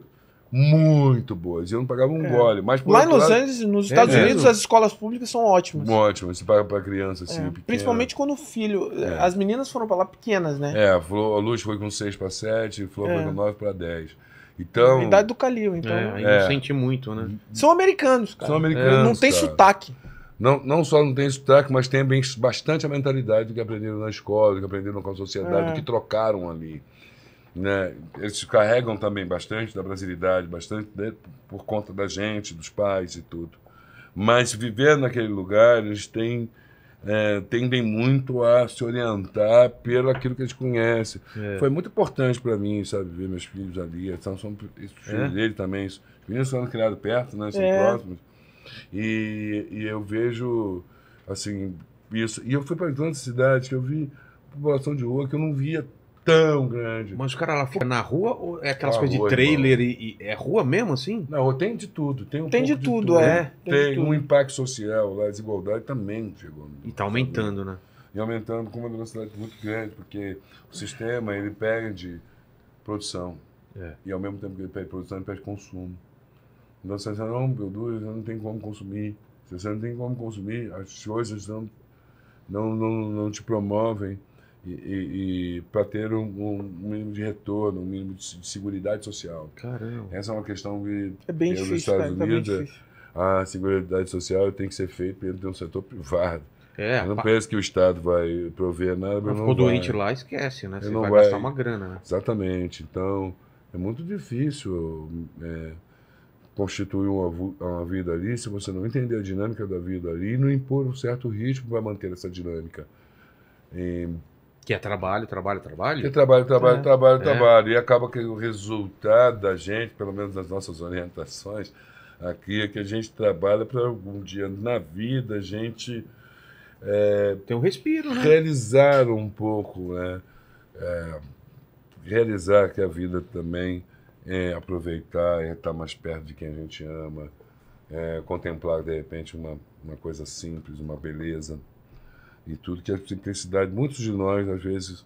S3: muito boas. E eu não pagava um é. gole. Mas, Lá em Los Angeles, nos é. Estados é, Unidos, as
S4: escolas públicas são ótimas.
S3: Ótimas, você paga para criança, assim, é, Principalmente
S4: quando o filho... É. As meninas foram para lá pequenas, né? É,
S3: a Luz foi com 6 para 7, Flor foi com 9 para 10. Então... A idade do Calil, então. É, eu senti muito, né? São
S4: americanos, cara. São americanos, Não tem cara. sotaque.
S3: Não, não só não tem sotaque, mas tem bastante a mentalidade do que aprenderam na escola, do que aprenderam com a sociedade, do que trocaram ali. Né? Eles carregam também bastante da brasilidade, bastante né, por conta da gente, dos pais e tudo. Mas viver naquele lugar, eles têm, é, tendem muito a se orientar pelo aquilo que eles conhecem. É. Foi muito importante para mim, sabe, ver meus filhos ali. São, são, os é? filhos é. dele também. Os meninos são criados perto, né? São é. próximos. E, e eu vejo, assim, isso. E eu fui para tantas cidades que eu vi população de rua que eu não via tão grande. Mas os caras lá ficam na rua ou é aquelas coisas de trailer e, e, é rua mesmo assim? Não, tem de tudo, tem um tem de tudo, de tudo, é. Né? Tem, tem tudo. um impacto social, a desigualdade também chegou. Né? E está
S2: aumentando,
S3: né? E aumentando com uma velocidade muito grande, porque o sistema ele perde produção. É. E ao mesmo tempo que ele perde produção, ele perde consumo. Então você não produz, você não tem como consumir. você não tem como consumir, as coisas não, não, não, não te promovem e, e, e para ter um, um, mínimo de retorno, um mínimo de, de seguridade social. Caramba. Essa é uma questão que é bem difícil, nos Estados cara, né? tá Unidos tá difícil. a seguridade social tem que ser feita pelo um setor privado. É, eu não pa... penso que o Estado vai prover nada. Mas ficou doente lá, esquece, né? Você não vai, vai, gastar uma grana. Né? Exatamente. Então, é muito difícil é, constituir uma, uma vida ali se você não entender a dinâmica da vida ali e não impor um certo ritmo para manter essa dinâmica. E, que é trabalho, trabalho, trabalho? Que trabalho, trabalho, é. trabalho, é. trabalho. É. E acaba que o resultado da gente, pelo menos das nossas orientações aqui, é que a gente trabalha para algum dia na vida a gente. É, Tem um respiro, né? Realizar um pouco, né? É, realizar que a vida também é aproveitar, é estar tá mais perto de quem a gente ama, é contemplar de repente uma, uma coisa simples, uma beleza e tudo, que a é simplicidade, muitos de nós, às vezes,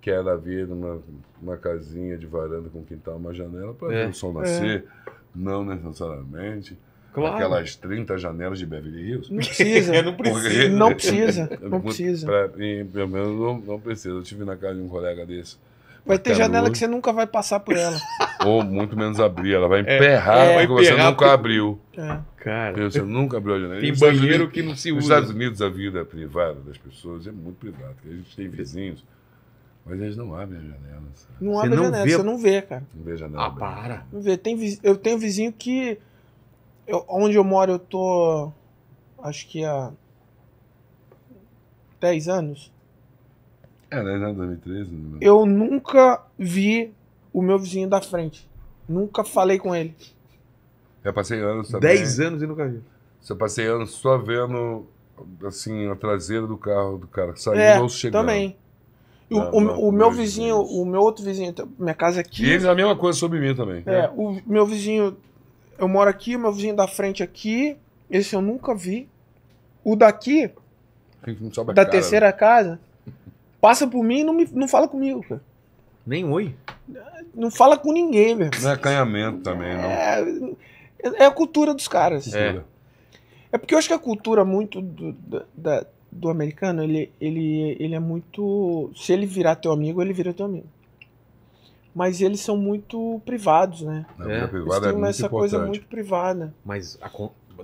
S3: quer ver uma, uma casinha de varanda com quintal, uma janela para é. ver o sol é. nascer, é. não necessariamente. Claro. Aquelas 30 janelas de Beverly Hills. Não precisa, [LAUGHS] não precisa. não precisa, [LAUGHS] é não precisa. Pra pelo menos, não, não precisa. Eu estive na casa de um colega desse, Vai ter janela que você nunca vai passar por ela. [LAUGHS] Ou muito menos abrir, ela vai é. emperrar é, porque vai emperrar você nunca por... abriu. É. Cara, você nunca abriu a janela. Tem banheiro Unidos, que não se usa. Nos Estados Unidos a vida privada das pessoas é muito privada. A gente tem vizinhos, mas eles não abrem as janelas. Não abre a janela, vê... você não vê, cara. Não vê a janela. Ah, para.
S4: Não vê. Tem, viz... eu tenho vizinho que. Eu, onde eu moro, eu tô. Acho que há. 10 anos.
S3: É, 2013. Né? Né? Eu
S4: nunca vi o meu vizinho da frente. Nunca falei com ele.
S3: Eu passei anos também. 10 anos e nunca vi. Eu passei anos só vendo, assim, a traseira do carro do cara. Saindo é, ou chegando. também. O, não, o, não, o meu
S4: vizinho, o meu outro vizinho, então, minha casa é aqui. E ele é
S3: a mesma coisa sobre mim também. É, é,
S4: o meu vizinho, eu moro aqui, o meu vizinho da frente aqui, esse eu nunca vi. O daqui,
S3: da cara, terceira
S4: né? casa, Passa por mim e não, me, não fala comigo, cara. Nem oi. Não fala com ninguém, velho Não é
S3: acanhamento também, não. É,
S4: é, é a cultura dos caras. É. é porque eu acho que a cultura muito do, do americano, ele, ele, ele é muito. Se ele virar teu amigo, ele vira teu amigo. Mas eles são muito privados, né? é. Eles é têm é essa coisa muito privada.
S2: Mas a,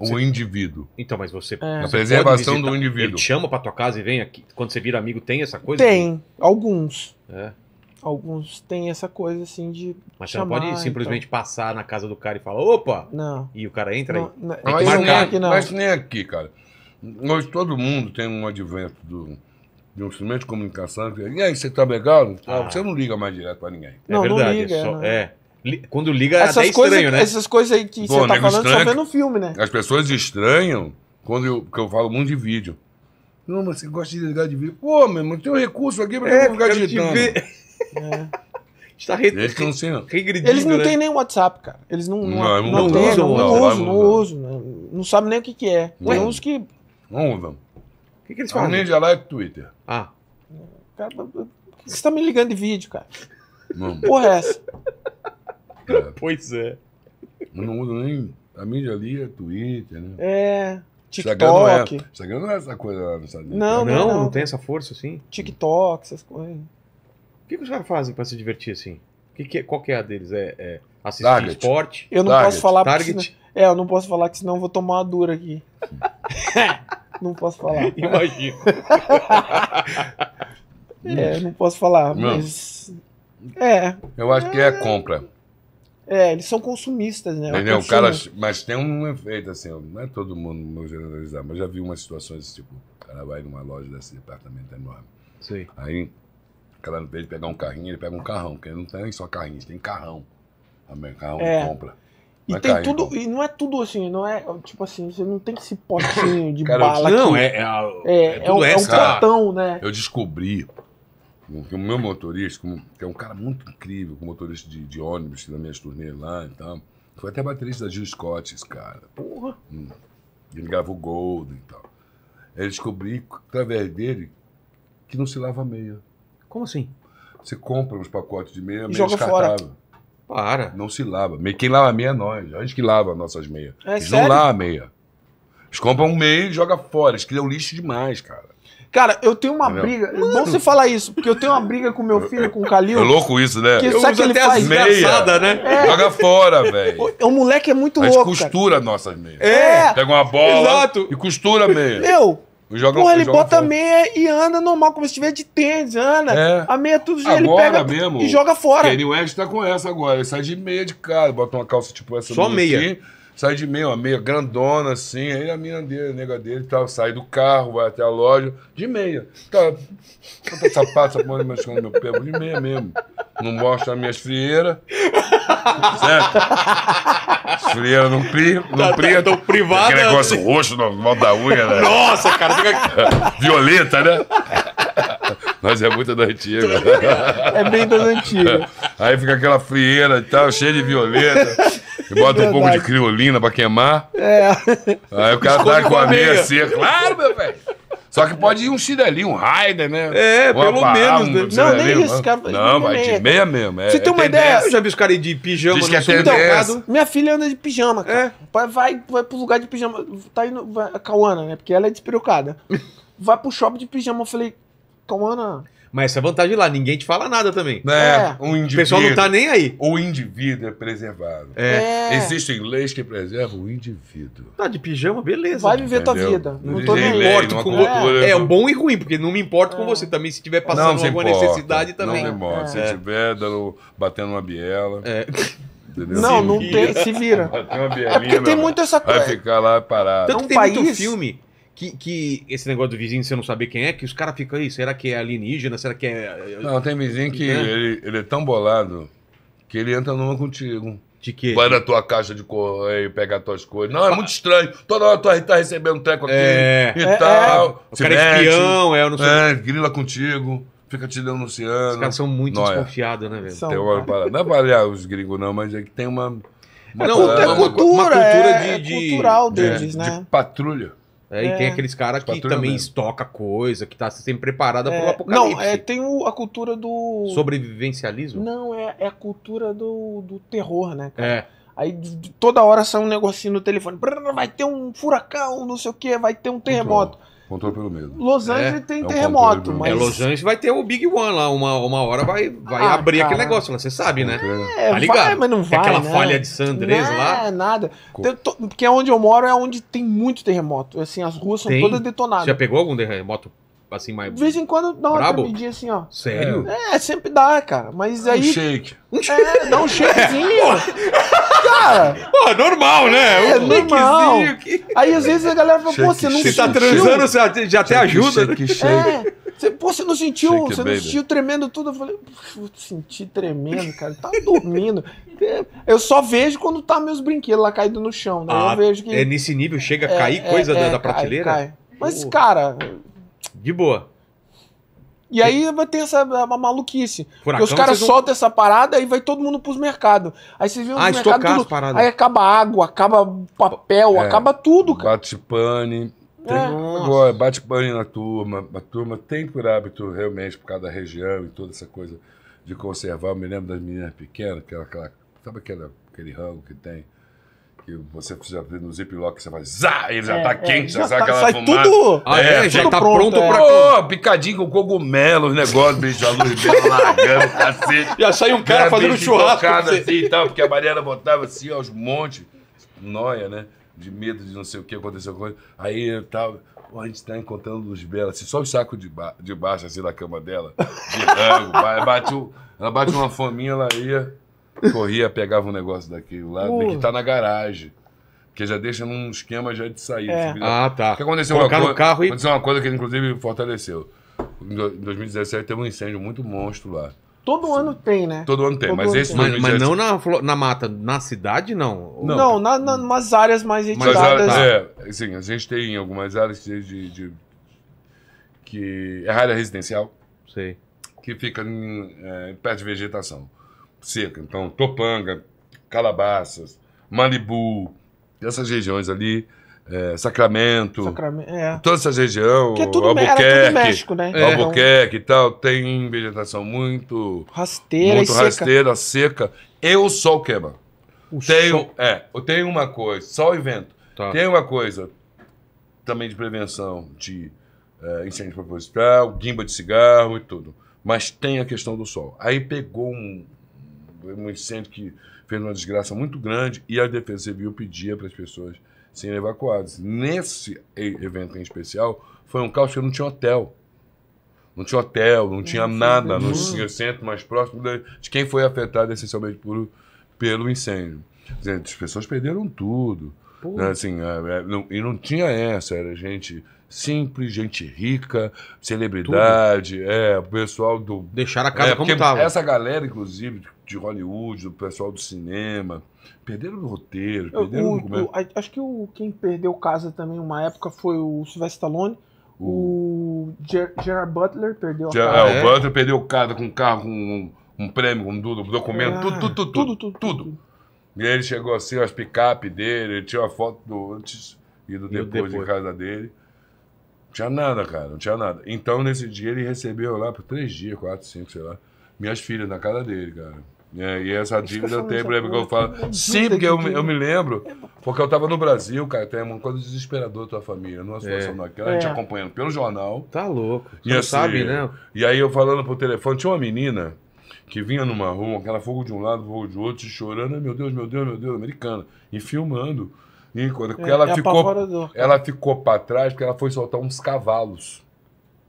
S2: o você... indivíduo. Então, mas você. É. A preservação do indivíduo. Ele chama pra tua casa e vem aqui. Quando você vira amigo, tem essa coisa? Tem.
S4: Que... Alguns. É. Alguns têm essa coisa assim de. Mas você não pode simplesmente
S2: então... passar na casa do cara e falar, opa! Não. E o cara
S3: entra não, aí. Não, não, mas, é nem é aqui, não. mas nem aqui, cara. Hoje todo mundo tem um advento do, de um instrumento de comunicação. E aí, você tá legal? Ah, ah. Você não liga mais direto pra ninguém. Não, é verdade. Não liga, é, só, né? é quando liga, é essas até coisa, estranho, né? Essas coisas aí que Pô, você tá falando estranho, só vê no filme, né? As pessoas estranham quando eu, que eu falo muito de vídeo. Não, mas você gosta de ligar de vídeo? Pô, meu irmão, tem um recurso aqui pra é, eu ficar digitando. É.
S2: [LAUGHS] Está re... Eles estão sendo... regredindo, Eles não né? têm nem
S4: WhatsApp, cara. Eles não, não, não,
S2: não, não usam, não, usam,
S4: não usam. Não, né? não, sabem nem o que, que é. Ué? Tem uns que... Não usam. O que, que eles falam?
S3: Nem de like Twitter. Ah.
S4: Cara, você está me ligando de vídeo, cara.
S3: Não. Porra é essa? É. [LAUGHS] Pois é. Eu não uso nem. A mídia ali é Twitter, né? É. TikTok. Instagram não é, não é essa coisa lá nos Estados Unidos. Não, não, não, é tem
S4: essa força assim. TikTok, essas coisas. O
S3: que, que os caras fazem
S2: pra se divertir assim? Que que, é, qual que é a deles? É, é assistir Target. esporte? Eu não Target. posso falar Porque, senão,
S4: é, eu não posso falar que senão eu vou tomar uma dura aqui. [LAUGHS] não posso falar. Imagina. [LAUGHS] é, não posso falar, mas. É.
S3: Eu acho que é compra.
S4: É, eles são consumistas, né? É Entendeu? O cara,
S3: mas tem um efeito assim, não é todo mundo não generalizar, mas já vi umas situações desse tipo, o cara vai numa loja desse departamento enorme. Sim. Aí, o cara, em vez de pegar um carrinho, ele pega um carrão, porque não tem só carrinho, tem carrão. Também, carrão é. compra. e é tem tudo, e não é tudo
S4: assim, não é tipo assim, você não tem esse potinho de cara, bala. Não, aqui. é, é, é, é, tudo é,
S3: é um cartão, né? Eu descobri o meu motorista, que é um cara muito incrível, com motorista de, de ônibus, que nas minhas turnês lá e tal. Foi até baterista da Gil Scott, esse cara. Porra! Hum. Ele gravou Gold e tal. Aí descobri, através dele, que não se lava meia. Como assim? Você compra uns pacotes de meia, e meia é joga descartável. Fora. Para. Não se lava. Quem lava meia é nós. A gente que lava nossas meias. É, Eles sério? não lavam meia. Eles compram meia e jogam fora. Eles criam lixo demais, cara. Cara, eu tenho uma Entendeu? briga.
S4: É Mano. Bom você falar isso, porque eu tenho uma briga com meu filho, com o Calil. É louco isso, né? Que, eu sabe uso que ele até faz? as meias. Né? É. Joga
S3: fora, velho.
S4: O, o, moleque é muito louco. A gente costura cara.
S3: nossas meias. É. é. Pega uma bola Exato. e costura a meia. Meu, Joga, Porra, ele bota fora.
S4: meia e anda normal, como se estivesse de tênis, anda. É. A meia é tudo já ele pega mesmo, e joga fora.
S3: Kenny West tá com essa agora. Ele sai de meia de cara, bota uma calça tipo essa Só meia. Aqui, Sai de meia, uma meia grandona assim. Aí a mina dele, a nega dele, tal, sai do carro, vai até a loja, de meia. Tá, bota sapato, essa com machucando meu pé, vou de meia mesmo. Não mostra as minhas frieiras. Certo? Frieira não pria. Não tá, pria. Tá, então privado Aquele é negócio assim. roxo no mal da unha, né?
S4: Nossa, cara.
S3: Fica... [LAUGHS] Violeta, né? Nós é muito da antiga. É bem das antigas. Aí fica aquela frieira e tal, cheia de violeta. E bota um pouco de criolina pra queimar. É. Aí o cara tá com a meia seca. Claro, meu velho. Só que pode ir um chinelinho, um raider, né? É, pelo barra, menos. Né? Um não, nem isso, cara. Não, vai de meia mesmo. É, Você tem uma ideia? Eu já vi os caras de pijama Diz que no é supermercado.
S4: Minha filha anda de pijama, cara. É. Vai, vai pro lugar de pijama. Tá indo. Vai, a Cauana, né? Porque ela é despirocada. vai pro shopping de pijama. Eu falei, tomando.
S2: Mas
S3: essa é a vantagem lá, ninguém te fala nada também. Né? É, um indivíduo, o pessoal não tá nem aí. O indivíduo é preservado. É. é. Existem leis que preservam o indivíduo.
S4: Tá de pijama,
S3: beleza. Vai viver entendeu? tua vida. Não, tô nem importo com é. é bom e
S2: ruim, porque não me importo com é. você também. Se tiver passando não alguma importa, necessidade também. Não me importa. Se é.
S3: tiver dando, batendo uma biela. É. Entendeu? Não, se não vira. tem, se vira. uma bielinha, é porque tem muito essa coisa. Vai ficar lá parado. Tanto é um tem país... muito filme
S2: que, que, esse negócio do vizinho você não saber quem é, que os caras ficam aí, será que é alienígena? Será que é. é não, tem vizinho que é? Ele,
S3: ele, é tão bolado que ele entra numa contigo. De quê? Vai na tua caixa de correio, pega as tuas coisas. Não, é muito estranho. Toda hora tu tá recebendo um treco aqui é, e é, é. tal. É. O cara mete, é espião, é, eu não sei. É, grila contigo fica te denunciando. Os caras são muito desconfiados, né, velho? São, tem uma Não é avaliar os gringos, não, mas é que tem uma. uma não, parada, é cultura, uma, uma cultura é, de, de, cultural deles, de, né? De patrulha. É, é. E tem é. aqueles caras que também mesmo. estoca coisa,
S2: que tá sempre preparada é, pro apocalipse. Não, é,
S4: tem o, a cultura do.
S2: Sobrevivencialismo?
S4: Não, é, é a cultura do, do terror, né,
S2: cara?
S3: É.
S4: Aí toda hora sai um negocinho no telefone. Vai ter um furacão, não sei o que, vai ter um terremoto.
S3: Controle pelo medo. Los é, Angeles é, tem é terremoto, mas. É, Los Angeles vai ter o Big One lá, uma, uma
S4: hora vai, vai ah, abrir cara. aquele negócio
S2: lá, você sabe, né? É, é tá ligado? Vai, mas não vai. Aquela né? falha de San Andrés não lá.
S4: É, nada. Tô, porque é onde eu moro é onde tem muito terremoto. Assim, as ruas são todas detonadas. Você já
S2: pegou algum terremoto assim, mais. De vez em quando dá uma brabo?
S4: assim, ó. Sério? É, é, sempre dá, cara. Mas aí. Um shake. Um shake. É, dá um shakezinho. [LAUGHS]
S2: cara. Pô, normal, né? É, um normal.
S4: Aí às vezes a galera fala, shake, pô, você não shake, sentiu. Você tá transando, você
S2: já até shake, ajuda. Né? Shake, shake. É.
S4: Você, pô, você não sentiu, shake você baby. não sentiu tremendo tudo? Eu falei, pô, senti tremendo, cara. Tá dormindo. É, eu só vejo quando tá meus brinquedos lá caindo no chão. Né? Ah, eu vejo que. É nesse
S1: nível, chega a é, cair é, coisa é, da, da cai, prateleira? Cai.
S4: Mas, cara, de boa. E aí vai ter essa é uma maluquice. Furacão, os caras soltam essa parada e vai todo mundo pros mercados. Aí vocês viram ah, os mercados. Tudo... Aí acaba água, acaba
S3: papel, é, acaba tudo, cara. Bate pane. Tem é. agora, é, bate pane na turma. A turma tem por hábito, realmente, por causa da região e toda essa coisa de conservar. Eu me lembro das meninas pequenas, aquela, aquela, sabe aquela, aquele rango que tem? que você precisa abrir no ziplock, você faz zá, ele já é, tá é. quente, já, já sai tá, aquela sai tudo! Ah, é? é, já tudo tá pronto, pronto pra... Pô, picadinho com cogumelo, os negócios, bicho, a luz dele largando, cacete. Já sai um cara, fazendo churrasco. Assim, e tal, porque a Mariana botava assim aos montes, noia, né? De medo de não sei o que aconteceu com ele. Aí eu tava... Pô, a gente tá encontrando luz bela, assim, só o saco de, ba de baixo, assim, da cama dela, de rango, [LAUGHS] bate, ela bate uma fominha, ela ia... Corria, pegava um negócio daquilo lá, tem que tá na garagem. Porque já deixa num esquema já de sair. É. Ah, tá. O que aconteceu Colocar uma, coisa carro e... aconteceu uma coisa que ele, inclusive, fortaleceu. Em 2017 teve um incêndio muito monstro lá.
S4: Todo ano tem, né? Todo ano
S3: tem, Todo mas ano esse tem. Mas, mas não na, na mata, na cidade não? Não,
S4: não na, na, nas áreas mais editadas. Mas, ah, tá.
S3: é, assim, a gente tem algumas áreas de, de, de que é área residencial. Sei. Que fica em, é, perto de vegetação seca. Então, Topanga, Calabasas, Malibu, essas regiões ali. É, Sacramento, Sacramento é. toda essa região, que é tudo, Albuquerque, México, né? Albuquerque e tal, tem vegetação muito rasteira, muito rasteira, seca. seca. E o sol queima. O tenho sol... É, tem uma coisa, sol e vento. Tá. Tem uma coisa também de prevenção de é, incêndio proposital, guimba de cigarro e tudo. Mas tem a questão do sol. Aí pegou um, um incêndio que fez uma desgraça muito grande e a Defesa Civil pedia para as pessoas serem evacuadas. Nesse evento em especial, foi um caos que não tinha hotel. Não tinha hotel, não tinha é, não, nada no centro mais próximo de quem foi afetado essencialmente por, pelo incêndio. As pessoas perderam tudo. Né? Assim, é, é, e não tinha essa, era gente simples, gente rica, celebridade, Tudo. é, o pessoal do. Deixar a casa é, como estava. Essa galera, inclusive, de Hollywood, do pessoal do cinema, perderam o roteiro, perderam o, o, o Acho
S4: que o, quem perdeu casa também uma época foi o Sylvester Stallone. O, o Ger Gerard Butler perdeu a casa. É, o é. Butler
S3: perdeu casa com um carro, com um, um prêmio, com um documento, ah, tudo, tudo, tudo, tudo, tudo, tudo. E ele chegou assim, as picape dele, ele tinha uma foto do antes e do depois, depois. de casa dele. Tinha nada, cara, não tinha nada. Então, nesse dia, ele recebeu lá por três dias, quatro, cinco, sei lá, minhas filhas na cara dele, cara. É, e essa dívida eu tenho problema que eu falo. Sim, porque eu, eu me lembro, é porque eu estava no Brasil, cara, tem uma coisa desesperadora tua família, numa situação é. a gente é. acompanhando pelo jornal. Tá louco. E assim, sabe, né? E aí eu falando pro telefone, tinha uma menina que vinha numa rua, aquela fogo de um lado, fogo de outro, chorando, meu Deus, meu Deus, meu Deus, americana, e filmando porque é, ela, é ficou, ela ficou para trás, porque ela foi soltar uns cavalos.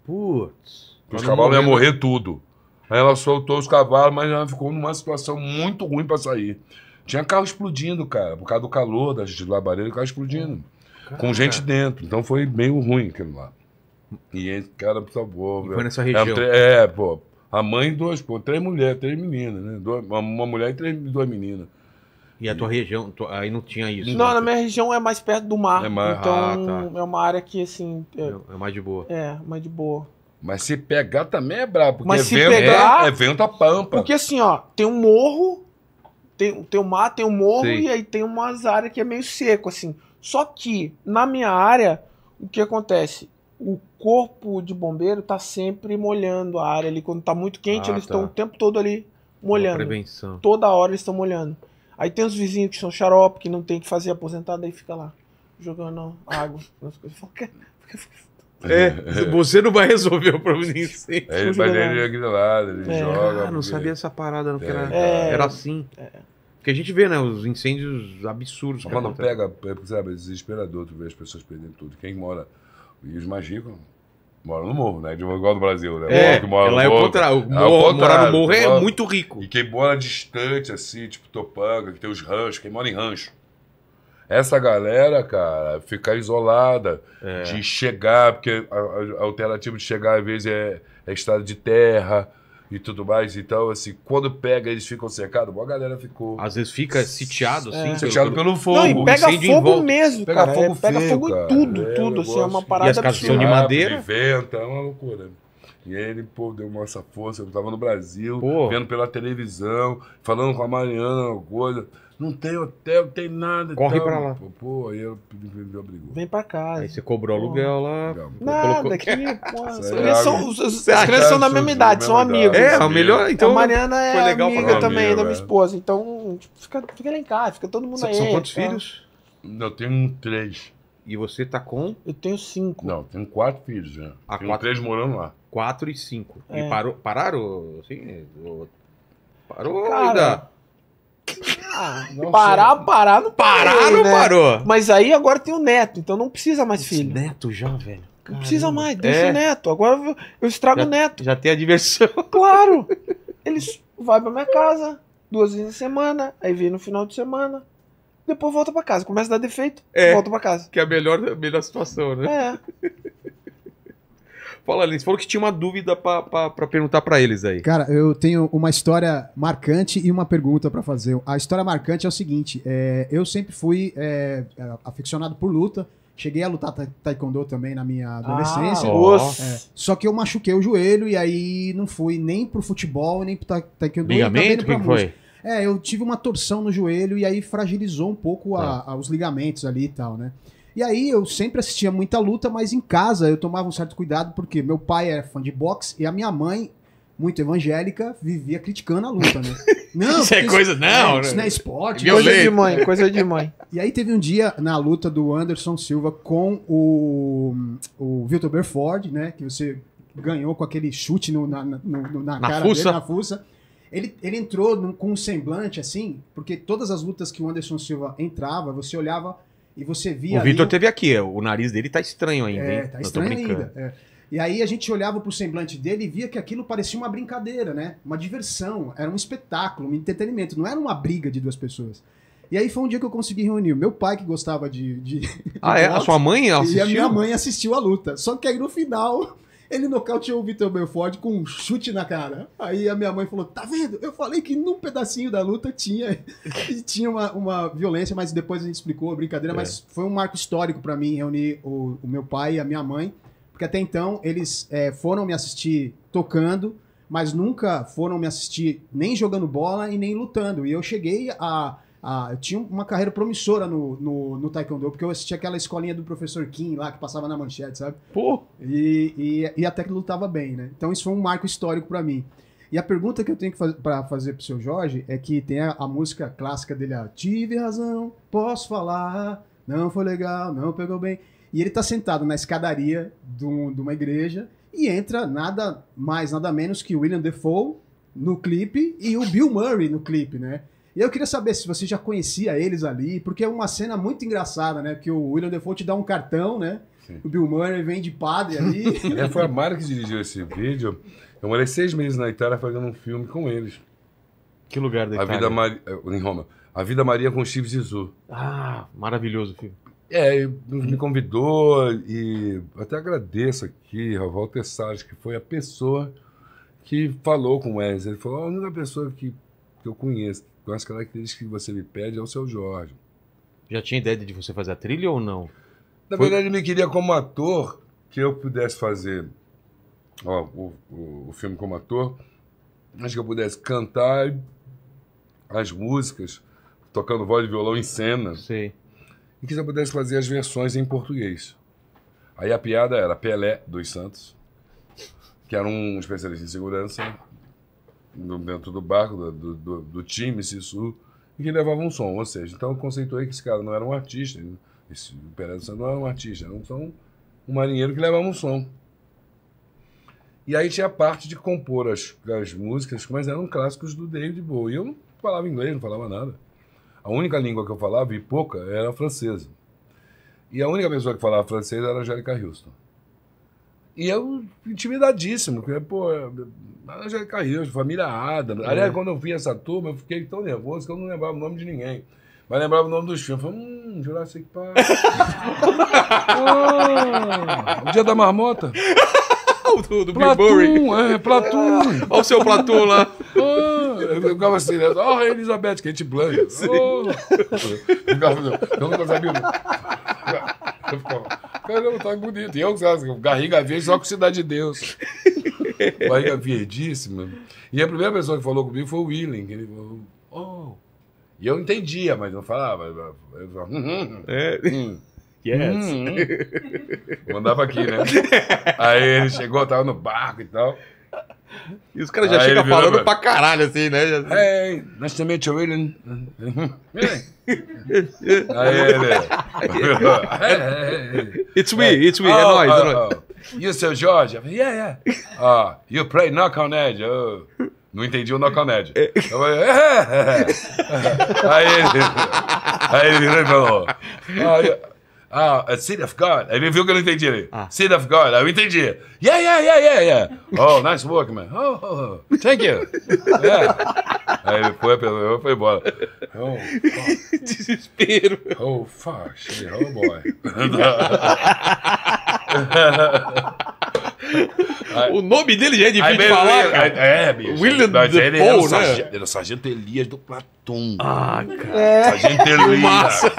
S3: Putz.
S1: Os cavalos iam morrer
S3: tudo. Aí ela soltou os cavalos, mas ela ficou numa situação muito ruim para sair. Tinha carro explodindo, cara, por causa do calor da gente labareira, carro explodindo. Caraca. Com gente dentro. Então foi meio ruim aquilo lá. E esse cara salvou. favor. foi nessa região. É, é, pô. A mãe e duas, pô, três mulheres, três meninas, né? uma mulher e três, duas meninas. E a tua região, tu, aí não tinha isso? Não, né? na minha região é
S2: mais
S4: perto do mar. É mais, então ah, tá. é uma área que, assim. É, é, é mais de boa. É, mais de boa. Mas se pegar
S3: também é brabo. Porque Mas é se vento, pegar. É, é vento a pampa.
S4: Porque assim, ó, tem um morro, tem, tem um mar, tem um morro, Sim. e aí tem umas áreas que é meio seco, assim. Só que, na minha área, o que acontece? O corpo de bombeiro tá sempre molhando a área ali. Quando tá muito quente, ah, eles estão tá. o tempo todo ali molhando. prevenção. Toda hora eles estão molhando. Aí tem os vizinhos que são xarope, que não tem que fazer aposentado, aí fica lá jogando água nas coisas. Fala,
S2: é, [LAUGHS] você não vai resolver o problema de incêndio. Ele vai energia do lado, ele é. joga. Ah, não porque... sabia essa parada, não, que era, é. é. era assim. É. Porque a gente vê, né, os incêndios
S3: absurdos. Mas quando pega, é sabe, é desesperador tu ver as pessoas perdendo tudo. Quem mora, e os mais ricos, Mora no morro, né? De igual do Brasil, né? É, que mora lá no é morro. É o contrário. O morro, é morar no morro é muito rico. E quem mora distante, assim, tipo Topanga, que tem os ranchos, quem mora em rancho. Essa galera, cara, fica isolada é. de chegar, porque a, a alternativa de chegar às vezes é, é estrada de terra, e tudo mais. Então, assim, quando pega, eles ficam secados, a galera ficou. Às vezes fica sitiado, assim. É. sitiado pelo fogo. Não, e pega fogo
S2: mesmo, pega cara. É fogo é,
S4: pega feio, fogo em tudo, é, tudo. Assim, é uma parada. E as
S3: casas são de madeira. Venta, é uma loucura. E ele, pô, deu uma essa força. Eu tava no Brasil, pô. vendo pela televisão, falando com a Mariana, alguma coisa. Não tem hotel, não tem nada. Corre para pra lá. Pô, pô aí eu me obrigou. Vem pra casa. Aí você cobrou pô. aluguel lá. nada, colocou... aqui, As [LAUGHS]
S2: crianças é são, da mesma idade, são amigos. É, a melhor. Então, a Mariana é legal amiga também,
S4: da minha é. esposa. Então, tipo, fica, fica lá em casa, fica todo mundo aí. São quantos filhos?
S2: Eu tenho três. E você tá com? Eu tenho cinco. Não, tenho quatro filhos já. Né? Ah, tenho quatro... três morando lá. Quatro e cinco. É. E parou, pararam? Assim, parou Cara, ainda?
S4: Ah, parar,
S3: parar, não Parar é, não né? parou.
S4: Mas aí agora tem o neto, então não precisa mais Esse filho. Neto já, velho. Não precisa mais, deixa é. o neto. Agora eu estrago já, o neto. Já tem a diversão. [LAUGHS] Claro. Eles vai pra minha casa duas vezes na semana, aí vem no final de semana. Depois volta para casa, começa a dar defeito, é, volta
S2: para casa. Que é a melhor, a melhor situação, né? É. [LAUGHS] Fala, Lins, falou que tinha uma dúvida para perguntar para eles aí.
S1: Cara, eu tenho uma história marcante e uma pergunta para fazer. A história marcante é o seguinte: é, eu sempre fui é, é aficionado por luta. Cheguei a lutar taekwondo também na minha ah, adolescência. Ah, é, só que eu machuquei o joelho e aí não fui nem pro futebol, nem pro ta taekwondo. Ligamento? O que foi? É, eu tive uma torção no joelho e aí fragilizou um pouco a, tá. a, os ligamentos ali e tal, né? E aí eu sempre assistia muita luta, mas em casa eu tomava um certo cuidado, porque meu pai é fã de boxe e a minha mãe, muito evangélica, vivia criticando a luta, né? [LAUGHS] Não, isso é coisa, isso, é não, é, Isso não é esporte. Violento. Coisa de mãe, coisa de mãe. [LAUGHS] E aí teve um dia na luta do Anderson Silva com o, o Vitor Berford né? Que você ganhou com aquele chute no, na, no, no, na, na cara fuça. dele, na fuça. Ele, ele entrou num, com um semblante assim, porque todas as lutas que o Anderson Silva entrava, você olhava e você via. O Vitor
S2: teve aqui, é, o nariz dele tá estranho ainda, é, hein? Tá estranho ainda.
S1: É. E aí a gente olhava pro semblante dele e via que aquilo parecia uma brincadeira, né? Uma diversão, era um espetáculo, um entretenimento, não era uma briga de duas pessoas. E aí foi um dia que eu consegui reunir o meu pai que gostava de. de ah, é? a sua mãe assistiu? E a minha mãe assistiu a luta. Só que aí no final ele nocauteou o Vitor Belfort com um chute na cara. Aí a minha mãe falou: Tá vendo? Eu falei que num pedacinho da luta tinha, [LAUGHS] tinha uma, uma violência, mas depois a gente explicou a brincadeira. É. Mas foi um marco histórico para mim reunir o, o, meu pai e a minha mãe, porque até então eles é, foram me assistir tocando, mas nunca foram me assistir nem jogando bola e nem lutando. E eu cheguei a ah, eu tinha uma carreira promissora no, no, no Taekwondo, porque eu assistia aquela escolinha do professor Kim lá, que passava na manchete, sabe? Pô! E, e, e até que lutava bem, né? Então isso foi um marco histórico para mim. E a pergunta que eu tenho que faz, para fazer pro seu Jorge é que tem a, a, música clássica dele, a Tive razão, posso falar, não foi legal, não pegou bem. E ele tá sentado na escadaria de, um, de uma igreja e entra nada mais, nada menos que William Defoe no clipe e o Bill Murray no clipe, né? E eu queria saber se você já conhecia eles ali, porque é uma cena muito engraçada, né? Que o William Defoe te dá um cartão, né? Sim. O Bill Murray vem de padre ali. É, [LAUGHS] foi a Mara
S3: que dirigiu esse vídeo. Eu morei seis meses na Itália fazendo um filme com eles. Que lugar da Itália? A Vida Maria, eh, em Roma. A Vida Maria com Steve Zissou. Ah, maravilhoso filme. É, me convidou e até agradeço aqui ao Walter Salles, que foi a pessoa que falou com o Wesley. Ele falou, a única pessoa que, que eu conheço então as características que você me pede, é o seu Jorge. Já tinha ideia de você fazer a trilha ou não? Na Foi... verdade, ele me queria como ator que eu pudesse fazer ó, o, o, o filme como ator, mas que eu pudesse cantar as músicas, tocando voz e violão em cena. Sim. E que eu pudesse fazer as versões em português. Aí a piada era Pelé dos Santos, que era um especialista em segurança, no, dentro do barco, do, do, do time Sisu, e que levava um som. Ou seja, então eu conceituei que esse cara não era um artista, esse Pereira não era um artista, era um, um marinheiro que levava um som. E aí tinha a parte de compor as, as músicas, mas eram clássicos do David Bowie. Eu não falava inglês, não falava nada. A única língua que eu falava, e pouca, era francesa. E a única pessoa que falava francês era a Angélica Houston. E eu, intimidadíssimo, porque, pô, ela já caiu, família Adam. É. Aliás, quando eu vi essa turma, eu fiquei tão nervoso que eu não lembrava o nome de ninguém. Mas lembrava o nome dos filmes. Falei, hum, Jurassic Park. oh, [LAUGHS] o Dia da Marmota. [LAUGHS] o do, do Bill É, é Platum. [LAUGHS] Olha o seu Platum lá. Ah, eu ficava assim, né? Olha a Elizabeth, que a gente blanca. Eu, ficava, assim, eu não sabia. Eu ficava não tá bonito. E eu, garriga verde, só com Cidade de Deus. barriga verdíssima. E a primeira pessoa que falou comigo foi o Willing. Ele falou, oh. E eu entendia, mas não falava. Eu falava, hum, hum, hum. é. hum. [LAUGHS] Yes. Hum, hum. Mandava aqui, né? Aí ele chegou, tava no barco e tal. E os caras já chegam falando virou, pra caralho, assim, né? Já... Assim. Hey, nice to meet you, William. [LAUGHS] Aí ele. It's we, it's we, oh, é nós, oh, é nós. Oh. E seu Jorge? Yeah, yeah. Uh, you play knock on edge. Oh. Não entendi o knock on edge. É. Eu falei, é. [LAUGHS] aí ele. Aí ele virou e falou. Oh, yeah. Ah, a City of God. Ele viu que eu não entendi ali. Ah. City of God. Aí eu entendi. Yeah, yeah, yeah, yeah, yeah. Oh, nice work, man. Oh, oh, oh. thank you. Yeah. Aí ele foi, eu foi embora. Oh, fuck. Desespero. Oh, fuck. Shit. Oh, boy. [LAUGHS] o nome dele já é difícil de falar, ele, cara. É, bicho. William Mas ele Paul, era, sargento, né? era o Sargento Elias do Platão. Ah, cara. É. Sargento Elias. Massa.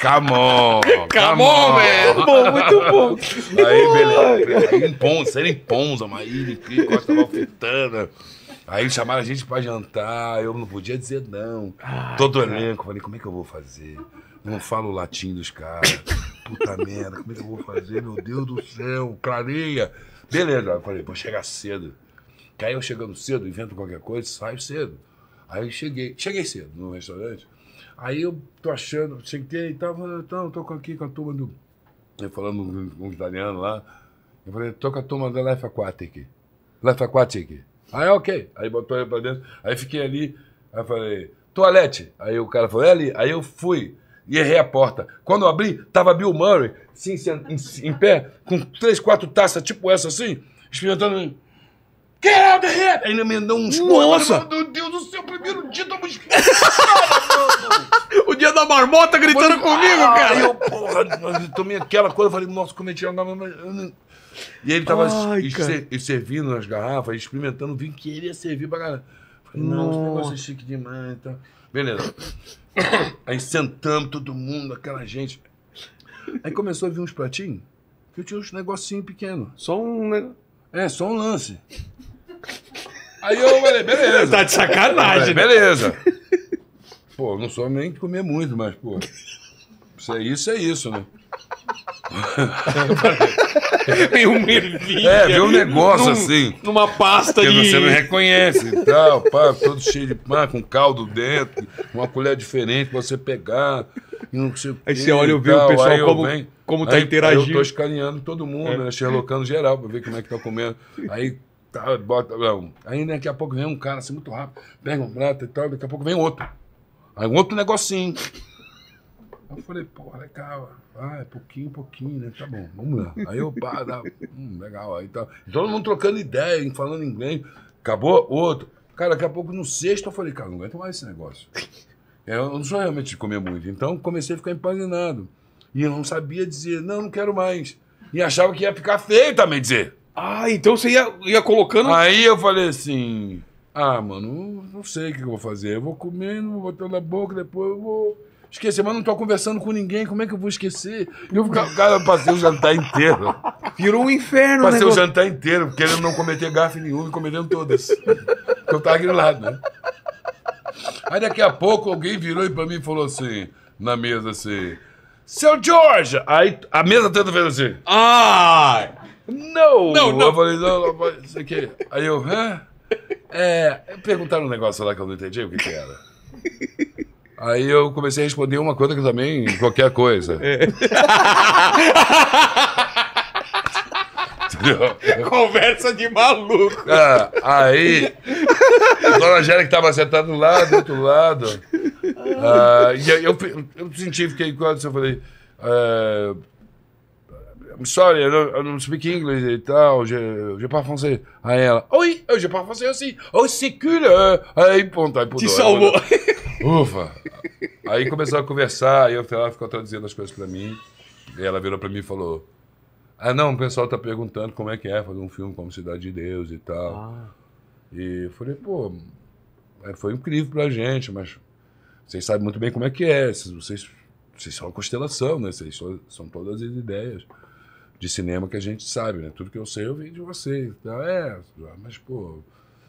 S3: Come on! Come on, man! Muito bom, muito bom. Aí, beleza. Em Ponza, em Ponza, Maíra, Costa Malfitana. Aí chamaram a gente pra jantar, eu não podia dizer não. Ai, Todo cara. elenco, falei, como é que eu vou fazer? Não falo o latim dos caras. [LAUGHS] Puta merda, como é que eu vou fazer? Meu Deus do céu, clareia. Beleza, eu falei, vou chegar cedo. Que aí eu chegando cedo, invento qualquer coisa, saio cedo. Aí eu cheguei, cheguei cedo no restaurante. Aí eu tô achando, sentei e tal, falando, então, tô aqui com a turma do. Eu falando com um italiano lá. Eu falei, tô com a turma da Life Aquatic. Life Aquatic. Aí, ok. Aí botou ele pra dentro. Aí fiquei ali. Aí falei, toalete. Aí o cara falou, é ali. Aí eu fui e errei a porta. Quando eu abri, tava Bill Murray, assim, em, em pé, com três, quatro taças, tipo essa assim, experimentando. Get é out the head! me mandou uns Nossa!
S4: Meu Deus do céu, primeiro dia estamos [LAUGHS]
S3: O dia da marmota gritando comigo, ah, cara! Eu, porra, tomei aquela coisa, falei, nossa, cometi uma. E ele tava Ai, servindo nas garrafas, experimentando vim que ele ia servir pra galera. Falei, nossa, nossa negócio é chique demais. Então. Beleza. [COUGHS] Aí sentamos todo mundo, aquela gente. Aí começou a vir uns pratinhos, que eu tinha uns negocinhos pequenos. Só um negócio. É, só um lance. Aí eu falei, beleza. Tá de sacanagem, né? Beleza. Pô, não sou nem de comer muito, mas, pô. Se é isso, é isso, né? [LAUGHS]
S5: É, vê
S3: um negócio num, assim. Numa pasta que de... você não reconhece e tal, pá, todo cheio de pá, com caldo dentro, uma colher diferente pra você pegar. Não sei aí você olha e vê o pessoal aí como, como tá aí, interagindo. Aí eu tô escaneando todo mundo, é. né? Xerlocando geral pra ver como é que tá comendo. Aí Tá, bota, não. Aí daqui a pouco vem um cara assim muito rápido, pega um prato e tal, daqui a pouco vem outro. Aí um outro negocinho. Aí eu falei, pô, legal, é pouquinho, pouquinho, né? Tá bom, vamos lá. Aí eu, pá, dá, hum, legal, aí tá. Todo mundo trocando ideia, falando inglês. Acabou, outro. Cara, daqui a pouco no sexto eu falei, cara, não aguento mais esse negócio. É, eu não sou realmente de comer muito, então comecei a ficar empanado. E eu não sabia dizer, não, não quero mais. E achava que ia ficar feio também dizer. Ah, então você ia, ia colocando. Aí eu falei assim: ah, mano, não sei o que eu vou fazer. Eu vou comendo, vou botando na boca, depois eu vou esquecer, mas não tô conversando com ninguém, como é que eu vou esquecer? Eu, cara, passei o jantar inteiro. Virou um inferno, Passei né, o jantar inteiro, querendo não cometer gafe nenhum e cometendo todas. Porque eu tava grilado, né? Aí daqui a pouco alguém virou e pra mim falou assim, na mesa assim, seu George! Aí a mesa toda fez assim. Ai! Não! Não, não. Eu falei, não, não isso aqui. Aí eu, hã? É, perguntaram um negócio lá que eu não entendi o que, que era. Aí eu comecei a responder uma coisa que também, qualquer coisa. É.
S2: Conversa de maluco.
S3: Ah, aí, a dona Angélica que tava sentada do lado, do outro lado. Ah, e eu, eu, eu senti, fiquei quase, eu falei. Ah, I'm sorry, I don't, I don't speak English e tal, je, je parle français. Aí ela, oui, euh, je parle français aussi. Oh, c'est cool. Euh. Aí, pronto, aí pudor. Te salvou. Ufa. Aí começou a conversar, aí ela ficou traduzindo as coisas pra mim. E ela virou pra mim e falou, ah, não, o pessoal tá perguntando como é que é fazer um filme como Cidade de Deus e tal. Ah. E eu falei, pô, é, foi incrível pra gente, mas vocês sabem muito bem como é que é, vocês, vocês são a constelação, né? Vocês são, são todas as ideias de cinema que a gente sabe, né? Tudo que eu sei eu vim de vocês. Tá? É, ah, mas, pô,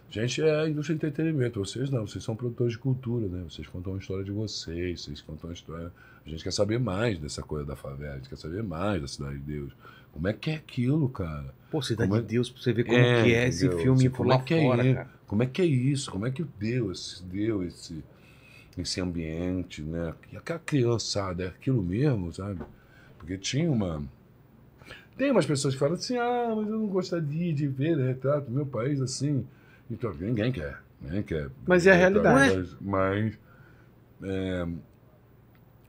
S3: a gente é a indústria de entretenimento, vocês não, vocês são produtores de cultura, né? Vocês contam a história de vocês, vocês contam a história. A gente quer saber mais dessa coisa da favela, a gente quer saber mais da Cidade de Deus. Como é que é aquilo, cara? Pô, Cidade como é de é... Deus, pra você ver é, como é, que é esse entendeu? filme é e lá é fora, é? cara. Como é que é isso? Como é que Deus deu esse, esse ambiente, né? E aquela criançada, é aquilo mesmo, sabe? Porque tinha uma tem umas pessoas que falam assim, ah, mas eu não gostaria de ver né, retrato do meu país assim. Então, ninguém quer. Ninguém quer. Mas é a realidade. Mas, mas é,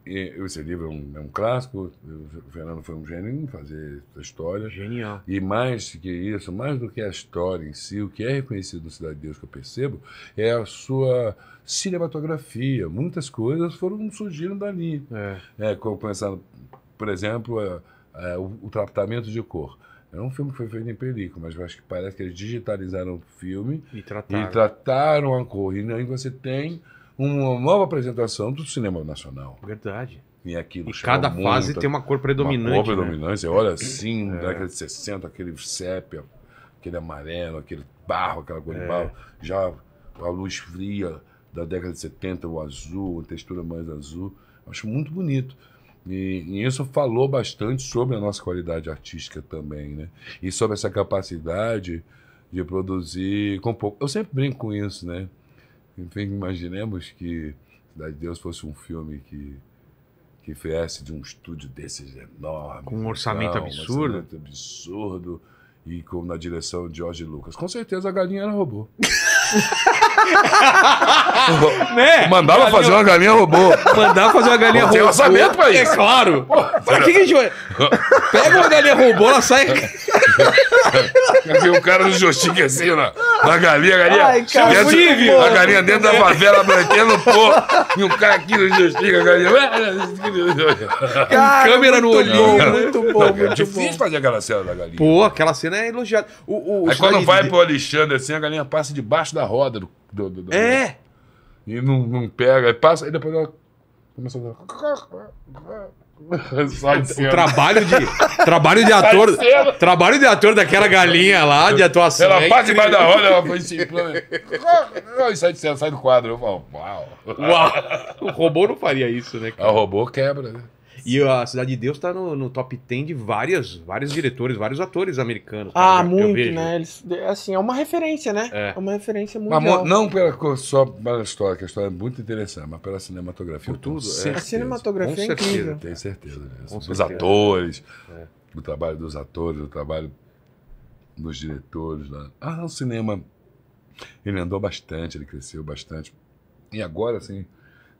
S3: é, esse livro é um, é um, clássico. O Fernando foi um gênio em fazer a história. Genial. E mais que isso, mais do que a história em si, o que é reconhecido no Cidade de Deus, que eu percebo, é a sua cinematografia. Muitas coisas foram surgindo dali. É. É, por exemplo, a é, o, o, tratamento de cor. É um filme que foi feito em película, mas acho que parece que eles digitalizaram o filme e trataram, e trataram a cor. E aí né, você tem uma nova apresentação do cinema nacional. Verdade. E, aquilo e cada fase tem uma cor predominante. Uma cor né? predominante. Né? Olha assim, é. década de 60, aquele sépia, aquele amarelo, aquele barro, aquela cor é. de barro. Já a luz fria da década de 70, o azul, a textura mais azul. Acho muito bonito. E, e, isso falou bastante sobre a nossa qualidade artística também, né? E sobre essa capacidade de produzir com pouco. Eu sempre brinco com isso, né? Enfim, imaginemos que Cidade de Deus fosse um filme que que viesse de um estúdio desses enorme. Com um orçamento tal, absurdo. Um orçamento absurdo e com, na direção de George Lucas. Com certeza a galinha era robô. [LAUGHS]
S5: [LAUGHS]
S3: né? Mandava galinha... fazer uma galinha robô. Mandava fazer uma galinha robô. Tem orçamento pra isso. É claro. pra que, a gente vai... Pega uma galinha robô, ela sai... Tem um cara no joystick é assim, ó. na galinha, a galinha... Ai, cara, dentro, a galinha dentro da é. favela, branquendo o pô. E um cara aqui no joystick, a galinha... Cara, câmera no olho. Bom, Muito bom, é difícil bom. fazer aquela cena da galinha. Pô,
S2: aquela cena é elogiada. O, o, Aí quando vai de...
S3: pro Alexandre assim, a galinha passa debaixo da da roda do. do, do, do é! E não, não pega, e passa, e depois ela começa
S5: a. [LAUGHS]
S3: Sai de cena. O trabalho de, [LAUGHS] trabalho de ator. trabalho de ator daquela galinha lá de atuação. Ela passa é embaixo da roda, ela foi assim. e sai de cena, sai do quadro. Eu falo, uau. Uau! O robô não faria isso, né? Ah, cara? O robô quebra, né? E a
S2: Cidade de Deus tá no, no top 10 de várias, vários diretores, vários atores americanos. ah, muito, né?
S4: Eles, assim, é uma referência, né? É, é uma referência muito Mas, não
S3: pela, só pela história, que a história é muito interessante, mas pela cinematografia. Por tudo. É. A cinematografia com é certeza. incrível. Tenho certeza disso. Os atores, é. o trabalho dos atores, o trabalho dos diretores. lá né? Ah, o cinema, ele andou bastante, ele cresceu bastante. E agora, assim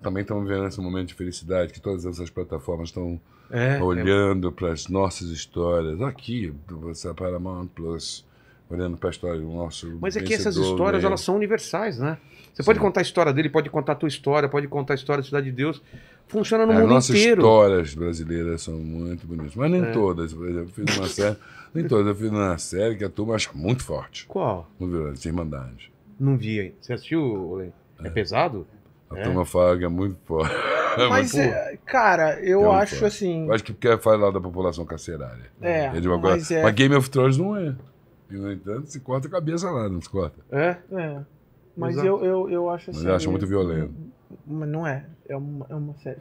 S3: também estamos vivendo esse momento de felicidade, que todas essas plataformas estão é, é. olhando é. para as nossas histórias. Aqui, você é a Paramount Plus, olhando para a história do nosso. Mas é que essas histórias né? elas
S2: são universais, né? Você Sim. pode contar a história dele, pode contar a tua história, pode contar a história da Cidade de Deus. Funciona no é, mundo nossas inteiro. As
S3: histórias brasileiras são muito bonitas, mas nem é. todas. Por exemplo, eu fiz uma [LAUGHS] série, nem todas. Eu fiz uma série que a turma acha muito forte. Qual? No Violante Irmandade. Não vi
S2: Você assistiu, Olê? É pesado?
S3: A é? turma fala é muito [LAUGHS] forte. Mas, mas é,
S4: cara, eu
S3: acho assim. Eu acho que porque é faz lá da população carcerária. É. é de tipo, uma mas, coisa... é... mas Game of Thrones não é. E, no entanto, se corta a cabeça lá, não se corta. É?
S4: É. Mas eu, eu, eu acho assim. Mas eu acho muito violento. Mas não é. É uma, é uma série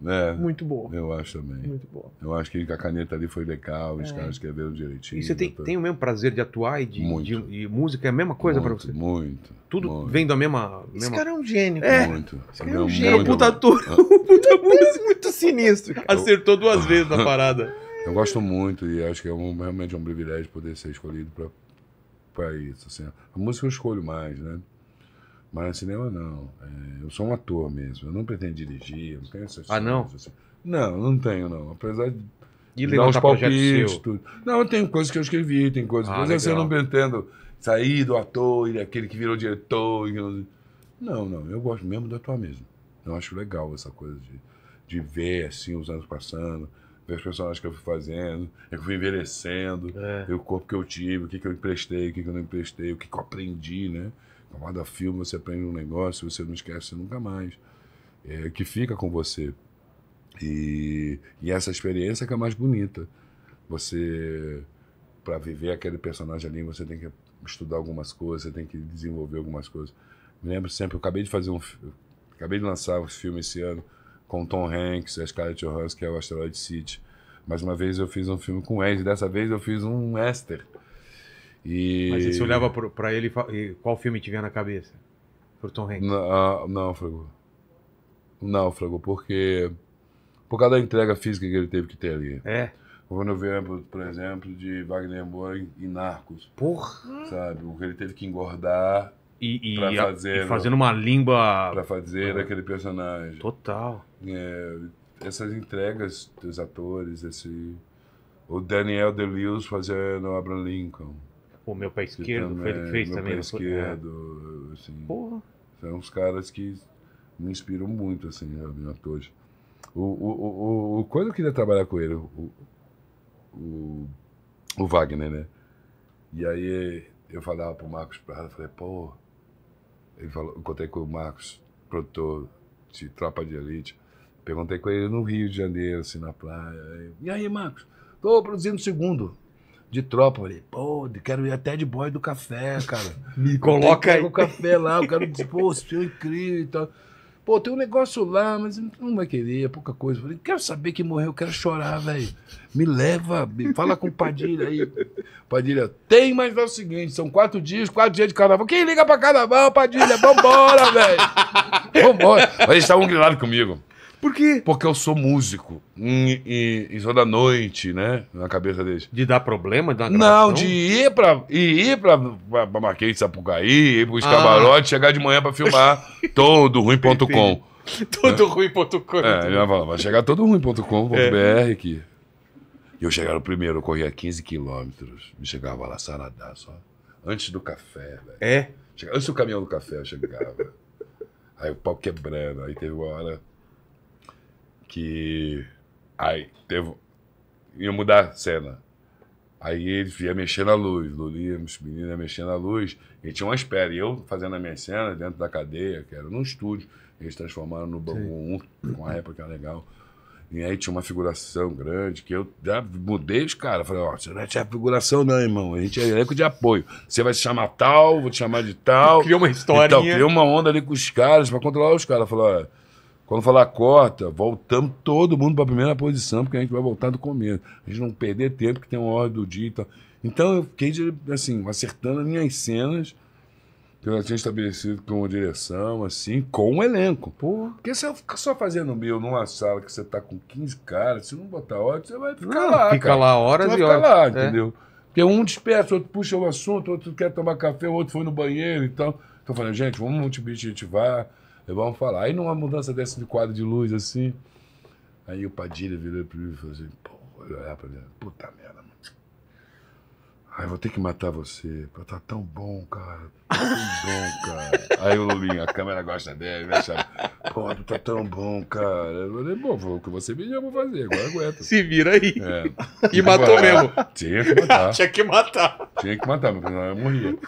S4: né? muito boa. Eu acho também. Muito
S3: boa. Eu acho que a caneta ali foi legal, os é. caras escreveram direitinho. E você tem, tem o mesmo prazer de atuar
S2: e de, de, de música? É a mesma coisa para você? Muito. Tudo muito. vem
S3: da mesma, mesma. Esse cara é um gênio. É. Muito. Esse é cara é um gênio. É um puta ator. [LAUGHS] puta
S4: é música Muito sinistro.
S2: Acertou
S3: duas [LAUGHS] vezes na parada. Eu gosto muito e acho que é um, realmente é um privilégio poder ser escolhido para isso. Assim. A música eu escolho mais, né? Mas cinema não. É, eu sou um ator mesmo. Eu não pretendo dirigir, eu não tenho essas Ah, não? Assim. Não, não tenho, não. Apesar de. E dar uns palpites, tudo. Não, tem coisas que eu escrevi, tem coisas. Ah, assim, eu não pretendo sair do ator e aquele que virou diretor. Não, não. Eu gosto mesmo de atuar mesmo. Eu acho legal essa coisa de, de ver assim os anos passando ver os personagens que eu fui fazendo, é eu fui envelhecendo, é. o corpo que eu tive, o que, que eu emprestei, o que, que eu não emprestei, o que, que eu aprendi, né? A cada filme você aprende um negócio, você não esquece nunca mais, é, que fica com você. E, e essa experiência que é mais bonita. Você, para viver aquele personagem ali, você tem que estudar algumas coisas, você tem que desenvolver algumas coisas. Me lembro sempre, eu acabei de fazer um acabei de lançar um filme esse ano com Tom Hanks, a Scarlett Johansson, que é o Asteroid City. Mais uma vez eu fiz um filme com Wes, dessa vez eu fiz um Esther. E... Mas você olhava
S2: para ele e qual filme tiver na cabeça? Pro Tom Hanks?
S3: Ah, não, Náufrago. Náufrago, porque... Por causa da entrega física que ele teve que ter ali. É. Quando eu vejo, por exemplo, de Wagner Moura em Narcos. Porra! Sabe? Porque ele teve que engordar e, e, fazer, e fazendo uma língua. Pra fazer uhum. aquele personagem. Total. É, essas entregas dos atores, esse. O Daniel DeLewis Lewis fazendo Abraham Lincoln o meu pé esquerdo também, foi ele que é, fez meu também. Meu pé esquerdo, é. assim. Porra. São uns caras que me inspiram muito, assim, realmente, hoje. O, o, o, o, quando eu queria trabalhar com ele, o, o, o Wagner, né? E aí eu falava pro Marcos Prado, falei, pô. Ele falou, eu contei com o Marcos, produtor de Tropa de Elite. Perguntei com ele no Rio de Janeiro, assim, na praia. E aí, Marcos? Tô produzindo o segundo de tropa. falei, pô, quero ir até de boy do café, cara. [LAUGHS] Me coloca aí. o café lá, eu quero dizer, pô, esse é incrível e tal. Pô, tem um negócio lá, mas não vai querer, é pouca coisa. Eu falei, quero saber que morreu, quero chorar, velho. Me leva, me fala com o Padilha aí. Padilha, tem, mas é o seguinte, são quatro dias, quatro dias de carnaval. Quem liga pra carnaval, Padilha? Vambora, velho. [LAUGHS] Vambora. Mas eles estavam grilados comigo. Por quê? Porque eu sou músico. E, hum, e, e sou da noite, né? Na cabeça deles. De dar problema? não, de ir pra, ir pra, pra, pra Marquês de Sapucaí, ir pros ah. chegar de manhã pra filmar [LAUGHS] todo ruim.com. todo ruim.com. É, ele vai falar, vai chegar todo ruim.com.br é. aqui. E eu chegava primeiro, eu corria 15 quilômetros. Me chegava lá saradá, só. Antes do café, velho. É? Chegava, antes do caminhão do café, eu chegava. aí o pau quebrando. Aí teve uma hora que aí teve, ia mudar a cena. Aí ele ia mexendo a luz, Lulimos, menina mexendo a luz, e tinha uma espera. E eu fazendo a minha cena dentro da cadeia, que era num estúdio, eles transformaram no Bangu 1, uma réplica legal. E aí tinha uma figuração grande, que eu já mudei os caras. Falei, ó, oh, você não é figuração, não, irmão. A gente é elenco de apoio. Você vai se chamar tal, vou te chamar de tal. Criou uma história. Então, criou uma onda ali com os caras, para controlar os caras. Falei, ó. Oh, quando falar corta, voltamos todo mundo para a primeira posição, porque a gente vai voltar do começo. A gente não perder tempo, que tem uma hora do dia e tal. Então eu fiquei, assim, acertando as minhas cenas, que eu tinha estabelecido com a direção, assim, com o um elenco. Pô, porque se eu ficar só fazendo meu numa sala que você tá com 15 caras, se não botar hora, você vai ficar não, lá. Fica cara. lá horas você e horas. Fica é. lá, entendeu? É. Porque um dispersa, outro puxa o assunto, outro quer tomar café, o outro foi no banheiro e então, tal. Estou falando, gente, vamos gente Tipo, vamos é falar. Aí numa mudança dessa de quadro de luz, assim, aí o Padilha virou para mim e falou assim, pô, olhar pra mim, puta merda, mano. Ai, vou ter que matar você. Pô, tá tão bom, cara. Tá tão bom, cara. Aí o Lulinho, a câmera gosta dele, né, sabe? Pô, tu tá tão bom, cara. Eu falei, bom, vou, o que você me eu vou fazer, agora aguenta. Se vira aí. É. E, e matou agora, mesmo. Tinha que matar. [LAUGHS] tinha que matar. Tinha que matar, mas eu morria.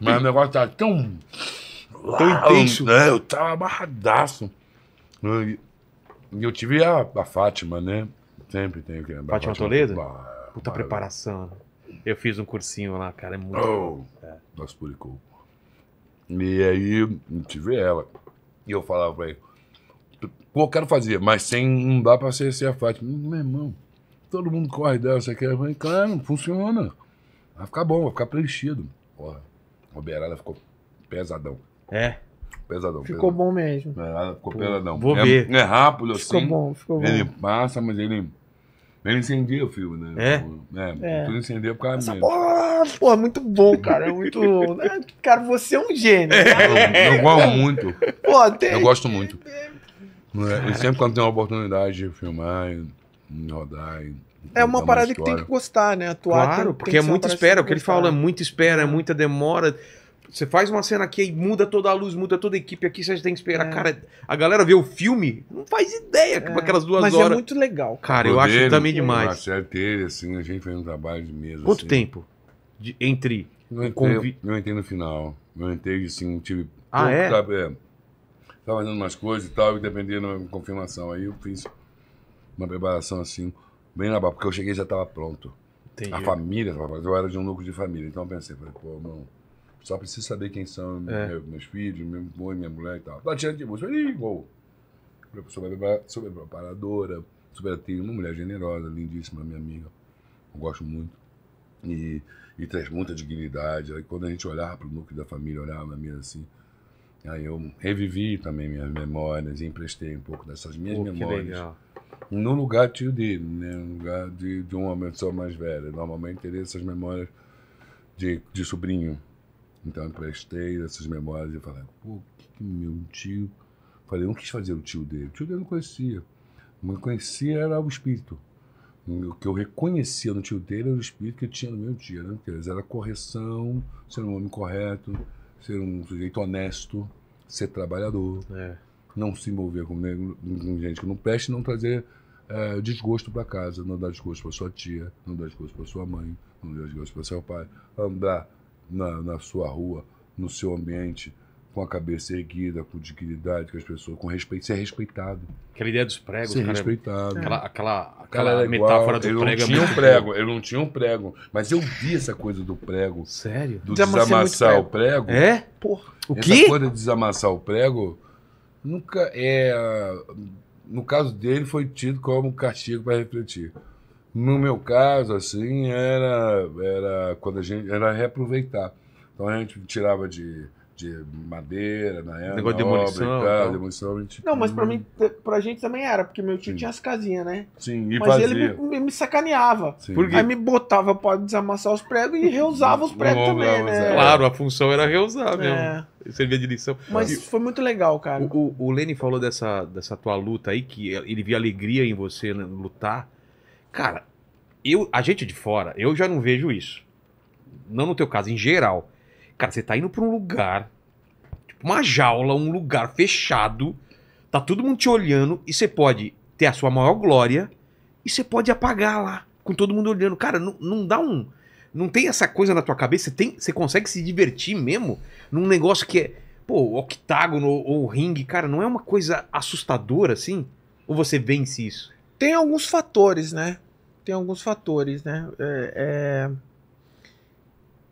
S3: Mas o negócio tá tão Tão intenso. Né? Eu tava amarradaço. E eu tive a, a Fátima, né? Sempre tenho que lembrar. Fátima, Fátima Toledo? Bah, Puta preparação. Né? Eu fiz um cursinho lá, cara. É muito. Oh, é. Nossa, publicou. E aí eu tive ela. E eu falava pra ele: pô, eu quero fazer, mas sem. Não dá pra ser, ser a Fátima. Meu irmão, todo mundo corre dela, você quer. falei, claro, funciona. Vai ficar bom, vai ficar preenchido. Porra, Roberada ficou pesadão. É. Pesadão. Ficou pesadão. bom mesmo. É, ficou Pô, pesadão. Vou é, ver. É rápido assim. Ficou bom, ficou bom. Ele passa, mas ele. Ele incendia o filme, né? É? É, é. tudo incendia por causa Essa mesmo.
S4: Porra, porra, é muito bom, cara. É muito. Né? cara, você é um gênio. É, eu, eu, gosto muito.
S3: Pô, tem... Eu gosto muito. É? E sempre quando tem uma oportunidade de filmar, rodar. É uma parada uma que tem que
S4: gostar, né? Atuar. Claro, tem, porque tem é muita espera. O que ele fala é
S3: muita né?
S2: espera, é muita demora. Você faz uma cena aqui e muda toda a luz, muda toda a equipe aqui, você tem que esperar. É. Cara, a galera vê o filme, não faz ideia é. aquelas duas Mas é horas. Mas é muito legal. Cara, eu acho também né? demais.
S3: Marcelo teve, assim, a gente fez um trabalho de mesa. Quanto assim. tempo? De, entre. Não entrei, convi... não entrei no final. Não entrei, assim, tive. Ah, pouco, é? é? Tava fazendo umas coisas e tal, e dependendo da confirmação. Aí eu fiz uma preparação, assim, bem na barra, porque eu cheguei e já tava pronto. Entendi. A família Eu era de um núcleo de família, então eu pensei, falei, pô, não só preciso saber quem são é. meus, meus filhos, meu mãe, minha mulher e tal. Não adianta de música, igual. Sou, sou preparadora, sou minha uma mulher generosa, lindíssima, minha amiga. Eu gosto muito. E, e traz muita dignidade. Aí, quando a gente olhava para o núcleo da família, olhava na mesa assim. Aí eu revivi também minhas memórias, emprestei um pouco dessas minhas memórias. No lugar tio dele, né? no lugar de, de uma pessoa mais velha. Normalmente teria essas memórias de, de sobrinho. Então eu emprestei essas memórias e falei, pô, o que, que meu tio. Falei, não quis fazer o tio dele. O tio dele eu não conhecia. Mas conhecia era o espírito. O que eu reconhecia no tio dele era o espírito que tinha no meu tio, né? quer dizer era correção, ser um homem correto, ser um sujeito honesto, ser trabalhador, é. não se envolver com, negro, com gente que não preste, não trazer é, desgosto para casa, não dar desgosto para sua tia, não dar desgosto para sua mãe, não dar desgosto para seu pai, andar na, na sua rua, no seu ambiente, com a cabeça erguida, com dignidade, com as pessoas, com respeito, ser respeitado. Aquela ideia dos pregos, ser cara, né? respeitado. Aquela, aquela, aquela é metáfora igual, do ele prego. Não é tinha um prego, eu não tinha um prego, mas eu vi essa coisa do prego. Sério? Do desamassar prego. o prego. É? Porra. O quê? Essa coisa de desamassar o prego nunca é no caso dele foi tido como castigo para refletir. No meu caso, assim, era, era quando a gente era reaproveitar. Então a gente tirava de, de madeira, na né, época. Negócio de demolição. Obra, demolição a gente... Não, mas pra hum.
S4: mim, pra gente também era, porque meu tio Sim. tinha as casinhas, né? Sim, e mas fazia. ele me, me sacaneava. Sim. Aí me botava pra desamassar os pregos e reusava os pregos também, né? Claro, a função era reusar é. mesmo. É.
S2: Servia de lição. Mas e, foi muito legal, cara. O, o, o Lene falou dessa, dessa tua luta aí, que ele via alegria em você né, lutar. Cara, eu, a gente de fora, eu já não vejo isso. Não no teu caso, em geral. Cara, você tá indo pra um lugar, tipo uma jaula, um lugar fechado, tá todo mundo te olhando e você pode ter a sua maior glória e você pode apagar lá, com todo mundo olhando. Cara, não, não dá um. Não tem essa coisa na tua cabeça? Você, tem, você consegue se divertir mesmo num negócio que é. Pô, octágono ou ringue, cara, não é uma coisa assustadora assim? Ou você vence isso?
S4: Tem alguns fatores, né? Tem alguns fatores, né? É, é...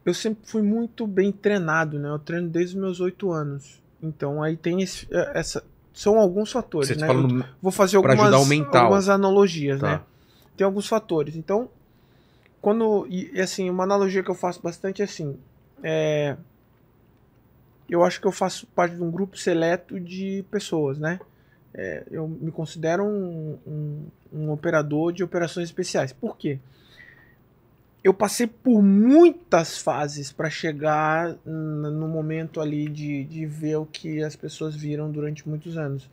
S4: Eu sempre fui muito bem treinado, né? Eu treino desde os meus oito anos. Então aí tem esse, é, essa. São alguns fatores, Você tá né? vou fazer algumas, algumas analogias, tá. né? Tem alguns fatores. Então, quando. E assim, uma analogia que eu faço bastante é assim. É, eu acho que eu faço parte de um grupo seleto de pessoas, né? É, eu me considero um, um, um operador de operações especiais. Por quê? Eu passei por muitas fases para chegar no momento ali de, de ver o que as pessoas viram durante muitos anos.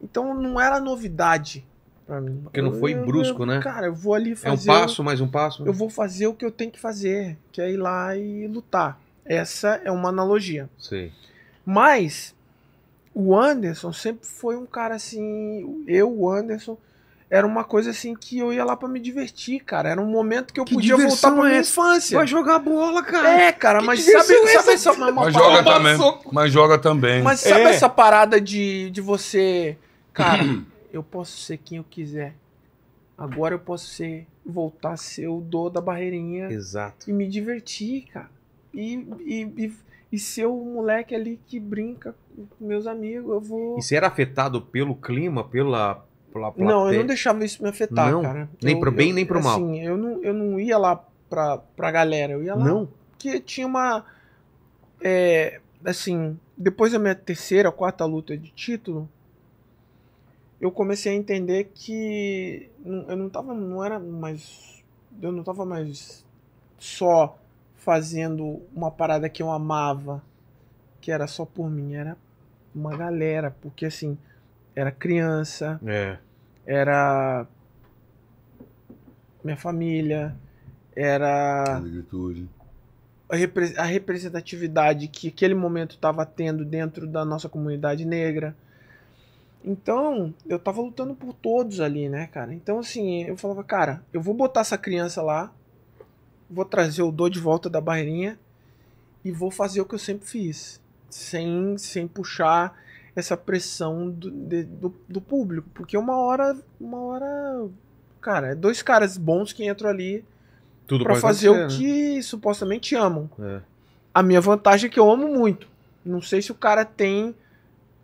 S4: Então não era novidade para mim. Porque não foi eu, brusco, eu, né? Cara, eu vou ali fazer. É um passo, mais um passo. Né? Eu vou fazer o que eu tenho que fazer, que é ir lá e lutar. Essa é uma analogia. Sim. Mas o Anderson sempre foi um cara assim. Eu, o Anderson, era uma coisa assim que eu ia lá para me divertir, cara. Era um momento que eu que podia voltar pra é? minha infância. Vai jogar bola, cara. É, cara, que mas sabe, é sabe essa. Mas, mas joga também.
S3: Mas joga também. Mas sabe é. essa
S4: parada de, de você. Cara, [CLEARS THROAT] eu posso ser quem eu quiser. Agora eu posso ser. Voltar a ser o do da barreirinha. Exato. E me divertir, cara. E, e, e, e ser o moleque ali que brinca com meus amigos. Eu vou. E
S2: ser afetado pelo clima, pela pra, pra Não, ter... eu não
S4: deixava isso me afetar, não, cara. Nem eu, pro bem, eu, nem pro mal. Assim, eu não, eu não ia lá pra, pra galera, eu ia lá não. porque tinha uma... É, assim, depois da minha terceira, quarta luta de título, eu comecei a entender que eu não tava, não era mais, eu não tava mais só fazendo uma parada que eu amava, que era só por mim, era uma galera, porque assim, era criança, é. era minha família, era a, a representatividade que aquele momento estava tendo dentro da nossa comunidade negra. Então, eu tava lutando por todos ali, né, cara? Então, assim, eu falava, cara, eu vou botar essa criança lá, vou trazer o dor de volta da barreirinha e vou fazer o que eu sempre fiz. Sem, sem puxar essa pressão do, de, do, do, público. Porque uma hora, uma hora, cara, é dois caras bons que entram ali Tudo pra fazer o né? que né? supostamente amam. É. A minha vantagem é que eu amo muito. Não sei se o cara tem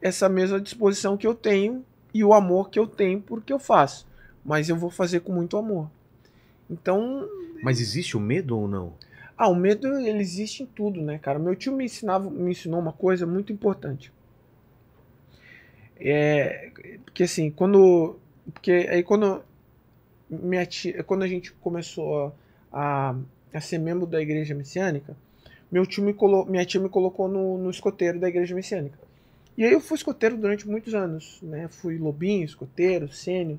S4: essa mesma disposição que eu tenho e o amor que eu tenho porque eu faço. Mas eu vou fazer com muito amor. Então.
S2: Mas existe o medo ou não?
S4: Ah, o medo ele existe em tudo, né, cara? Meu tio me ensinava, me ensinou uma coisa muito importante. É, porque assim, quando. Porque aí quando. Minha tia, quando a gente começou a, a, a ser membro da igreja messiânica, meu tio me colo, minha tia me colocou no, no escoteiro da igreja messiânica. E aí eu fui escoteiro durante muitos anos, né? Fui lobinho, escoteiro, sênior.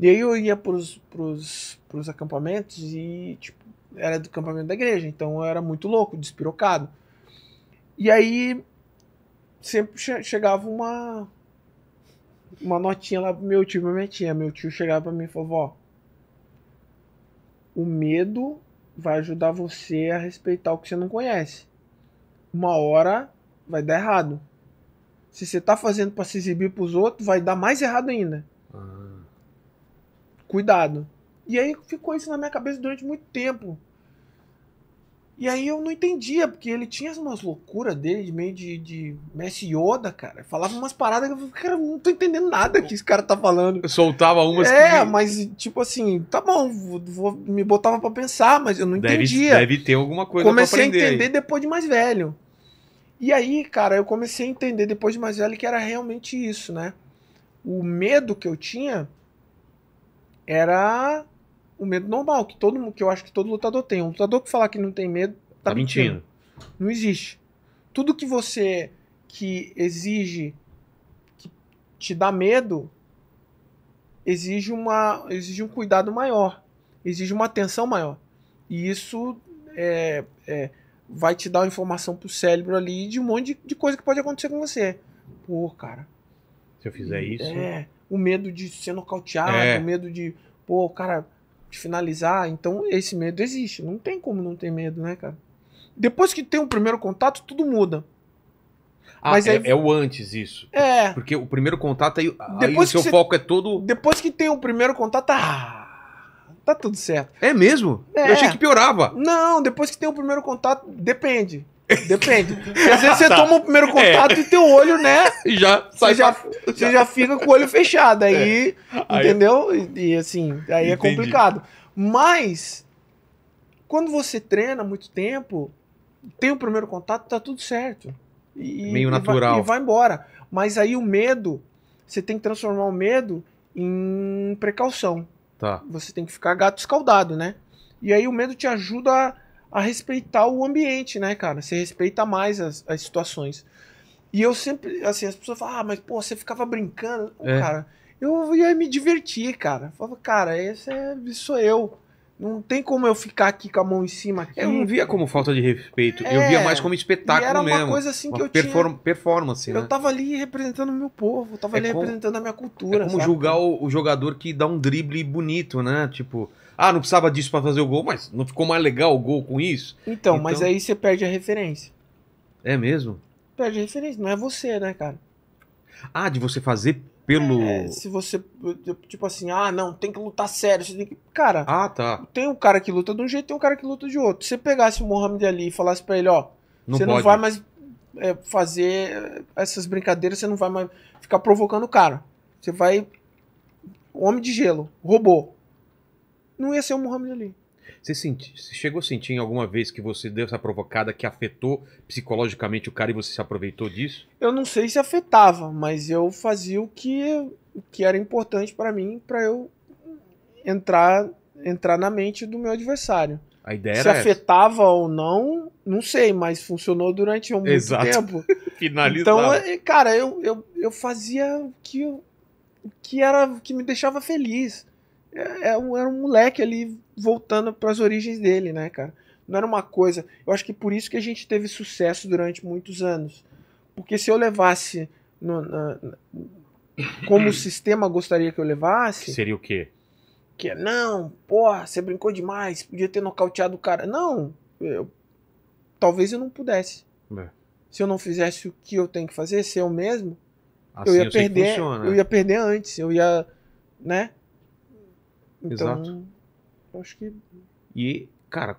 S4: E aí eu ia pros, pros, pros acampamentos e, tipo, era do acampamento da igreja, então eu era muito louco, despirocado. E aí sempre chegava uma, uma notinha lá pro meu tio e pra minha tia. Meu tio chegava pra mim e falava, ó, o medo vai ajudar você a respeitar o que você não conhece. Uma hora vai dar errado. Se você tá fazendo para se exibir pros outros, vai dar mais errado ainda. Ah. Cuidado. E aí ficou isso na minha cabeça durante muito tempo. E aí eu não entendia, porque ele tinha umas loucuras dele, meio de, de Messi Yoda, cara. Falava umas paradas que eu falei, cara, eu não tô entendendo nada que esse cara tá falando. Eu soltava umas É, que... mas tipo assim, tá bom, vou, vou, me botava para pensar, mas eu não deve, entendia. Deve ter alguma coisa Comecei pra aprender. a entender aí. depois de mais velho. E aí, cara, eu comecei a entender depois de mais velho que era realmente isso, né? O medo que eu tinha era o medo normal, que todo que eu acho que todo lutador tem. Um lutador que falar que não tem medo tá, tá mentindo. mentindo. Não existe. Tudo que você que exige que te dá medo exige uma exige um cuidado maior, exige uma atenção maior. E isso é, é vai te dar uma informação pro cérebro ali de um monte de, de coisa que pode acontecer com você. Pô, cara.
S2: Se eu fizer isso. É,
S4: o medo de ser nocauteado, é. o medo de. Pô, cara, de finalizar. Então esse medo existe. Não tem como não ter medo, né, cara? Depois que tem o um primeiro contato, tudo muda. Ah, Mas é, aí... é, o
S2: antes isso. É. Porque o primeiro contato aí, depois aí o seu foco é todo.
S4: Depois que tem o primeiro contato, ah, tá tudo certo. É mesmo? É. Eu achei que piorava. Não, depois que tem o primeiro contato, depende. Depende. Porque às vezes você [LAUGHS] tá. toma o primeiro contato é. e teu olho, né? Já sai. Você já, você já fica com o olho fechado. Aí, é. entendeu? E, e, assim, aí é Entendi. é complicado. Mas, quando você treina muito tempo, tem o primeiro contato, tá tudo certo. E, Meio e natural. Vai, e vai embora. Mas aí o medo, você tem que transformar o medo em precaução. Tá. Você tem que ficar gato escaldado, né? E aí o medo te ajuda a a respeitar o ambiente, né, cara? Você respeita mais as, as situações. E eu sempre, assim, as pessoas falam, ah, mas pô, você ficava brincando. é. Cara, eu ia me divertir, cara. falava, cara, esse é, sou eu. Não tem como eu ficar aqui com a mão em cima. Aqui. Eu não via como
S2: falta de respeito. É, eu via é, mais como espetáculo mesmo. Era uma mesmo. coisa assim uma que eu perform tinha. Performance, né? Eu
S4: tava ali representando o meu povo. Eu tava é ali como, representando a minha cultura. É como sabe?
S2: julgar o, o, jogador que dá um drible bonito, né? Tipo, ah, não precisava disso para fazer o gol, mas não ficou mais legal o gol com isso? Então, então... mas aí
S4: você perde a referência. É mesmo? Perde a referência, não é você, né, cara?
S2: Ah, de você fazer pelo. É, se
S4: você. Tipo assim, ah, não, tem que lutar sério. Você tem que. Cara. Ah, tá. Tem um cara que luta de um jeito tem um cara que luta de outro. Se você pegasse o Mohamed Ali e falasse pra ele, ó, não você pode. não vai mais é, fazer essas brincadeiras, você não vai mais ficar provocando o cara. Você vai. Homem de gelo, robô não ia ser o Muhammad Ali.
S2: Você, senti, você chegou a sentir em alguma vez que você deu essa provocada que afetou psicologicamente o cara e você se aproveitou disso?
S4: Eu não sei se afetava, mas eu fazia o que, que era importante para mim, para eu entrar, entrar na mente do meu adversário. A ideia se afetava essa. ou não, não sei, mas funcionou durante um Exato. tempo. [LAUGHS] Finalizava. Então, é, cara, eu, eu, eu fazia o que, que era que me deixava feliz. É, é, um, era um moleque ali voltando para as origens dele, né, cara? Não era uma coisa. Eu acho que por isso que a gente teve sucesso durante muitos anos. Porque se eu levasse no, na, como o [CLEARS THROAT] sistema gostaria que eu levasse. seria o quê? Que é, não, porra, você brincou demais, podia ter nocauteado o cara. Não, eu, talvez eu não pudesse. É. Se eu não fizesse o que eu tenho que fazer, ser eu mesmo, assim, eu ia eu perder. Funciona, eu ia perder antes, eu ia, né? Então, Exato. acho que.
S2: E, cara,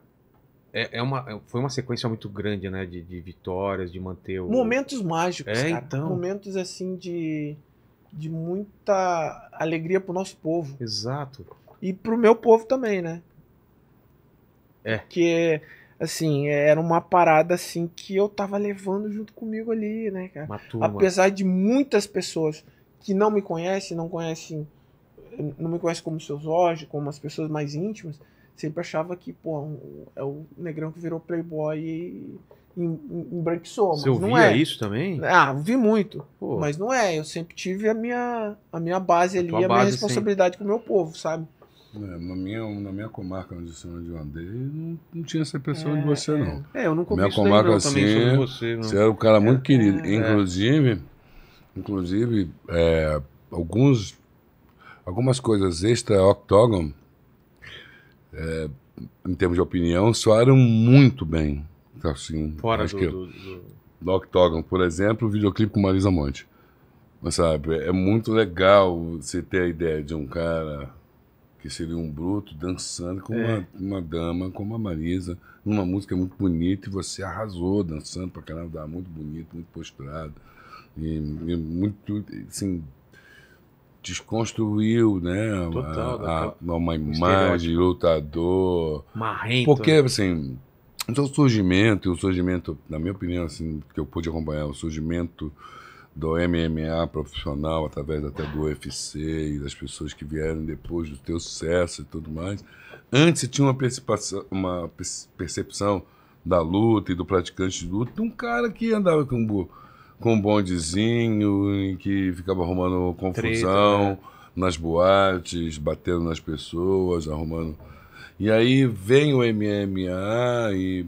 S2: é, é, uma, é, foi uma sequência muito grande, né? De, de vitórias, de manter o. Momentos mágicos, é, cara. Então...
S4: Momentos assim de, de muita alegria pro nosso povo. Exato. E pro meu povo também, né? É. Porque, assim, era uma parada assim que eu tava levando junto comigo ali, né, cara? Uma turma. Apesar de muitas pessoas que não me conhecem, não conhecem não me conhece como seus hoje como as pessoas mais íntimas, sempre achava que, pô, um, é o negrão que virou playboy e embranquiçou. Você ouvia não é. isso também? Ah, vi muito. Pô. Mas não é, eu sempre tive a minha, a minha base a ali, a, base minha responsabilidade sempre. com o meu povo, sabe?
S3: É, na, minha, na minha comarca, onde eu andei, não, não tinha essa pessoa é, de você, não. É. é, eu nunca minha comarca, daí, não, assim, você, você. era um cara muito é, querido. É. Inclusive, inclusive alguns algumas coisas extra octógono, é, em termos de opinião, soaram muito bem. Tá, assim, Fora acho do, que do, do... do octógono, por exemplo, o videoclipe com Marisa Monte. Mas, sabe, é muito legal você ter a ideia de um cara que seria um bruto dançando com é. uma, uma, dama, como a Marisa, numa música muito bonita, e você arrasou dançando canal dar muito bonito, muito posturado. E, e muito, assim, desconstruiu, né? Total, a, a, uma imagem, lutador. Marrento. Porque, assim, o surgimento, o surgimento, na minha opinião, assim, que eu pude acompanhar, o surgimento do MMA profissional, através até do UFC e das pessoas que vieram depois do teu sucesso e tudo mais. Antes tinha uma, uma percepção da luta e do praticante de luta de um cara que andava com um burro com um bondezinho em que ficava arrumando confusão né? nas boates, batendo nas pessoas, arrumando. E aí vem o MMA e,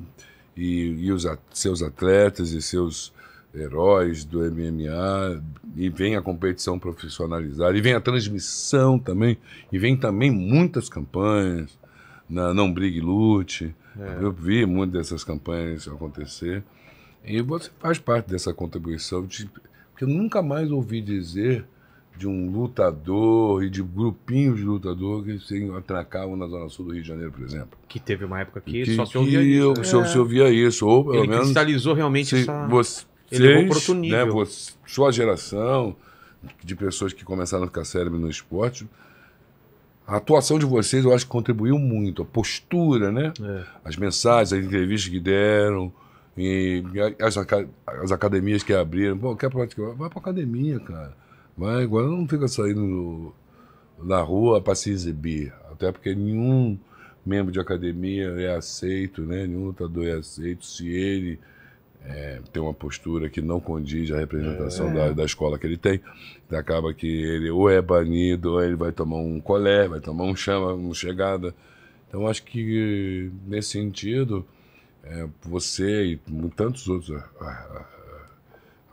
S3: e, e os at seus atletas e seus heróis do MMA e vem a competição profissionalizada e vem a transmissão também e vem também muitas campanhas na não brigue lute é. eu vi muitas dessas campanhas acontecer e você faz parte dessa contribuição, de, porque eu nunca mais ouvi dizer de um lutador e de grupinhos de lutador que se atracavam na Zona Sul do Rio de Janeiro, por exemplo. Que teve uma época que, que só se ouvia isso. Né? se ouvia isso, ou pelo Ele menos... cristalizou realmente se essa... Vocês, elevou para outro né, nível. Né, você, sua geração de pessoas que começaram a ficar cérebro no esporte, a atuação de vocês eu acho que contribuiu muito. A postura, né? É. As mensagens, as entrevistas que deram, e as, as academias que abriram, pô, quer praticar? Vai pra academia, cara. Vai, agora não fica saindo no, na rua para se exibir. Até porque nenhum membro de academia é aceito, né? Nenhum lutador é aceito se ele é, tem uma postura que não condiz à representação é. da, da escola que ele tem. Então acaba que ele ou é banido, ou ele vai tomar um colé, vai tomar um chama, uma chegada. Então acho que nesse sentido é, você e tantos outros é, é, é,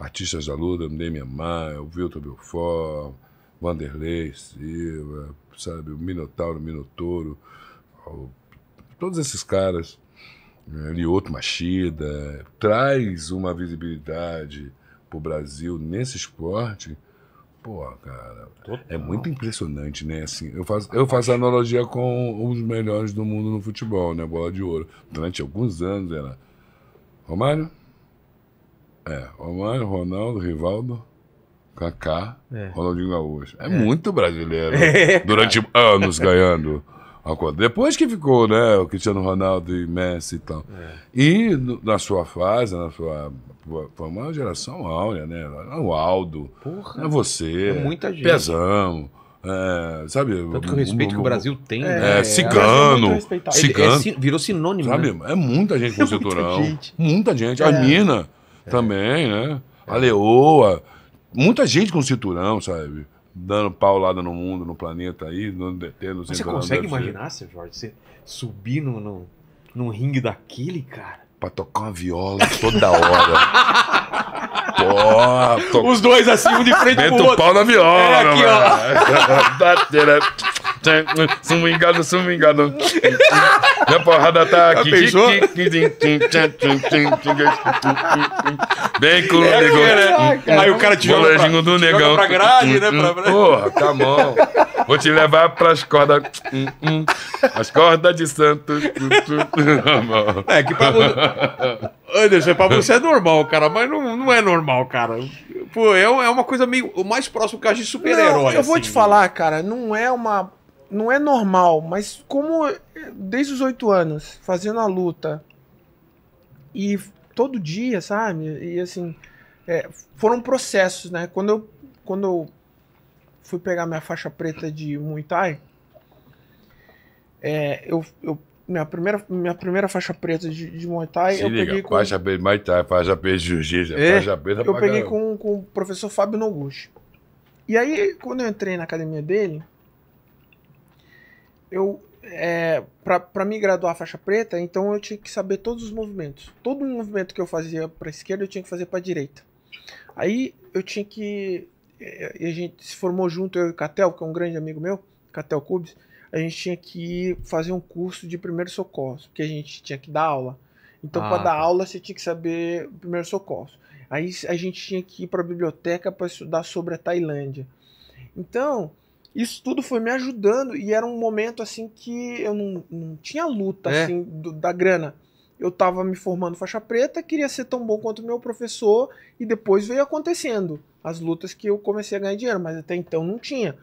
S3: artistas da luta, Demian Maia, o Belfort, Vanderlei Silva, sabe, o Minotauro, o Minotouro, o, todos esses caras, é, Lioto Machida, traz uma visibilidade para o Brasil nesse esporte Pô, cara. É Total. É muito impressionante, né? Assim, eu faço, eu faço analogia com os melhores do mundo no futebol, né? Bola de ouro. Durante alguns anos era Romário. É, Romário, Ronaldo, Rivaldo. Kaká, é. Ronaldinho Gaúcho. É, é. muito brasileiro. [LAUGHS] É. Durante anos ganhando. Depois que ficou, né, o Cristiano Ronaldo e Messi e tal. É. E no, na sua fase, na sua. Foi uma geração áurea, né? O Aldo. Porra. É você. É muita gente. Pesão. É, sabe? Tanto que o respeito um, que o Brasil tem. É, é né? cigano. cigano. Ele, é é virou sinônimo. Sabe? Né? É muita gente com [LAUGHS] é cinturão. Muita gente. Muita gente. A é. Mina também, né? A Leoa. Muita gente com cinturão, sabe? dando paulada no mundo, no planeta aí, no DT, Mas Você consegue imaginar,
S4: seu
S2: Jorge, você subir no, no, num ringue
S3: daquele, cara? Pra tocar uma viola toda hora. [LAUGHS] Os dois assim, um de frente Menta pro outro. o pau na viola, é aqui, mano. ó. [LAUGHS] Se não me engano, se não me engano. Minha porrada tá aqui. Bem com o é, negão. Né? Aí o cara te joga pra, do negão. joga pra grade, né? Porra, tá bom. Vou te levar pras cordas. Hum, hum. As cordas de Santos. É, que pra... Anderson, é
S2: pra você é normal, cara, mas não, não é normal, cara.
S4: Pô, é, é uma coisa meio. O mais próximo caso de super-herói. Eu vou te assim. falar, cara, não é uma. Não é normal, mas como desde os oito anos, fazendo a luta. E todo dia, sabe? E assim. É, foram processos, né? Quando eu, quando eu fui pegar minha faixa preta de Muay Thai, é, eu, eu minha primeira, minha primeira faixa preta de, de Muay Thai, Se eu liga, peguei com... Faixa
S3: preta de Muay Thai, faixa preta de Jiu-Jitsu, é, faixa preta Eu peguei
S4: com, com o professor Fábio Noguchi. E aí, quando eu entrei na academia dele, eu... É, para me graduar a faixa preta, então eu tinha que saber todos os movimentos. Todo movimento que eu fazia para esquerda, eu tinha que fazer para direita. Aí eu tinha que... É, e a gente se formou junto, eu e o Catel, que é um grande amigo meu, Catel Cubes a gente tinha que fazer um curso de primeiro socorro, porque a gente tinha que dar aula. Então, ah, para dar tá. aula, você tinha que saber primeiro socorro. Aí a gente tinha que ir para a biblioteca para estudar sobre a Tailândia. Então, isso tudo foi me ajudando e era um momento assim que eu não, não tinha luta é. assim do, da grana. Eu estava me formando faixa preta, queria ser tão bom quanto meu professor e depois veio acontecendo as lutas que eu comecei a ganhar dinheiro, mas até então não tinha.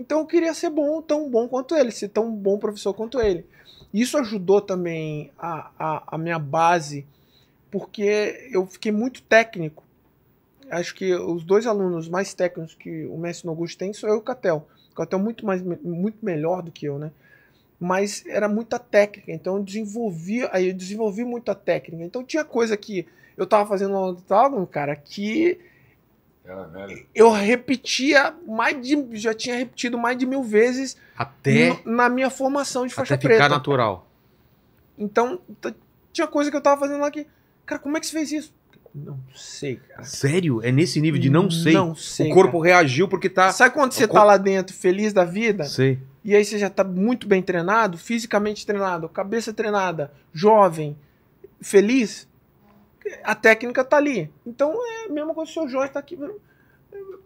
S4: Então eu queria ser bom, tão bom quanto ele, ser tão bom professor quanto ele. Isso ajudou também a, a, a minha base, porque eu fiquei muito técnico. Acho que os dois alunos mais técnicos que o mestre Nogusto tem sou eu e o Catel. O Catel é muito, mais, muito melhor do que eu, né? Mas era muita técnica, então eu desenvolvi, aí eu desenvolvi muita técnica. Então tinha coisa que eu tava fazendo no autódromo, cara, que eu repetia mais de. Já tinha repetido mais de mil vezes. Até. Na minha formação de faixa até ficar
S2: natural.
S4: Então, tinha coisa que eu tava fazendo lá que. Cara, como é que você fez isso?
S2: Não sei, cara. Sério? É nesse nível de não hum, sei? Não sei. O corpo
S4: cara. reagiu porque tá. Sabe quando você o... tá lá dentro, feliz da vida? Sei. E aí você já tá muito bem treinado, fisicamente treinado, cabeça treinada, jovem, feliz? a técnica tá ali. Então é a mesma coisa que o seu Jorge tá aqui.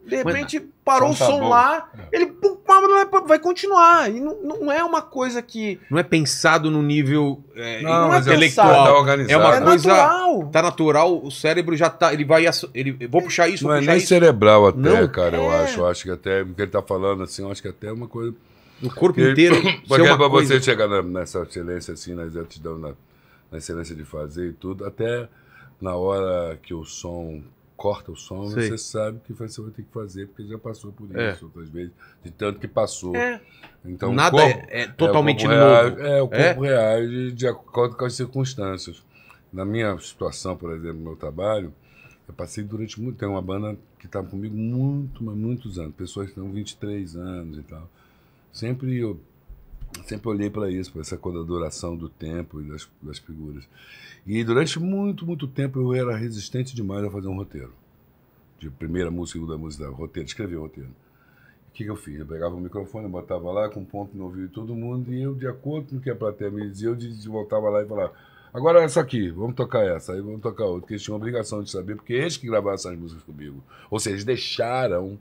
S4: De repente é. parou o som tá lá, ele é vai continuar. E não, não é uma coisa que. Não é
S2: pensado no nível é, não, não é intelectual. É tá organizado. É uma é coisa. Natural. Tá natural, o cérebro já tá. Ele vai. Ele, vou puxar isso, não é nem cerebral
S3: até, não, cara, é. eu acho. Eu acho que até. O que ele tá falando assim, eu acho que até é uma coisa. O corpo inteiro. [COUGHS] Porque é para você chegar na, nessa excelência, assim, na exatidão, na, na excelência de fazer e tudo, até na hora que o som corta o som, você sabe que você vai ter que fazer, porque já passou por é. isso é. outras vezes, de tanto que passou. É. Então, Nada corpo, é, é, totalmente é, novo. Reage, é, o é? corpo reage de acordo com as circunstâncias. Na minha situação, por exemplo, no meu trabalho, eu passei durante muito tempo, uma banda que estava comigo muito, mas muitos anos, pessoas que tinham 23 anos e tal. Sempre eu sempre olhei para isso, para essa coisa da adoração do tempo e das, das figuras. E durante muito, muito tempo eu era resistente demais a fazer um roteiro. De primeira música, segunda música, roteiro, escrever roteiro. O que, que eu fiz? Eu pegava o microfone, botava lá com um ponto no ouvido de todo mundo e eu, de acordo com o que a plateia me dizia, eu voltava lá e falava agora essa aqui, vamos tocar essa, aí vamos tocar outra, que eles tinham obrigação de saber, porque eles que gravaram essas músicas comigo. Ou seja, eles deixaram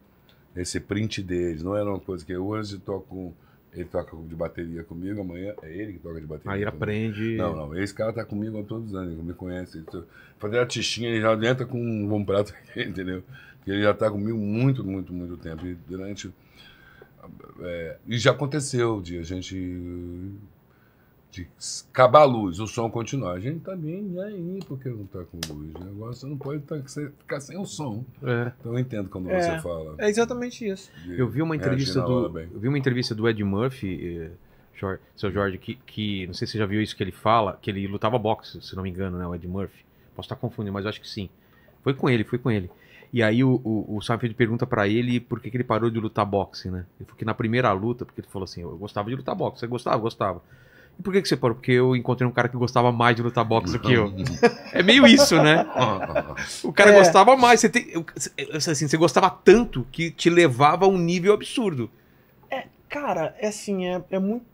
S3: esse print deles, não era uma coisa que eu hoje toco ele toca de bateria comigo, amanhã é ele que toca de bateria. Aí aprende. Não, não, esse cara tá comigo há todos os anos, ele me conhece. Ele... Fazer a tichinha, ele já entra com um bom prato [LAUGHS] aqui, entendeu? Porque ele já tá comigo muito, muito, muito tempo. E durante. É, e já aconteceu de a gente de acabar a luz, o som continuar. A gente tá bem aí porque não tá com luz. O negócio não pode tá, ficar sem o som. É. Então eu entendo quando é, você fala. É
S4: exatamente isso. Eu vi uma entrevista do.
S2: Eu vi uma entrevista do Ed Murphy. Eh, Jorge, seu Jorge, que, que não sei se você já viu isso que ele fala, que ele lutava boxe, se não me engano, né? O Ed Murphy. Posso estar confundindo, mas acho que sim. Foi com ele, foi com ele. E aí o, o, o Seinfeld pergunta para ele por que, que, ele parou de lutar boxe, né? Porque na primeira luta, porque ele falou assim, eu gostava de lutar boxe, você gostava? Gostava. E por que, que você parou? Porque eu encontrei um cara que gostava mais de lutar boxe do que eu. [LAUGHS] é meio isso, né? [LAUGHS] O cara é. gostava mais. Você, tem, assim, você gostava tanto que te levava
S4: a um nível absurdo. É, cara, é assim, é, é muito.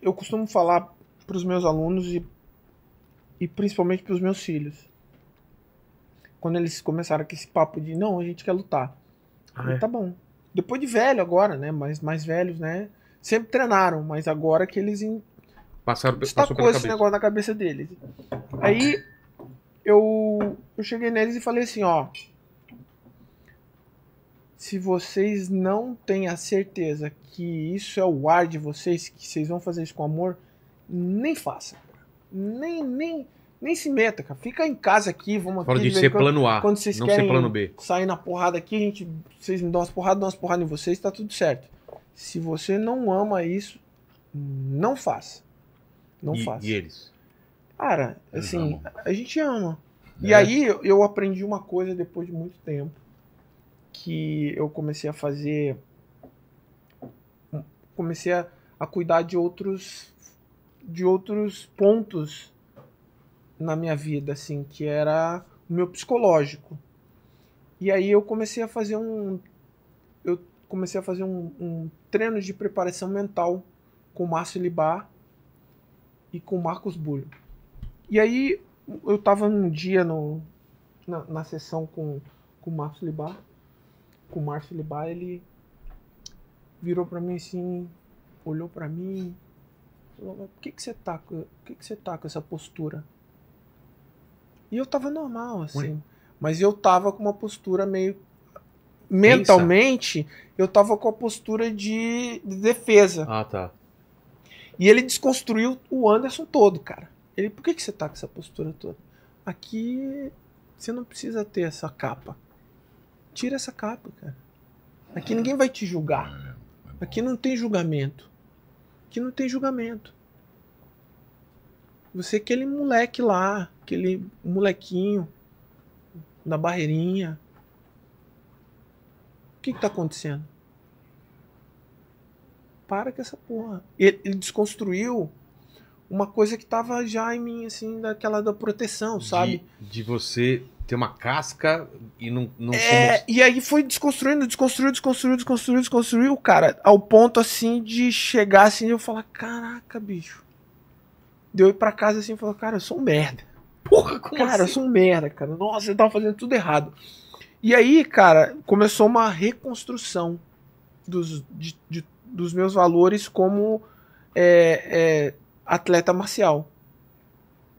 S4: Eu costumo falar para os meus alunos e, e principalmente para os meus filhos. Quando eles começaram com esse papo de não, a gente quer lutar. Ah, é? Tá bom. Depois de velho agora, né? Mas mais velhos, né? Sempre treinaram, mas agora que eles
S2: Passaram, Destacou passou esse negócio
S4: na cabeça deles. Aí eu, eu cheguei neles e falei assim, ó. Se vocês não têm a certeza que isso é o ar de vocês, que vocês vão fazer isso com amor, nem faça. Nem, nem, nem se meta, cara. Fica em casa aqui, vamos Fala aqui. de ser quando, plano A, quando vocês não querem ser plano B. Sair na porrada aqui, a gente, vocês me dão umas porradas, dão umas porradas em vocês, tá tudo certo. Se você não ama isso, não faça.
S2: Não e, faço. E eles?
S4: Cara, eles assim, amam. a gente ama. É. E aí eu aprendi uma coisa depois de muito tempo. Que eu comecei a fazer. Comecei a, a cuidar de outros. De outros pontos na minha vida, assim, que era o meu psicológico. E aí eu comecei a fazer um. Eu comecei a fazer um, um treino de preparação mental com o Márcio Libar, e com o Marcos Bulho. E aí eu estava um dia no, na, na, sessão com, com o Márcio Libar, com o Márcio Libar, ele virou para mim assim, olhou para mim, falou, por que que você tá, o que que você tá com essa postura? E eu tava normal assim, Ué? mas eu tava com uma postura meio mentalmente, Pensa. eu tava com a postura de, de defesa. Ah, tá. E ele desconstruiu o Anderson todo, cara. Ele, por que, que você tá com essa postura toda? Aqui você não precisa ter essa capa. Tira essa capa, cara. Aqui ninguém vai te julgar. É, é Aqui não tem julgamento. Aqui não tem julgamento. Você é aquele moleque lá, aquele molequinho na barreirinha. O que, que tá acontecendo? para com essa porra. Ele, ele desconstruiu uma coisa que tava já em mim, assim, daquela da proteção, sabe?
S2: De, de você ter uma casca e não, não é,
S4: E aí foi desconstruindo, desconstruiu, desconstruiu, desconstruiu, desconstruiu, cara, ao ponto, assim, de chegar, assim, e eu falar, caraca, bicho. Deu de ir pra casa, assim, e falar, cara, eu sou um merda. Porra, como Cara, assim? eu sou um merda, cara. Nossa, eu tava fazendo tudo errado. E aí, cara, começou uma reconstrução dos, de, de dos meus valores como é, é, atleta marcial.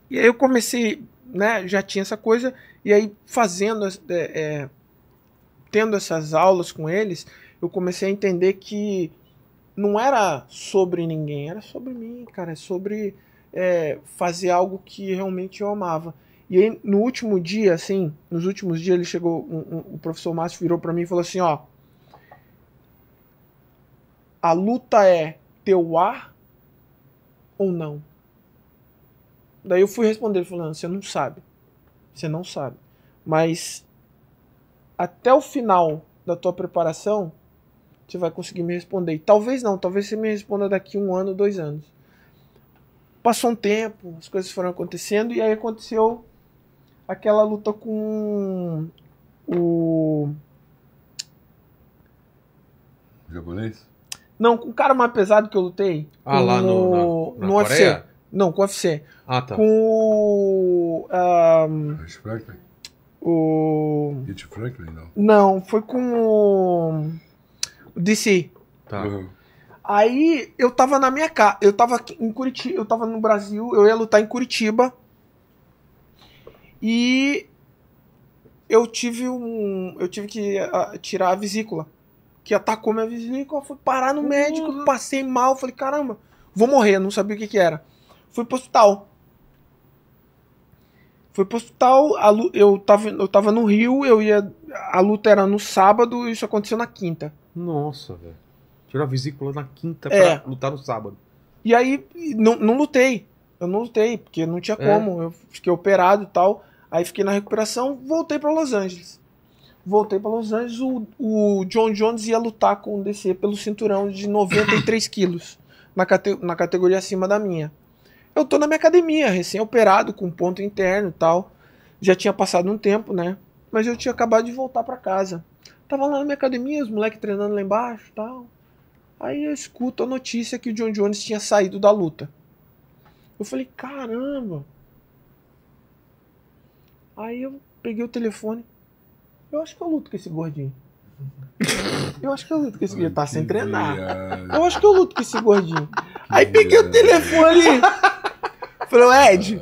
S4: E aí eu comecei, né, já tinha essa coisa, e aí fazendo, é, é, tendo essas aulas com eles, eu comecei a entender que não era sobre ninguém, era sobre mim, cara, é sobre é, fazer algo que realmente eu amava. E aí, no último dia, assim, nos últimos dias, ele chegou, um, um, o professor Márcio virou para mim e falou assim, ó, a luta é teu ar ou não? Daí eu fui responder, falando, você não sabe. Você não sabe. Mas até o final da tua preparação, você vai conseguir me responder. E talvez não, talvez você me responda daqui um ano, dois anos. Passou um tempo, as coisas foram acontecendo, e aí aconteceu aquela luta com o.
S3: Japonês?
S4: Não, com o cara mais pesado que eu lutei. Ah, lá no, na, na no UFC. Não, com o UFC. Ah, tá. Com o. Um, Rich
S3: Franklin? O. Franklin, não?
S4: Não, foi com o. O DC. Tá. Uhum. Aí eu tava na minha casa. Eu tava aqui em Curitiba. Eu tava no Brasil. Eu ia lutar em Curitiba. E. Eu tive um. Eu tive que uh, tirar a vesícula que atacou minha vizinha, eu fui parar no uhum. médico, passei mal, falei, caramba, vou morrer, não sabia o que que era. Fui pro hospital. Fui pro hospital, a, eu, tava, eu tava no Rio, eu ia. A luta era no sábado e isso aconteceu na quinta. Nossa, velho.
S2: Tirou a vesícula na quinta é. pra lutar no sábado.
S4: E aí, não, não lutei. Eu não lutei, porque não tinha é. como. Eu fiquei operado e tal. Aí fiquei na recuperação, voltei para Los Angeles voltei para Los Angeles, o, o, John Jones ia lutar com o DC pelo cinturão de 93 [COUGHS] quilos, na, cate, na categoria acima da minha. Eu tô na minha academia, recém-operado, com ponto interno e tal. Já tinha passado um tempo, né? Mas eu tinha acabado de voltar para casa. Tava lá na minha academia, os moleques treinando lá embaixo e tal. Aí eu escuto a notícia que o John Jones tinha saído da luta. Eu falei, caramba! Aí eu peguei o telefone, eu acho que eu luto com esse gordinho. Eu acho que eu luto com esse gordinho. Tá sem treinar. Eu acho que eu luto com esse gordinho. Aí peguei o telefone. Falei, Ed,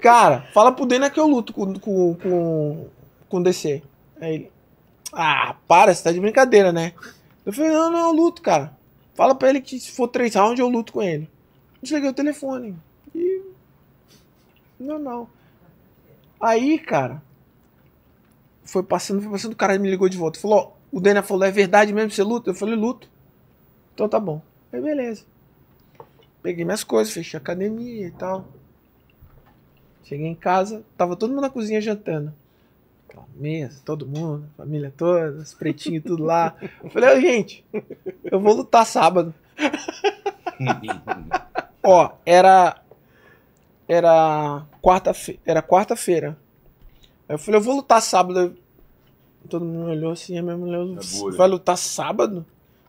S4: cara, fala pro Dena que eu luto com, com, com, com DC. Aí ele, ah, para, você tá de brincadeira, né? Eu falei, não, não, eu luto, cara. Fala pra ele que se for três rounds eu luto com ele. Desliguei o telefone. E. Não, não. Aí, cara, foi passando, foi passando, o cara me ligou de volta. Falou, o Daniel falou, é verdade mesmo, você luta? Eu falei, luto. Então tá bom. Aí beleza. Peguei minhas coisas, fechei a academia e tal. Cheguei em casa, tava todo mundo na cozinha jantando. Então, mesa, todo mundo, família toda, os pretinhos tudo lá. Eu falei, oh, gente, eu vou lutar sábado.
S5: [LAUGHS]
S4: Ó, era. Era quarta-feira. Era quarta-feira. Aí eu falei, eu vou lutar sábado. Todo mundo olhou assim, a minha mulher, é vai lutar sábado?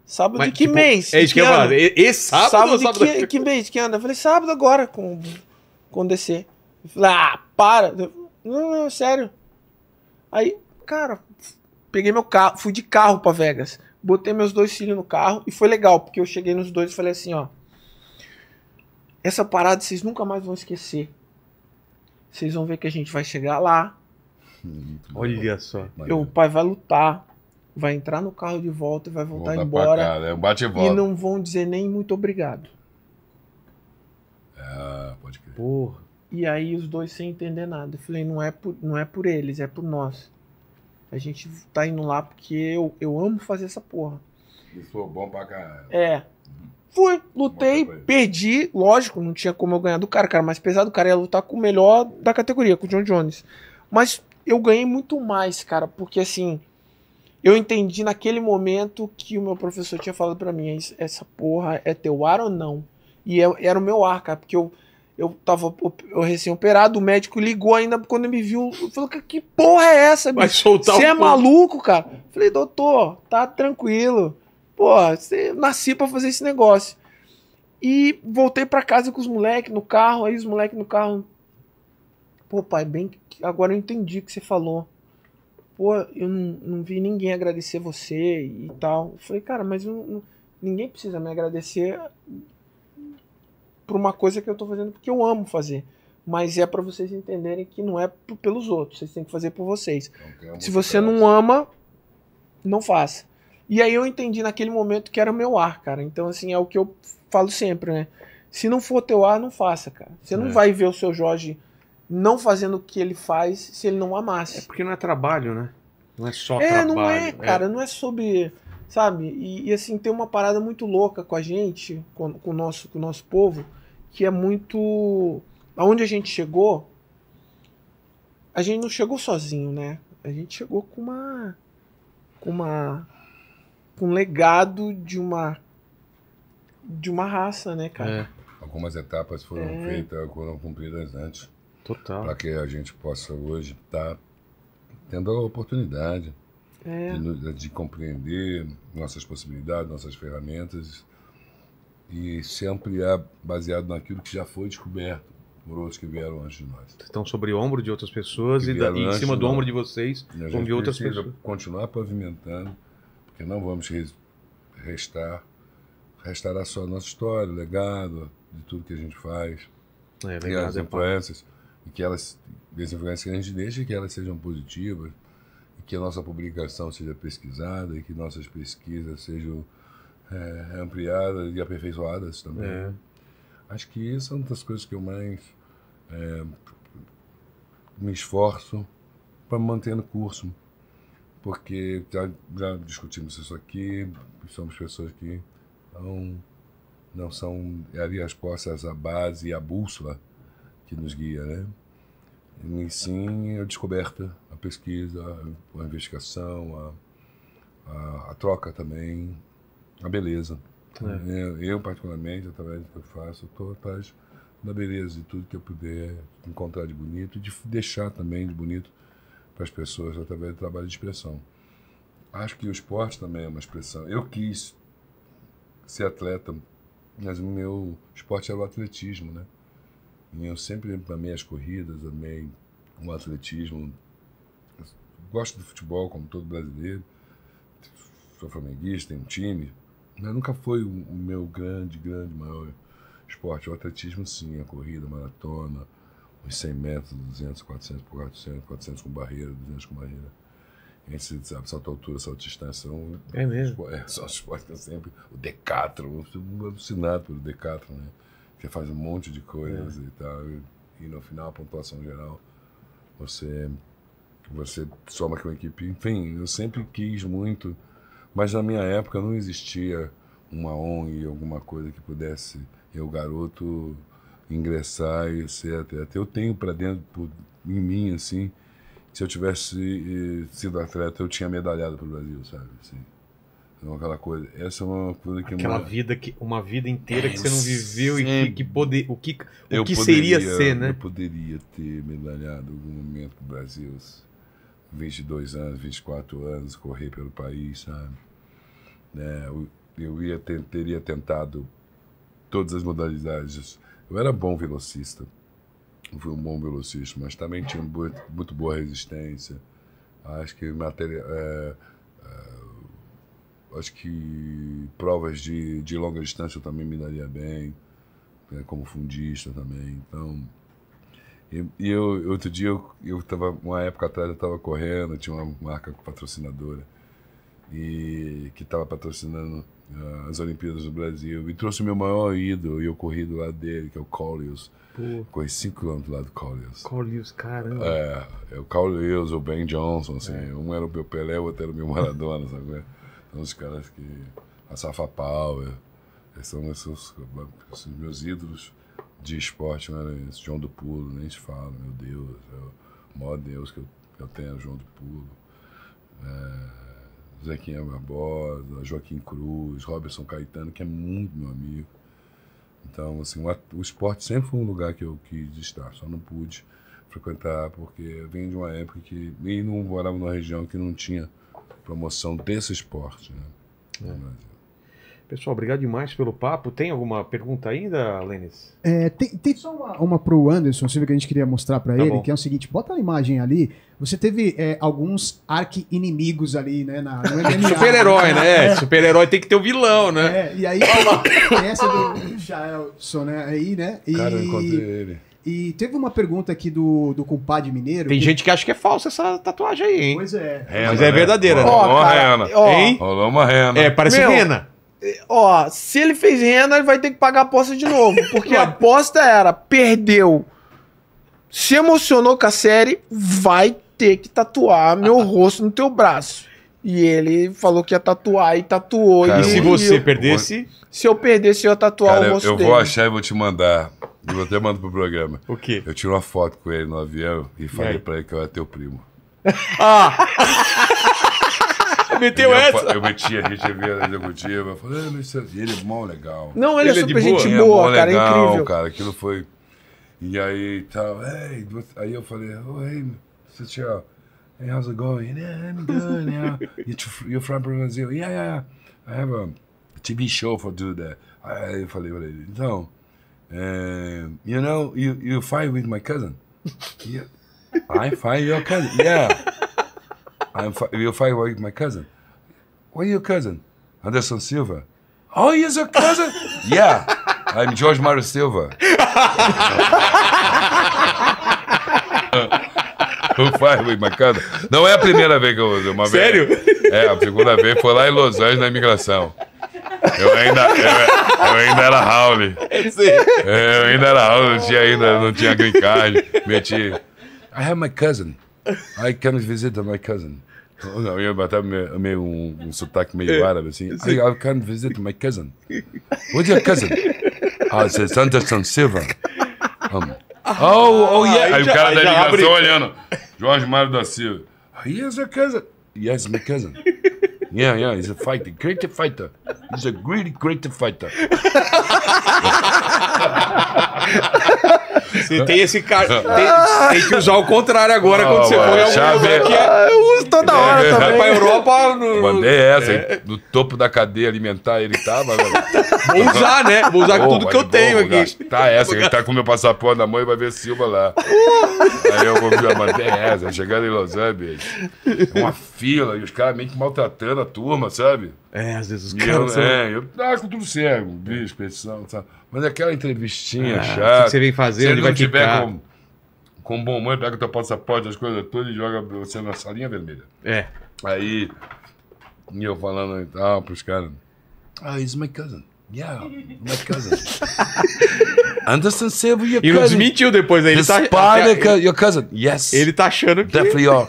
S4: Sábado Mas, de que tipo, mês? É isso que, que eu falo. Esse sábado? Sábado de sábado? Que, que mês? que anda? Eu falei, sábado agora com, com DC. Eu falei, ah, para. Falei, não, não, sério. Aí, cara, peguei meu carro, fui de carro pra Vegas. Botei meus dois filhos no carro e foi legal, porque eu cheguei nos dois e falei assim, ó. Essa parada vocês nunca mais vão esquecer. Vocês vão ver que a gente vai chegar lá,
S2: Olha só. Maneiro. O
S4: pai vai lutar, vai entrar no carro de volta e vai voltar Volta embora. É um Bate e, volta. e não vão dizer nem muito obrigado.
S3: Ah, pode crer. Porra.
S4: E aí os dois sem entender nada. Eu falei, não é por, não é por eles, é por nós. A gente tá indo lá porque eu, eu amo fazer essa porra.
S3: E sou bom pra caralho.
S4: É. Uhum. Fui, lutei, perdi, lógico, não tinha como eu ganhar do cara, cara mais pesado, o cara ia lutar com o melhor da categoria, com o John Jones. Mas eu ganhei muito mais, cara, porque assim, eu entendi naquele momento que o meu professor tinha falado para mim, essa porra é teu ar ou não? E eu, é, era o meu ar, cara, porque eu eu tava eu recém-operado, o médico ligou ainda quando me viu, falou, que porra é essa, Vai bicho? Soltar você é maluco, cara? Falei, doutor, tá tranquilo. Porra, você nasci pra fazer esse negócio. E voltei para casa com os moleques no carro, aí os moleques no carro, Pô, pai, bem agora eu entendi o que você falou. Pô, eu não, não vi ninguém agradecer você e tal. Eu falei, cara, mas eu, não, ninguém precisa me agradecer por uma coisa que eu tô fazendo porque eu amo fazer. Mas é para vocês entenderem que não é pelos outros, vocês têm que fazer por vocês. É Se você não ama, não faça. E aí eu entendi naquele momento que era o meu ar, cara. Então, assim, é o que eu falo sempre, né? Se não for teu ar, não faça, cara. Você não é. vai ver o seu Jorge não fazendo o que ele faz se ele não amasse. É porque não é trabalho, né? Não é só é, é trabalho. É, não é, cara. É. Não é sobre. Sabe? E, e, assim, tem uma parada muito louca com a gente, com, com, o nosso, com o nosso povo, que é muito. Aonde a gente chegou, a gente não chegou sozinho, né? A gente chegou com uma. com uma. com um legado de uma. de uma raça, né, cara? É.
S3: Algumas etapas foram é. feitas, foram cumpridas antes. Total. Para que a gente possa hoje estar tá tendo a oportunidade é. de, de, compreender nossas possibilidades, nossas ferramentas e se ampliar é baseado naquilo que já foi descoberto por outros que vieram antes de nós.
S2: Estão sobre o ombro de outras pessoas e, da, e em cima do ombro de vocês vão vir outras pessoas.
S3: continuar pavimentando, porque não vamos restar, restará só a nossa história, o legado de tudo que a gente faz. É, e as é influências e que elas, dessas influências que a gente deixa, que elas sejam positivas, que a nossa publicação seja pesquisada e que nossas pesquisas sejam é, ampliadas e aperfeiçoadas também. É. Acho que são é das coisas que eu mais é, me esforço para manter no curso, porque já, já discutimos isso aqui, somos pessoas que não, não são ali as costas, a base e a bússola que nos guia, né? E sim a descoberta, a pesquisa, a investigação, a, a, a troca também, a beleza. É. Eu, eu, particularmente, através do que eu faço, estou atrás da beleza, e tudo que eu puder encontrar de bonito e de deixar também de bonito para as pessoas através do trabalho de expressão. Acho que o esporte também é uma expressão. Eu quis ser atleta, mas o meu esporte era o atletismo, né? eu sempre amei as corridas, amei o atletismo. Gosto do futebol, como todo brasileiro. Sou flamenguista, tenho um time. Mas nunca foi o meu grande, grande, maior esporte. O atletismo, sim, a corrida, a maratona, os 100 metros, 200, 400 por 400, 400 com barreira, 200 com barreira. A gente sabe, salto altura, salto distância. São, é mesmo? É, são os esportes que eu sempre. O Decathlon, eu fui alucinado pelo Decathlon, né? que faz um monte de coisas é. e tal. E, e, no final, a pontuação geral, você, você soma com a equipe. Enfim, eu sempre quis muito, mas na minha época não existia uma ONG, alguma coisa que pudesse eu, garoto, ingressar e ser Eu tenho para dentro, por, em mim, assim, se eu tivesse eh, sido atleta, eu tinha medalhado para o Brasil, sabe? Assim. Então, aquela coisa. Essa é uma coisa que aquela
S2: vida que uma vida inteira que você não é, viveu e que, que poder, o que o eu que poderia, seria ser, né? Eu
S3: poderia ter medalhado algum momento do Brasil, 22 anos, 24 anos, correr pelo país, sabe? É, eu, ia ter, teria tentado todas as modalidades. Eu era bom velocista, eu fui um bom velocista, mas também tinha muito, muito boa resistência. Acho que matéria é, acho que provas de, de longa distância eu também me daria bem, né, como fundista também. Então, e, e eu, outro dia, eu, eu tava, uma época atrás eu estava correndo, tinha uma marca patrocinadora e que estava patrocinando uh, as Olimpíadas do Brasil e trouxe o meu maior ídolo e eu corri do lado dele, que é o Collius. Corri 5 km do lado do Collius. Collius, caramba. É, é o Collius, o Ben Johnson, assim, é. um era o meu Pelé, o outro era o meu Maradona, sabe? São os caras que. A Safa Power, esses são esses, esses meus ídolos de esporte, né? Esse João do Pulo, nem se fala, meu Deus, é o maior Deus que eu, que eu tenho é João do Pulo. É, Zequinha Barbosa, Joaquim Cruz, Roberson Caetano, que é muito meu amigo. Então, assim, o, esporte sempre foi um lugar que eu quis estar, só não pude frequentar porque eu venho de uma época que. E não morava numa região que não tinha promoção desse esporte né, é. Pessoal, obrigado demais pelo papo. Tem alguma pergunta ainda, Lênis?
S1: É, tem, tem, só uma, uma para o Anderson, Silvio, que a gente queria mostrar para tá ele, bom. que é o seguinte: bota a imagem ali. Você teve é, alguns arqui-inimigos ali, né? Na, [LAUGHS] super-herói, né? É.
S2: Super-herói tem que ter o um vilão, né?
S1: É, e aí essa do Charlson, né? Aí, né? E... Cara, eu encontrei ele. E teve uma pergunta aqui do, do compadre mineiro. Tem que... gente que acha que é falsa essa tatuagem aí, hein? Pois é.
S2: Mas é
S3: verdadeira, né? Rolou uma rena. Rolou uma rena. É, parece Meu, rena.
S4: É, ó, se ele fez rena, ele vai ter que pagar a aposta de novo. Porque a [LAUGHS] aposta era, perdeu, se emocionou com a série, vai ter que tatuar meu [LAUGHS] rosto no teu braço. E ele falou que ia tatuar e tatuou. Cara, e
S3: se você perdesse?
S4: Se eu perdesse, eu ia tatuar Cara, o rosto eu dele. Eu vou achar
S3: e vou te mandar. Eu até mando pro programa. O quê? Eu tirei uma foto com ele no avião e falei e pra ele que eu era teu primo.
S5: Ah! [LAUGHS] Meteu eu, essa? Eu meti
S3: a gente via executiva, eu falei, ah, é ele é mó legal. Não, ele, é ele é super é gente boa, boa cara, é legal, é incrível. cara, aquilo foi... E aí, tal, hey, aí eu falei, oh, hey, você tinha... Hey, how's it going? Yeah, I'm good, yeah. You, you're from Brazil? Yeah, yeah, yeah. I have a TV show for do that. Aí eu falei pra ele, então... Uh, you know, you, you fight with my cousin. yeah. I fight your cousin. Yeah. I'm fi you fight with my cousin. What your cousin? Anderson Silva. Oh, he's your cousin? yeah. I'm George Mario Silva. Who fight with my cousin? Não é a primeira vez que eu uso. Uma Sério? Vez, é, a segunda vez foi lá em Los Angeles na imigração. Eu ainda, eu, eu ainda era Raul. Eu ainda era Raul, não tinha ainda, não tinha green card. Meti. I have my cousin. I can't visit my cousin. Não, eu até meio, meio um, um sotaque meio é, árabe assim. I, I visit my cousin. What's your cousin? Ah, oh, says Anderson Silva. Um, ah, oh, oh, yeah. Aí, o cara da ligação olhando. Jorge Mário da Silva. Yes, your cousin. Yes, my cousin. Yeah, yeah, he's a fighter, great fighter. He's a really great fighter.
S2: Você tem esse cara. Tem, tem, que usar o contrário agora não, quando você põe algum é... aqui. É... Eu
S5: uso toda
S3: é. hora é, também. Pra Europa. No... Mandei essa, é. no topo da cadeia alimentar ele tava. Né?
S5: Vou usar, né? Vou usar oh, tudo que eu bom, tenho aqui.
S3: Tá essa, ele tá com meu passaporte na mão e vai ver Silva lá. Aí eu vou mandei essa, é, tá chegando em Los Angeles. É uma fila e os caras meio que maltratando a turma, sabe? É, às vezes os caras. É, eu ah, com tudo cego, bicho, petição, sabe? Mas é aquela entrevistinha é, chata. Que você vem fazer, se ele vai tiver ficar. com, com bom mãe, pega o teu passaporte, as coisas todas e joga você na salinha vermelha. É. Aí, e eu falando e tal pros caras. Ah, oh, it's my cousin. Yeah, my é cousin. [LAUGHS] Anderson Silva, your cousin. E não desmentiu depois, aí né? ele tá... Spider, ah, your cousin. Yes. Ele tá achando que... Definitely your...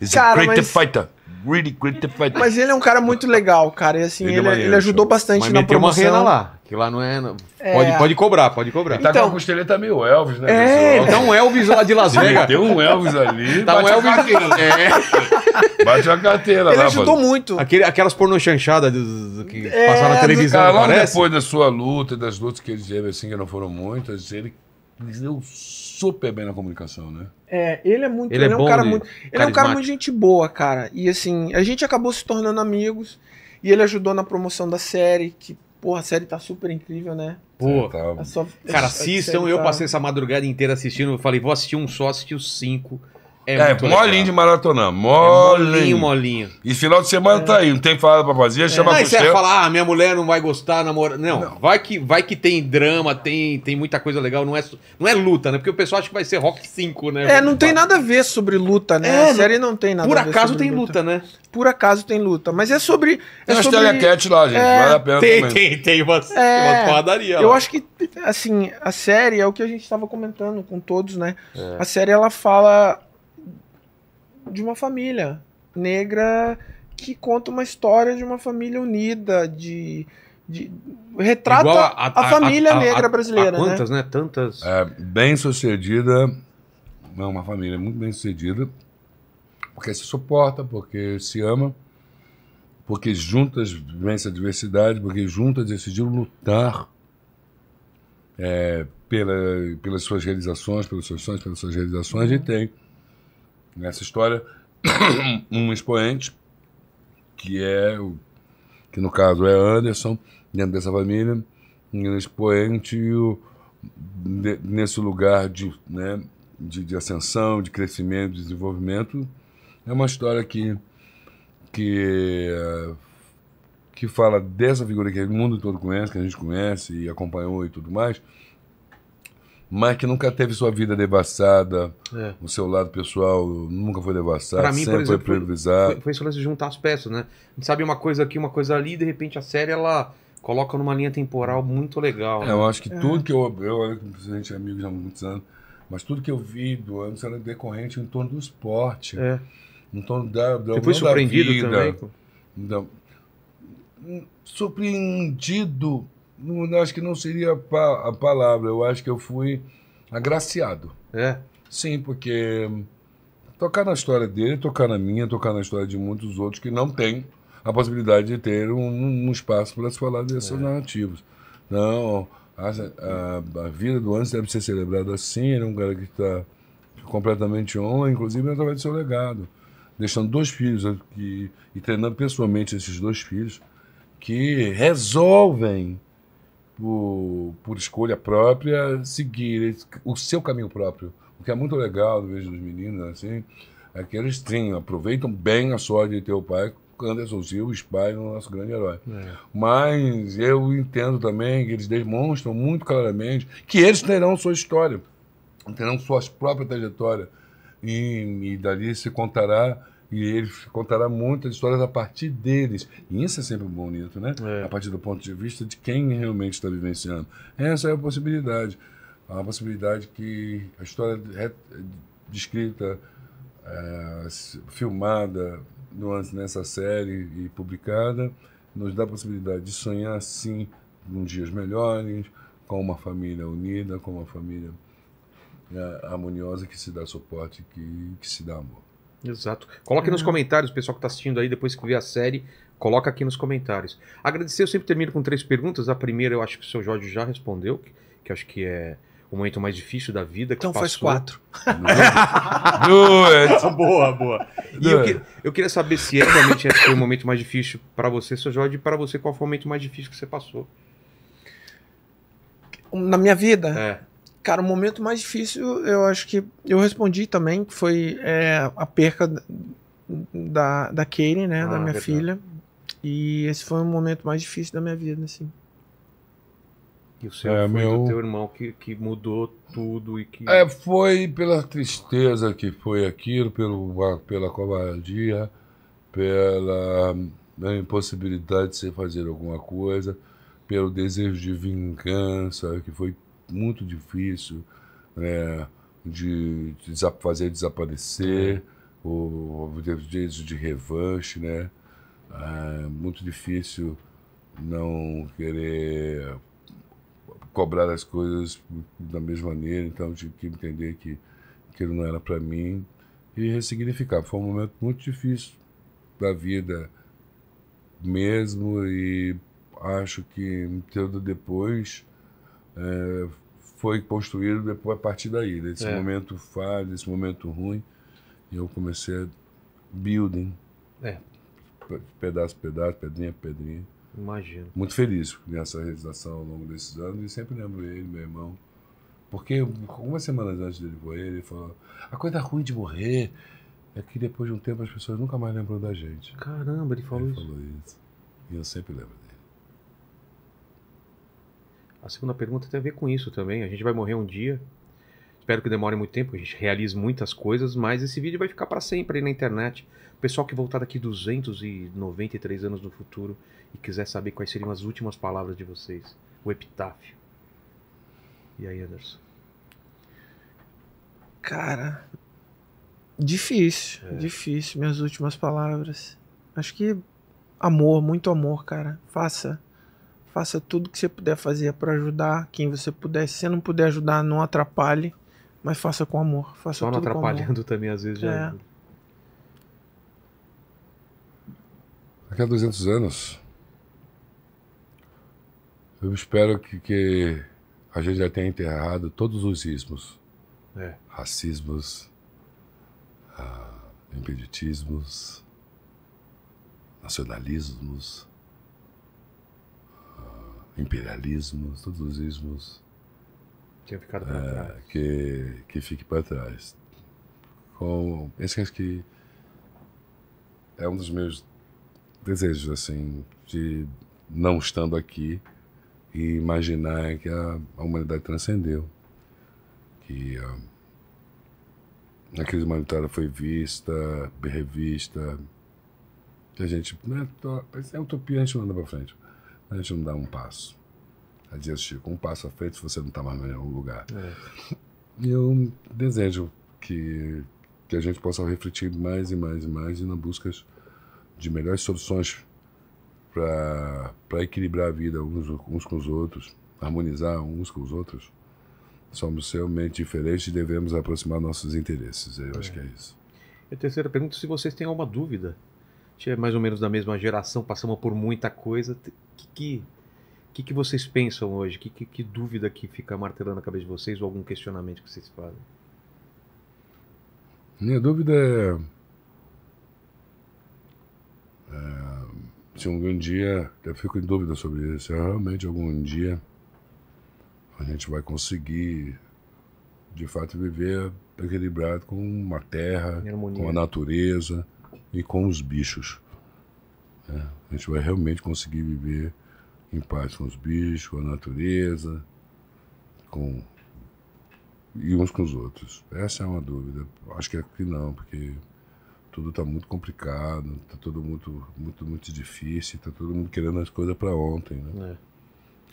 S3: He's cara, great mas... fighter.
S4: Really great fighter. Mas ele é um cara muito legal, cara. E assim, ele, é ele, é- ele ajudou show. bastante
S2: mas na promoção. Mas uma rena lá,
S3: que lá não é... Não...
S2: é... Pode, pode cobrar, pode cobrar. Ele então- tá então... com a
S3: costeleta tá meio Elvis, né? É, dá tá um Elvis lá de Las Vegas. Deu um Elvis ali, tá um Elvis... a carteira. [LAUGHS] É. Bate a carteira Ele lá, ajudou mano. muito.
S2: Aquele, aquelas porno chanchadas que é, passaram na televisão, do... Cara, logo
S3: depois da sua luta, das lutas que eles teve, assim, que não foram muitas, ele ele deu super bem na comunicação, né? É, ele é muito. Ele, é ele é, é, um cara de... muito. Ele é um cara muito
S4: gente boa, cara. E assim, a gente acabou se tornando amigos. E ele ajudou na promoção da série, que, porra, a série tá super incrível, né?
S3: Pô, é tá...
S2: é só...
S4: cara, assistam. Eu tá passei
S2: essa madrugada inteira assistindo. Eu falei, vou assistir um só, assisti os cinco. É, é molinho
S3: de maratona. Molinho. É molinho, molinho. E final de semana é. tá aí, não tem falado pra fazer, é. chama não, você. vai falar, ah,
S2: minha mulher não vai gostar, namora. Não, não, Vai, que, vai que tem drama, tem, tem muita coisa legal, não é, não é luta, né? Porque o pessoal acha que vai ser Rock 5, né? É, não
S4: tem nada a ver sobre luta, né? É, a série não tem nada Por acaso tem luta. luta. né? Por acaso tem luta. Mas é sobre. É tem sobre... lá, gente. Vale a pena. Tem, também. tem,
S2: tem umas, é... padaria. Eu lá. acho
S4: que, assim, a série é o que a gente tava comentando com todos, né? É. A série ela fala de uma família negra que conta uma história de uma família unida, de. de retrata a, a, a, família a, negra brasileira. Né? quantas,
S3: né? né? Tantas. É, bem sucedida. Não, é uma família muito bem sucedida. Porque se suporta, porque se ama, porque juntas vence a adversidade, porque juntas decidiram lutar é, pela, pelas suas realizações, pelas suas sonhos, pelas suas realizações, e tem nessa história [COUGHS] um expoente que é o que no caso é Anderson dentro dessa família um expoente o, de, nesse lugar de, né, de, de, ascensão, de crescimento, de desenvolvimento é uma história que que que fala dessa figura que o mundo todo conhece, que a gente conhece e acompanhou e tudo mais, Mike nunca teve sua vida devassada, é. o seu lado pessoal nunca foi devassado, pra mim, sempre exemplo, foi priorizado. Foi,
S2: foi esse lance de juntar as peças, né? Sabe uma coisa aqui, uma coisa ali, de repente a série ela coloca numa linha temporal muito legal. É, né? Eu acho que é. tudo
S3: que eu. Eu, a gente é amigo já há muitos anos, mas tudo que eu vi do Anderson era decorrente em torno do esporte. É. Em torno da. da Você foi surpreendido vida, também? Da, então, hum, surpreendido não, acho que não seria a palavra, eu acho que eu fui agraciado. É? Sim, porque tocar na história dele, tocar na minha, tocar na história de muitos outros que não têm a possibilidade de ter um, um espaço para se falar desses é. narrativos. Não, a, a, a, vida do Anderson deve ser celebrada assim, ele é um cara que está completamente on, inclusive através do seu legado, deixando dois filhos né, que, e treinando pessoalmente esses dois filhos que resolvem por, por escolha própria, seguir o seu caminho próprio. O que é muito legal, eu vejo os meninos assim, é que eles têm, aproveitam bem a sorte de ter o pai, Anderson é Silva, Spy, é o nosso grande herói. É. Mas eu entendo também que eles demonstram muito claramente que eles terão sua história, terão suas próprias trajetórias. E, e dali se contará e ele contará muitas histórias a partir deles. E isso é sempre bonito, né? É. A partir do ponto de vista de quem realmente está vivenciando. Essa é a possibilidade. A possibilidade que a história é descrita, é, filmada nuance nessa série e publicada, nos dá a possibilidade de sonhar, sim, com dias melhores, com uma família unida, com uma família é, harmoniosa que se dá suporte, que, que se dá amor.
S2: Exato. Coloque nos uhum. comentários, pessoal que está assistindo aí, depois que vê a série, coloca aqui nos comentários. Agradecer, eu sempre termino com três perguntas. A primeira eu acho que o seu Jorge já respondeu, que, que acho que é o momento mais difícil da vida que então passou. faz quatro. Duas. [LAUGHS] boa, boa. E eu, que, eu, queria saber se é realmente esse é foi o momento mais difícil para você, seu Jorge, e para você qual foi o momento mais difícil que você passou.
S4: Na minha vida? É. Cara, o momento mais difícil, eu acho que eu respondi também, que foi é, a perca da, da Katie, né? Ah, da minha verdade. filha. E esse foi o momento mais difícil da minha vida, assim.
S3: E o seu é, foi meu... do teu
S4: irmão que, que mudou tudo e que...
S3: É, foi pela tristeza que foi aquilo, pelo, pela covardia, pela, pela né, impossibilidade de você fazer alguma coisa, pelo desejo de vingança, que foi muito difícil é, de, de, fazer desaparecer, o direito de revanche, né? É muito difícil não querer cobrar as coisas da mesma maneira, então tive que entender que aquilo não era para mim e ressignificar. Foi um momento muito difícil da vida mesmo e acho que um depois é, foi construído depois a partir daí, desse é. momento falho, desse momento ruim, eu comecei a building. É. Pedaço, pedaço, pedrinha, pedrinha. Imagino. Muito feliz com essa realização ao longo desses anos e sempre lembro ele, meu irmão. Porque algumas semanas antes dele morrer, ele falou: a coisa ruim de morrer é que depois de um tempo as pessoas nunca mais lembram da gente. Caramba, ele falou ele isso. Falou isso. E eu sempre lembro
S2: a segunda pergunta tem a ver com isso também. A gente vai morrer um dia. Espero que demore muito tempo, a gente realize muitas coisas, mas esse vídeo vai ficar para sempre aí na internet. O pessoal que voltar daqui 293 anos no futuro e quiser saber quais seriam as últimas palavras de vocês, o epitáfio. E aí, Anderson?
S4: Cara, difícil, é. difícil minhas últimas palavras. Acho que amor, muito amor, cara. Faça faça tudo que você puder fazer para ajudar quem você puder. Se você não puder ajudar, não atrapalhe, mas faça com amor. Faça Só não atrapalhando [LAUGHS] também, às vezes, já. É.
S3: Daqui a 200 anos, eu espero que, que a gente já tenha enterrado todos os ismos. É. Racismos, ah, impeditismos, nacionalismos, imperialismos, todos os ismos que, ficado é, que, que fique para trás. Com, esse acho que é um dos meus desejos, assim, de não estando aqui e imaginar que a, a humanidade transcendeu, que a, ah, a crise humanitária foi vista, revista, que a gente. Né, é utopia, a gente não anda para frente a gente não dá um passo. A Adianta, Chico, um passo à frente você não está mais no mesmo lugar. É. Eu desejo que, que a gente possa refletir mais e mais e mais e na busca de melhores soluções para equilibrar a vida uns, uns com os outros, harmonizar uns com os outros. Somos realmente diferentes e devemos aproximar nossos interesses. Eu é. acho que é isso.
S2: E a terceira pergunta: se vocês têm alguma dúvida gente é mais ou menos da mesma geração, passamos por muita coisa. O que, que, que, vocês pensam hoje? Que, que, que dúvida que fica martelando na cabeça de vocês ou algum questionamento que vocês fazem?
S3: Minha dúvida é, é se algum dia, eu fico em dúvida sobre isso, se realmente algum dia a gente vai conseguir de fato viver equilibrado com a terra, com a natureza, e com os bichos. É, a gente vai realmente conseguir viver em paz com os bichos, com a natureza, com e uns com os outros. Essa é uma dúvida. Acho que aqui não, porque tudo está muito complicado, está tudo muito, muito, muito difícil, está todo mundo querendo as coisas para ontem, né?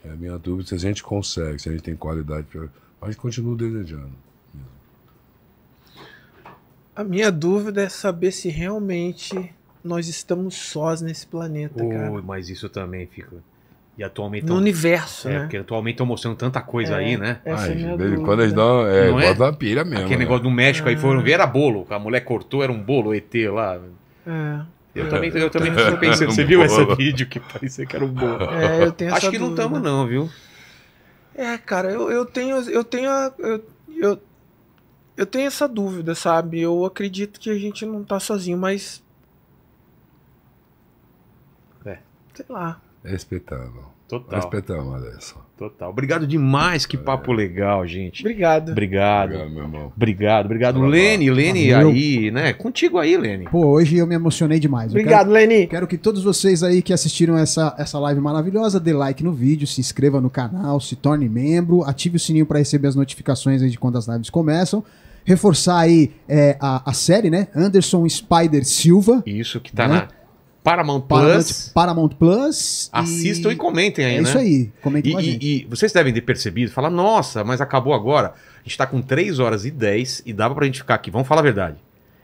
S3: É. é a minha dúvida se a gente consegue, se a gente tem qualidade para, mas continuo desejando.
S4: A minha dúvida é saber se realmente nós estamos sós nesse planeta, oh, cara.
S2: Mas isso também fica. E atualmente. Tão... No universo, é, né? Porque atualmente estão mostrando tanta coisa é, aí, né? É Ai, é quando eles dão. É, não é? Botam pilha mesmo. Aquele né? negócio do México ah. aí foram é. ver, era bolo. A mulher cortou, era um bolo ET lá. É. Eu também, eu também é. fico pensando. Você [LAUGHS] viu esse vídeo que parecia que era um bolo? É, eu tenho Acho que dúvida. não estamos, não, viu?
S4: É, cara, eu, eu tenho. Eu tenho. A, eu, eu eu tenho essa dúvida, sabe? Eu acredito que a gente não tá sozinho, mas. É. Sei lá.
S3: É Respeitamos.
S2: Total. Respeitamos, Alessa. Total. Obrigado demais, que é. papo é. legal, gente. Obrigado. Obrigado. Obrigado, meu irmão. Obrigado, obrigado. Olá, Lene, Lene Valeu. aí, né? Contigo aí, Lene.
S1: Pô, hoje eu me emocionei demais. Obrigado, quero, Lene. Quero que todos vocês aí que assistiram essa, essa live maravilhosa, dê like no vídeo, se inscreva no canal, se torne membro, ative o sininho para receber as notificações aí de quando as lives começam reforçar aí é, a, a série, né? Anderson Spider Silva. Isso, que tá né? na
S2: Paramount Plus.
S1: Paramount, Plus. Assistam e... e, comentem
S2: aí, é né? Isso aí, comentem e, com a gente. E, e, vocês devem ter percebido, falar, nossa, mas acabou agora. A gente tá com 3 horas e 10 e dava pra gente ficar aqui. Vamos falar a verdade.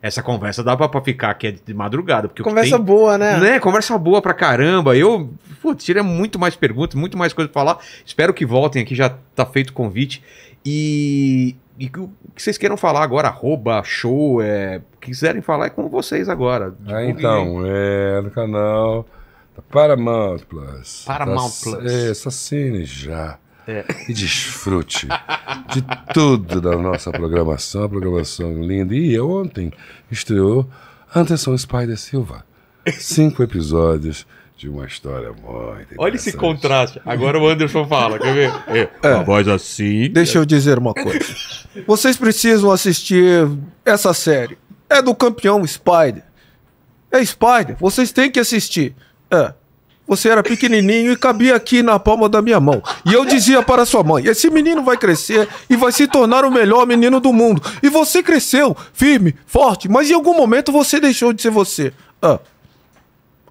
S2: Essa conversa dava pra ficar aqui de madrugada. Porque conversa tem,
S4: boa, né? né?
S2: Conversa boa pra caramba. Eu, putz, tirei muito mais perguntas, muito mais coisa pra falar. Espero que voltem aqui, já tá feito o convite. E e o que vocês queiram falar agora, arroba, show, é, quiserem falar é com vocês agora.
S3: ah, então, é, no canal tá Paramount Plus. Paramount Plus. É, assassine já. É. E desfrute de tudo da nossa programação, a programação linda. E ontem estreou Anderson Spider Silva. [LAUGHS] Cinco episódios de uma história muito.
S2: Olha esse contraste. Agora o Anderson fala, quer ver? É, é, uma
S3: voz assim. Deixa eu dizer uma coisa.
S4: Vocês precisam assistir essa série. É do campeão Spider. É Spider, vocês têm que assistir. É. Você era pequenininho e cabia aqui na palma da minha mão. E eu dizia para sua mãe: esse menino vai crescer e vai se tornar o melhor menino do mundo. E você cresceu, firme, forte, mas em algum momento você deixou de ser você. Ah,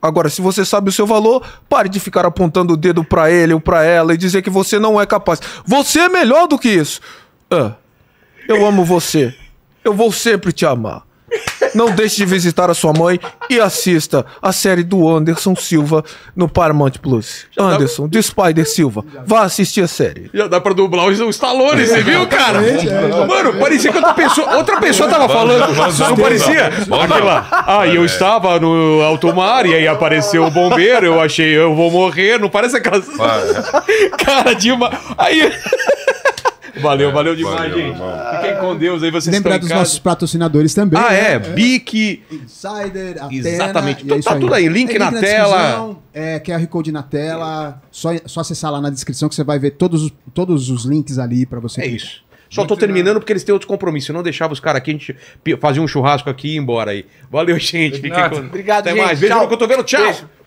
S4: Agora, se você sabe o seu valor, pare de ficar apontando o dedo para ele ou para ela e dizer que você não é capaz. Você é melhor do que isso. Ah, eu amo você. Eu vou sempre te amar. Não deixe de visitar a sua mãe e assista a série do Anderson Silva no Paramount Plus. Já Anderson, dá... de Spider Silva. Vá assistir a série.
S2: Já dá pra dublar os Stallone, você viu, cara? É, Mano, parecia que outra pessoa, outra pessoa tava falando. Não parecia? lá. Ah, e eu estava no alto mar e aí apareceu o bombeiro, eu achei eu vou morrer. Não parece casa?
S1: É. [LAUGHS] Cara de uma. Aí.
S2: Valeu, é, valeu demais, valeu, gente.
S1: Mano. Fiquem com Deus aí, vocês Lembrar dos nossos patrocinadores também. Ah, né? é. é. Bic. Insider, Atena, Exatamente. Tá, é tá aí. Tá tudo aí. Link, na, na, tela. É, QR Code na tela. Só, só acessar lá na descrição que você vai ver todos, todos os links ali para você. É clicar. isso. Só Muito tô terminando
S2: porque eles têm outros compromissos. Eu não deixava os caras aqui, a gente fazia um churrasco aqui e ia embora aí. Valeu, gente. Com... Obrigado, Até gente. mais. Beijo eu tô vendo Tchau. Beijo.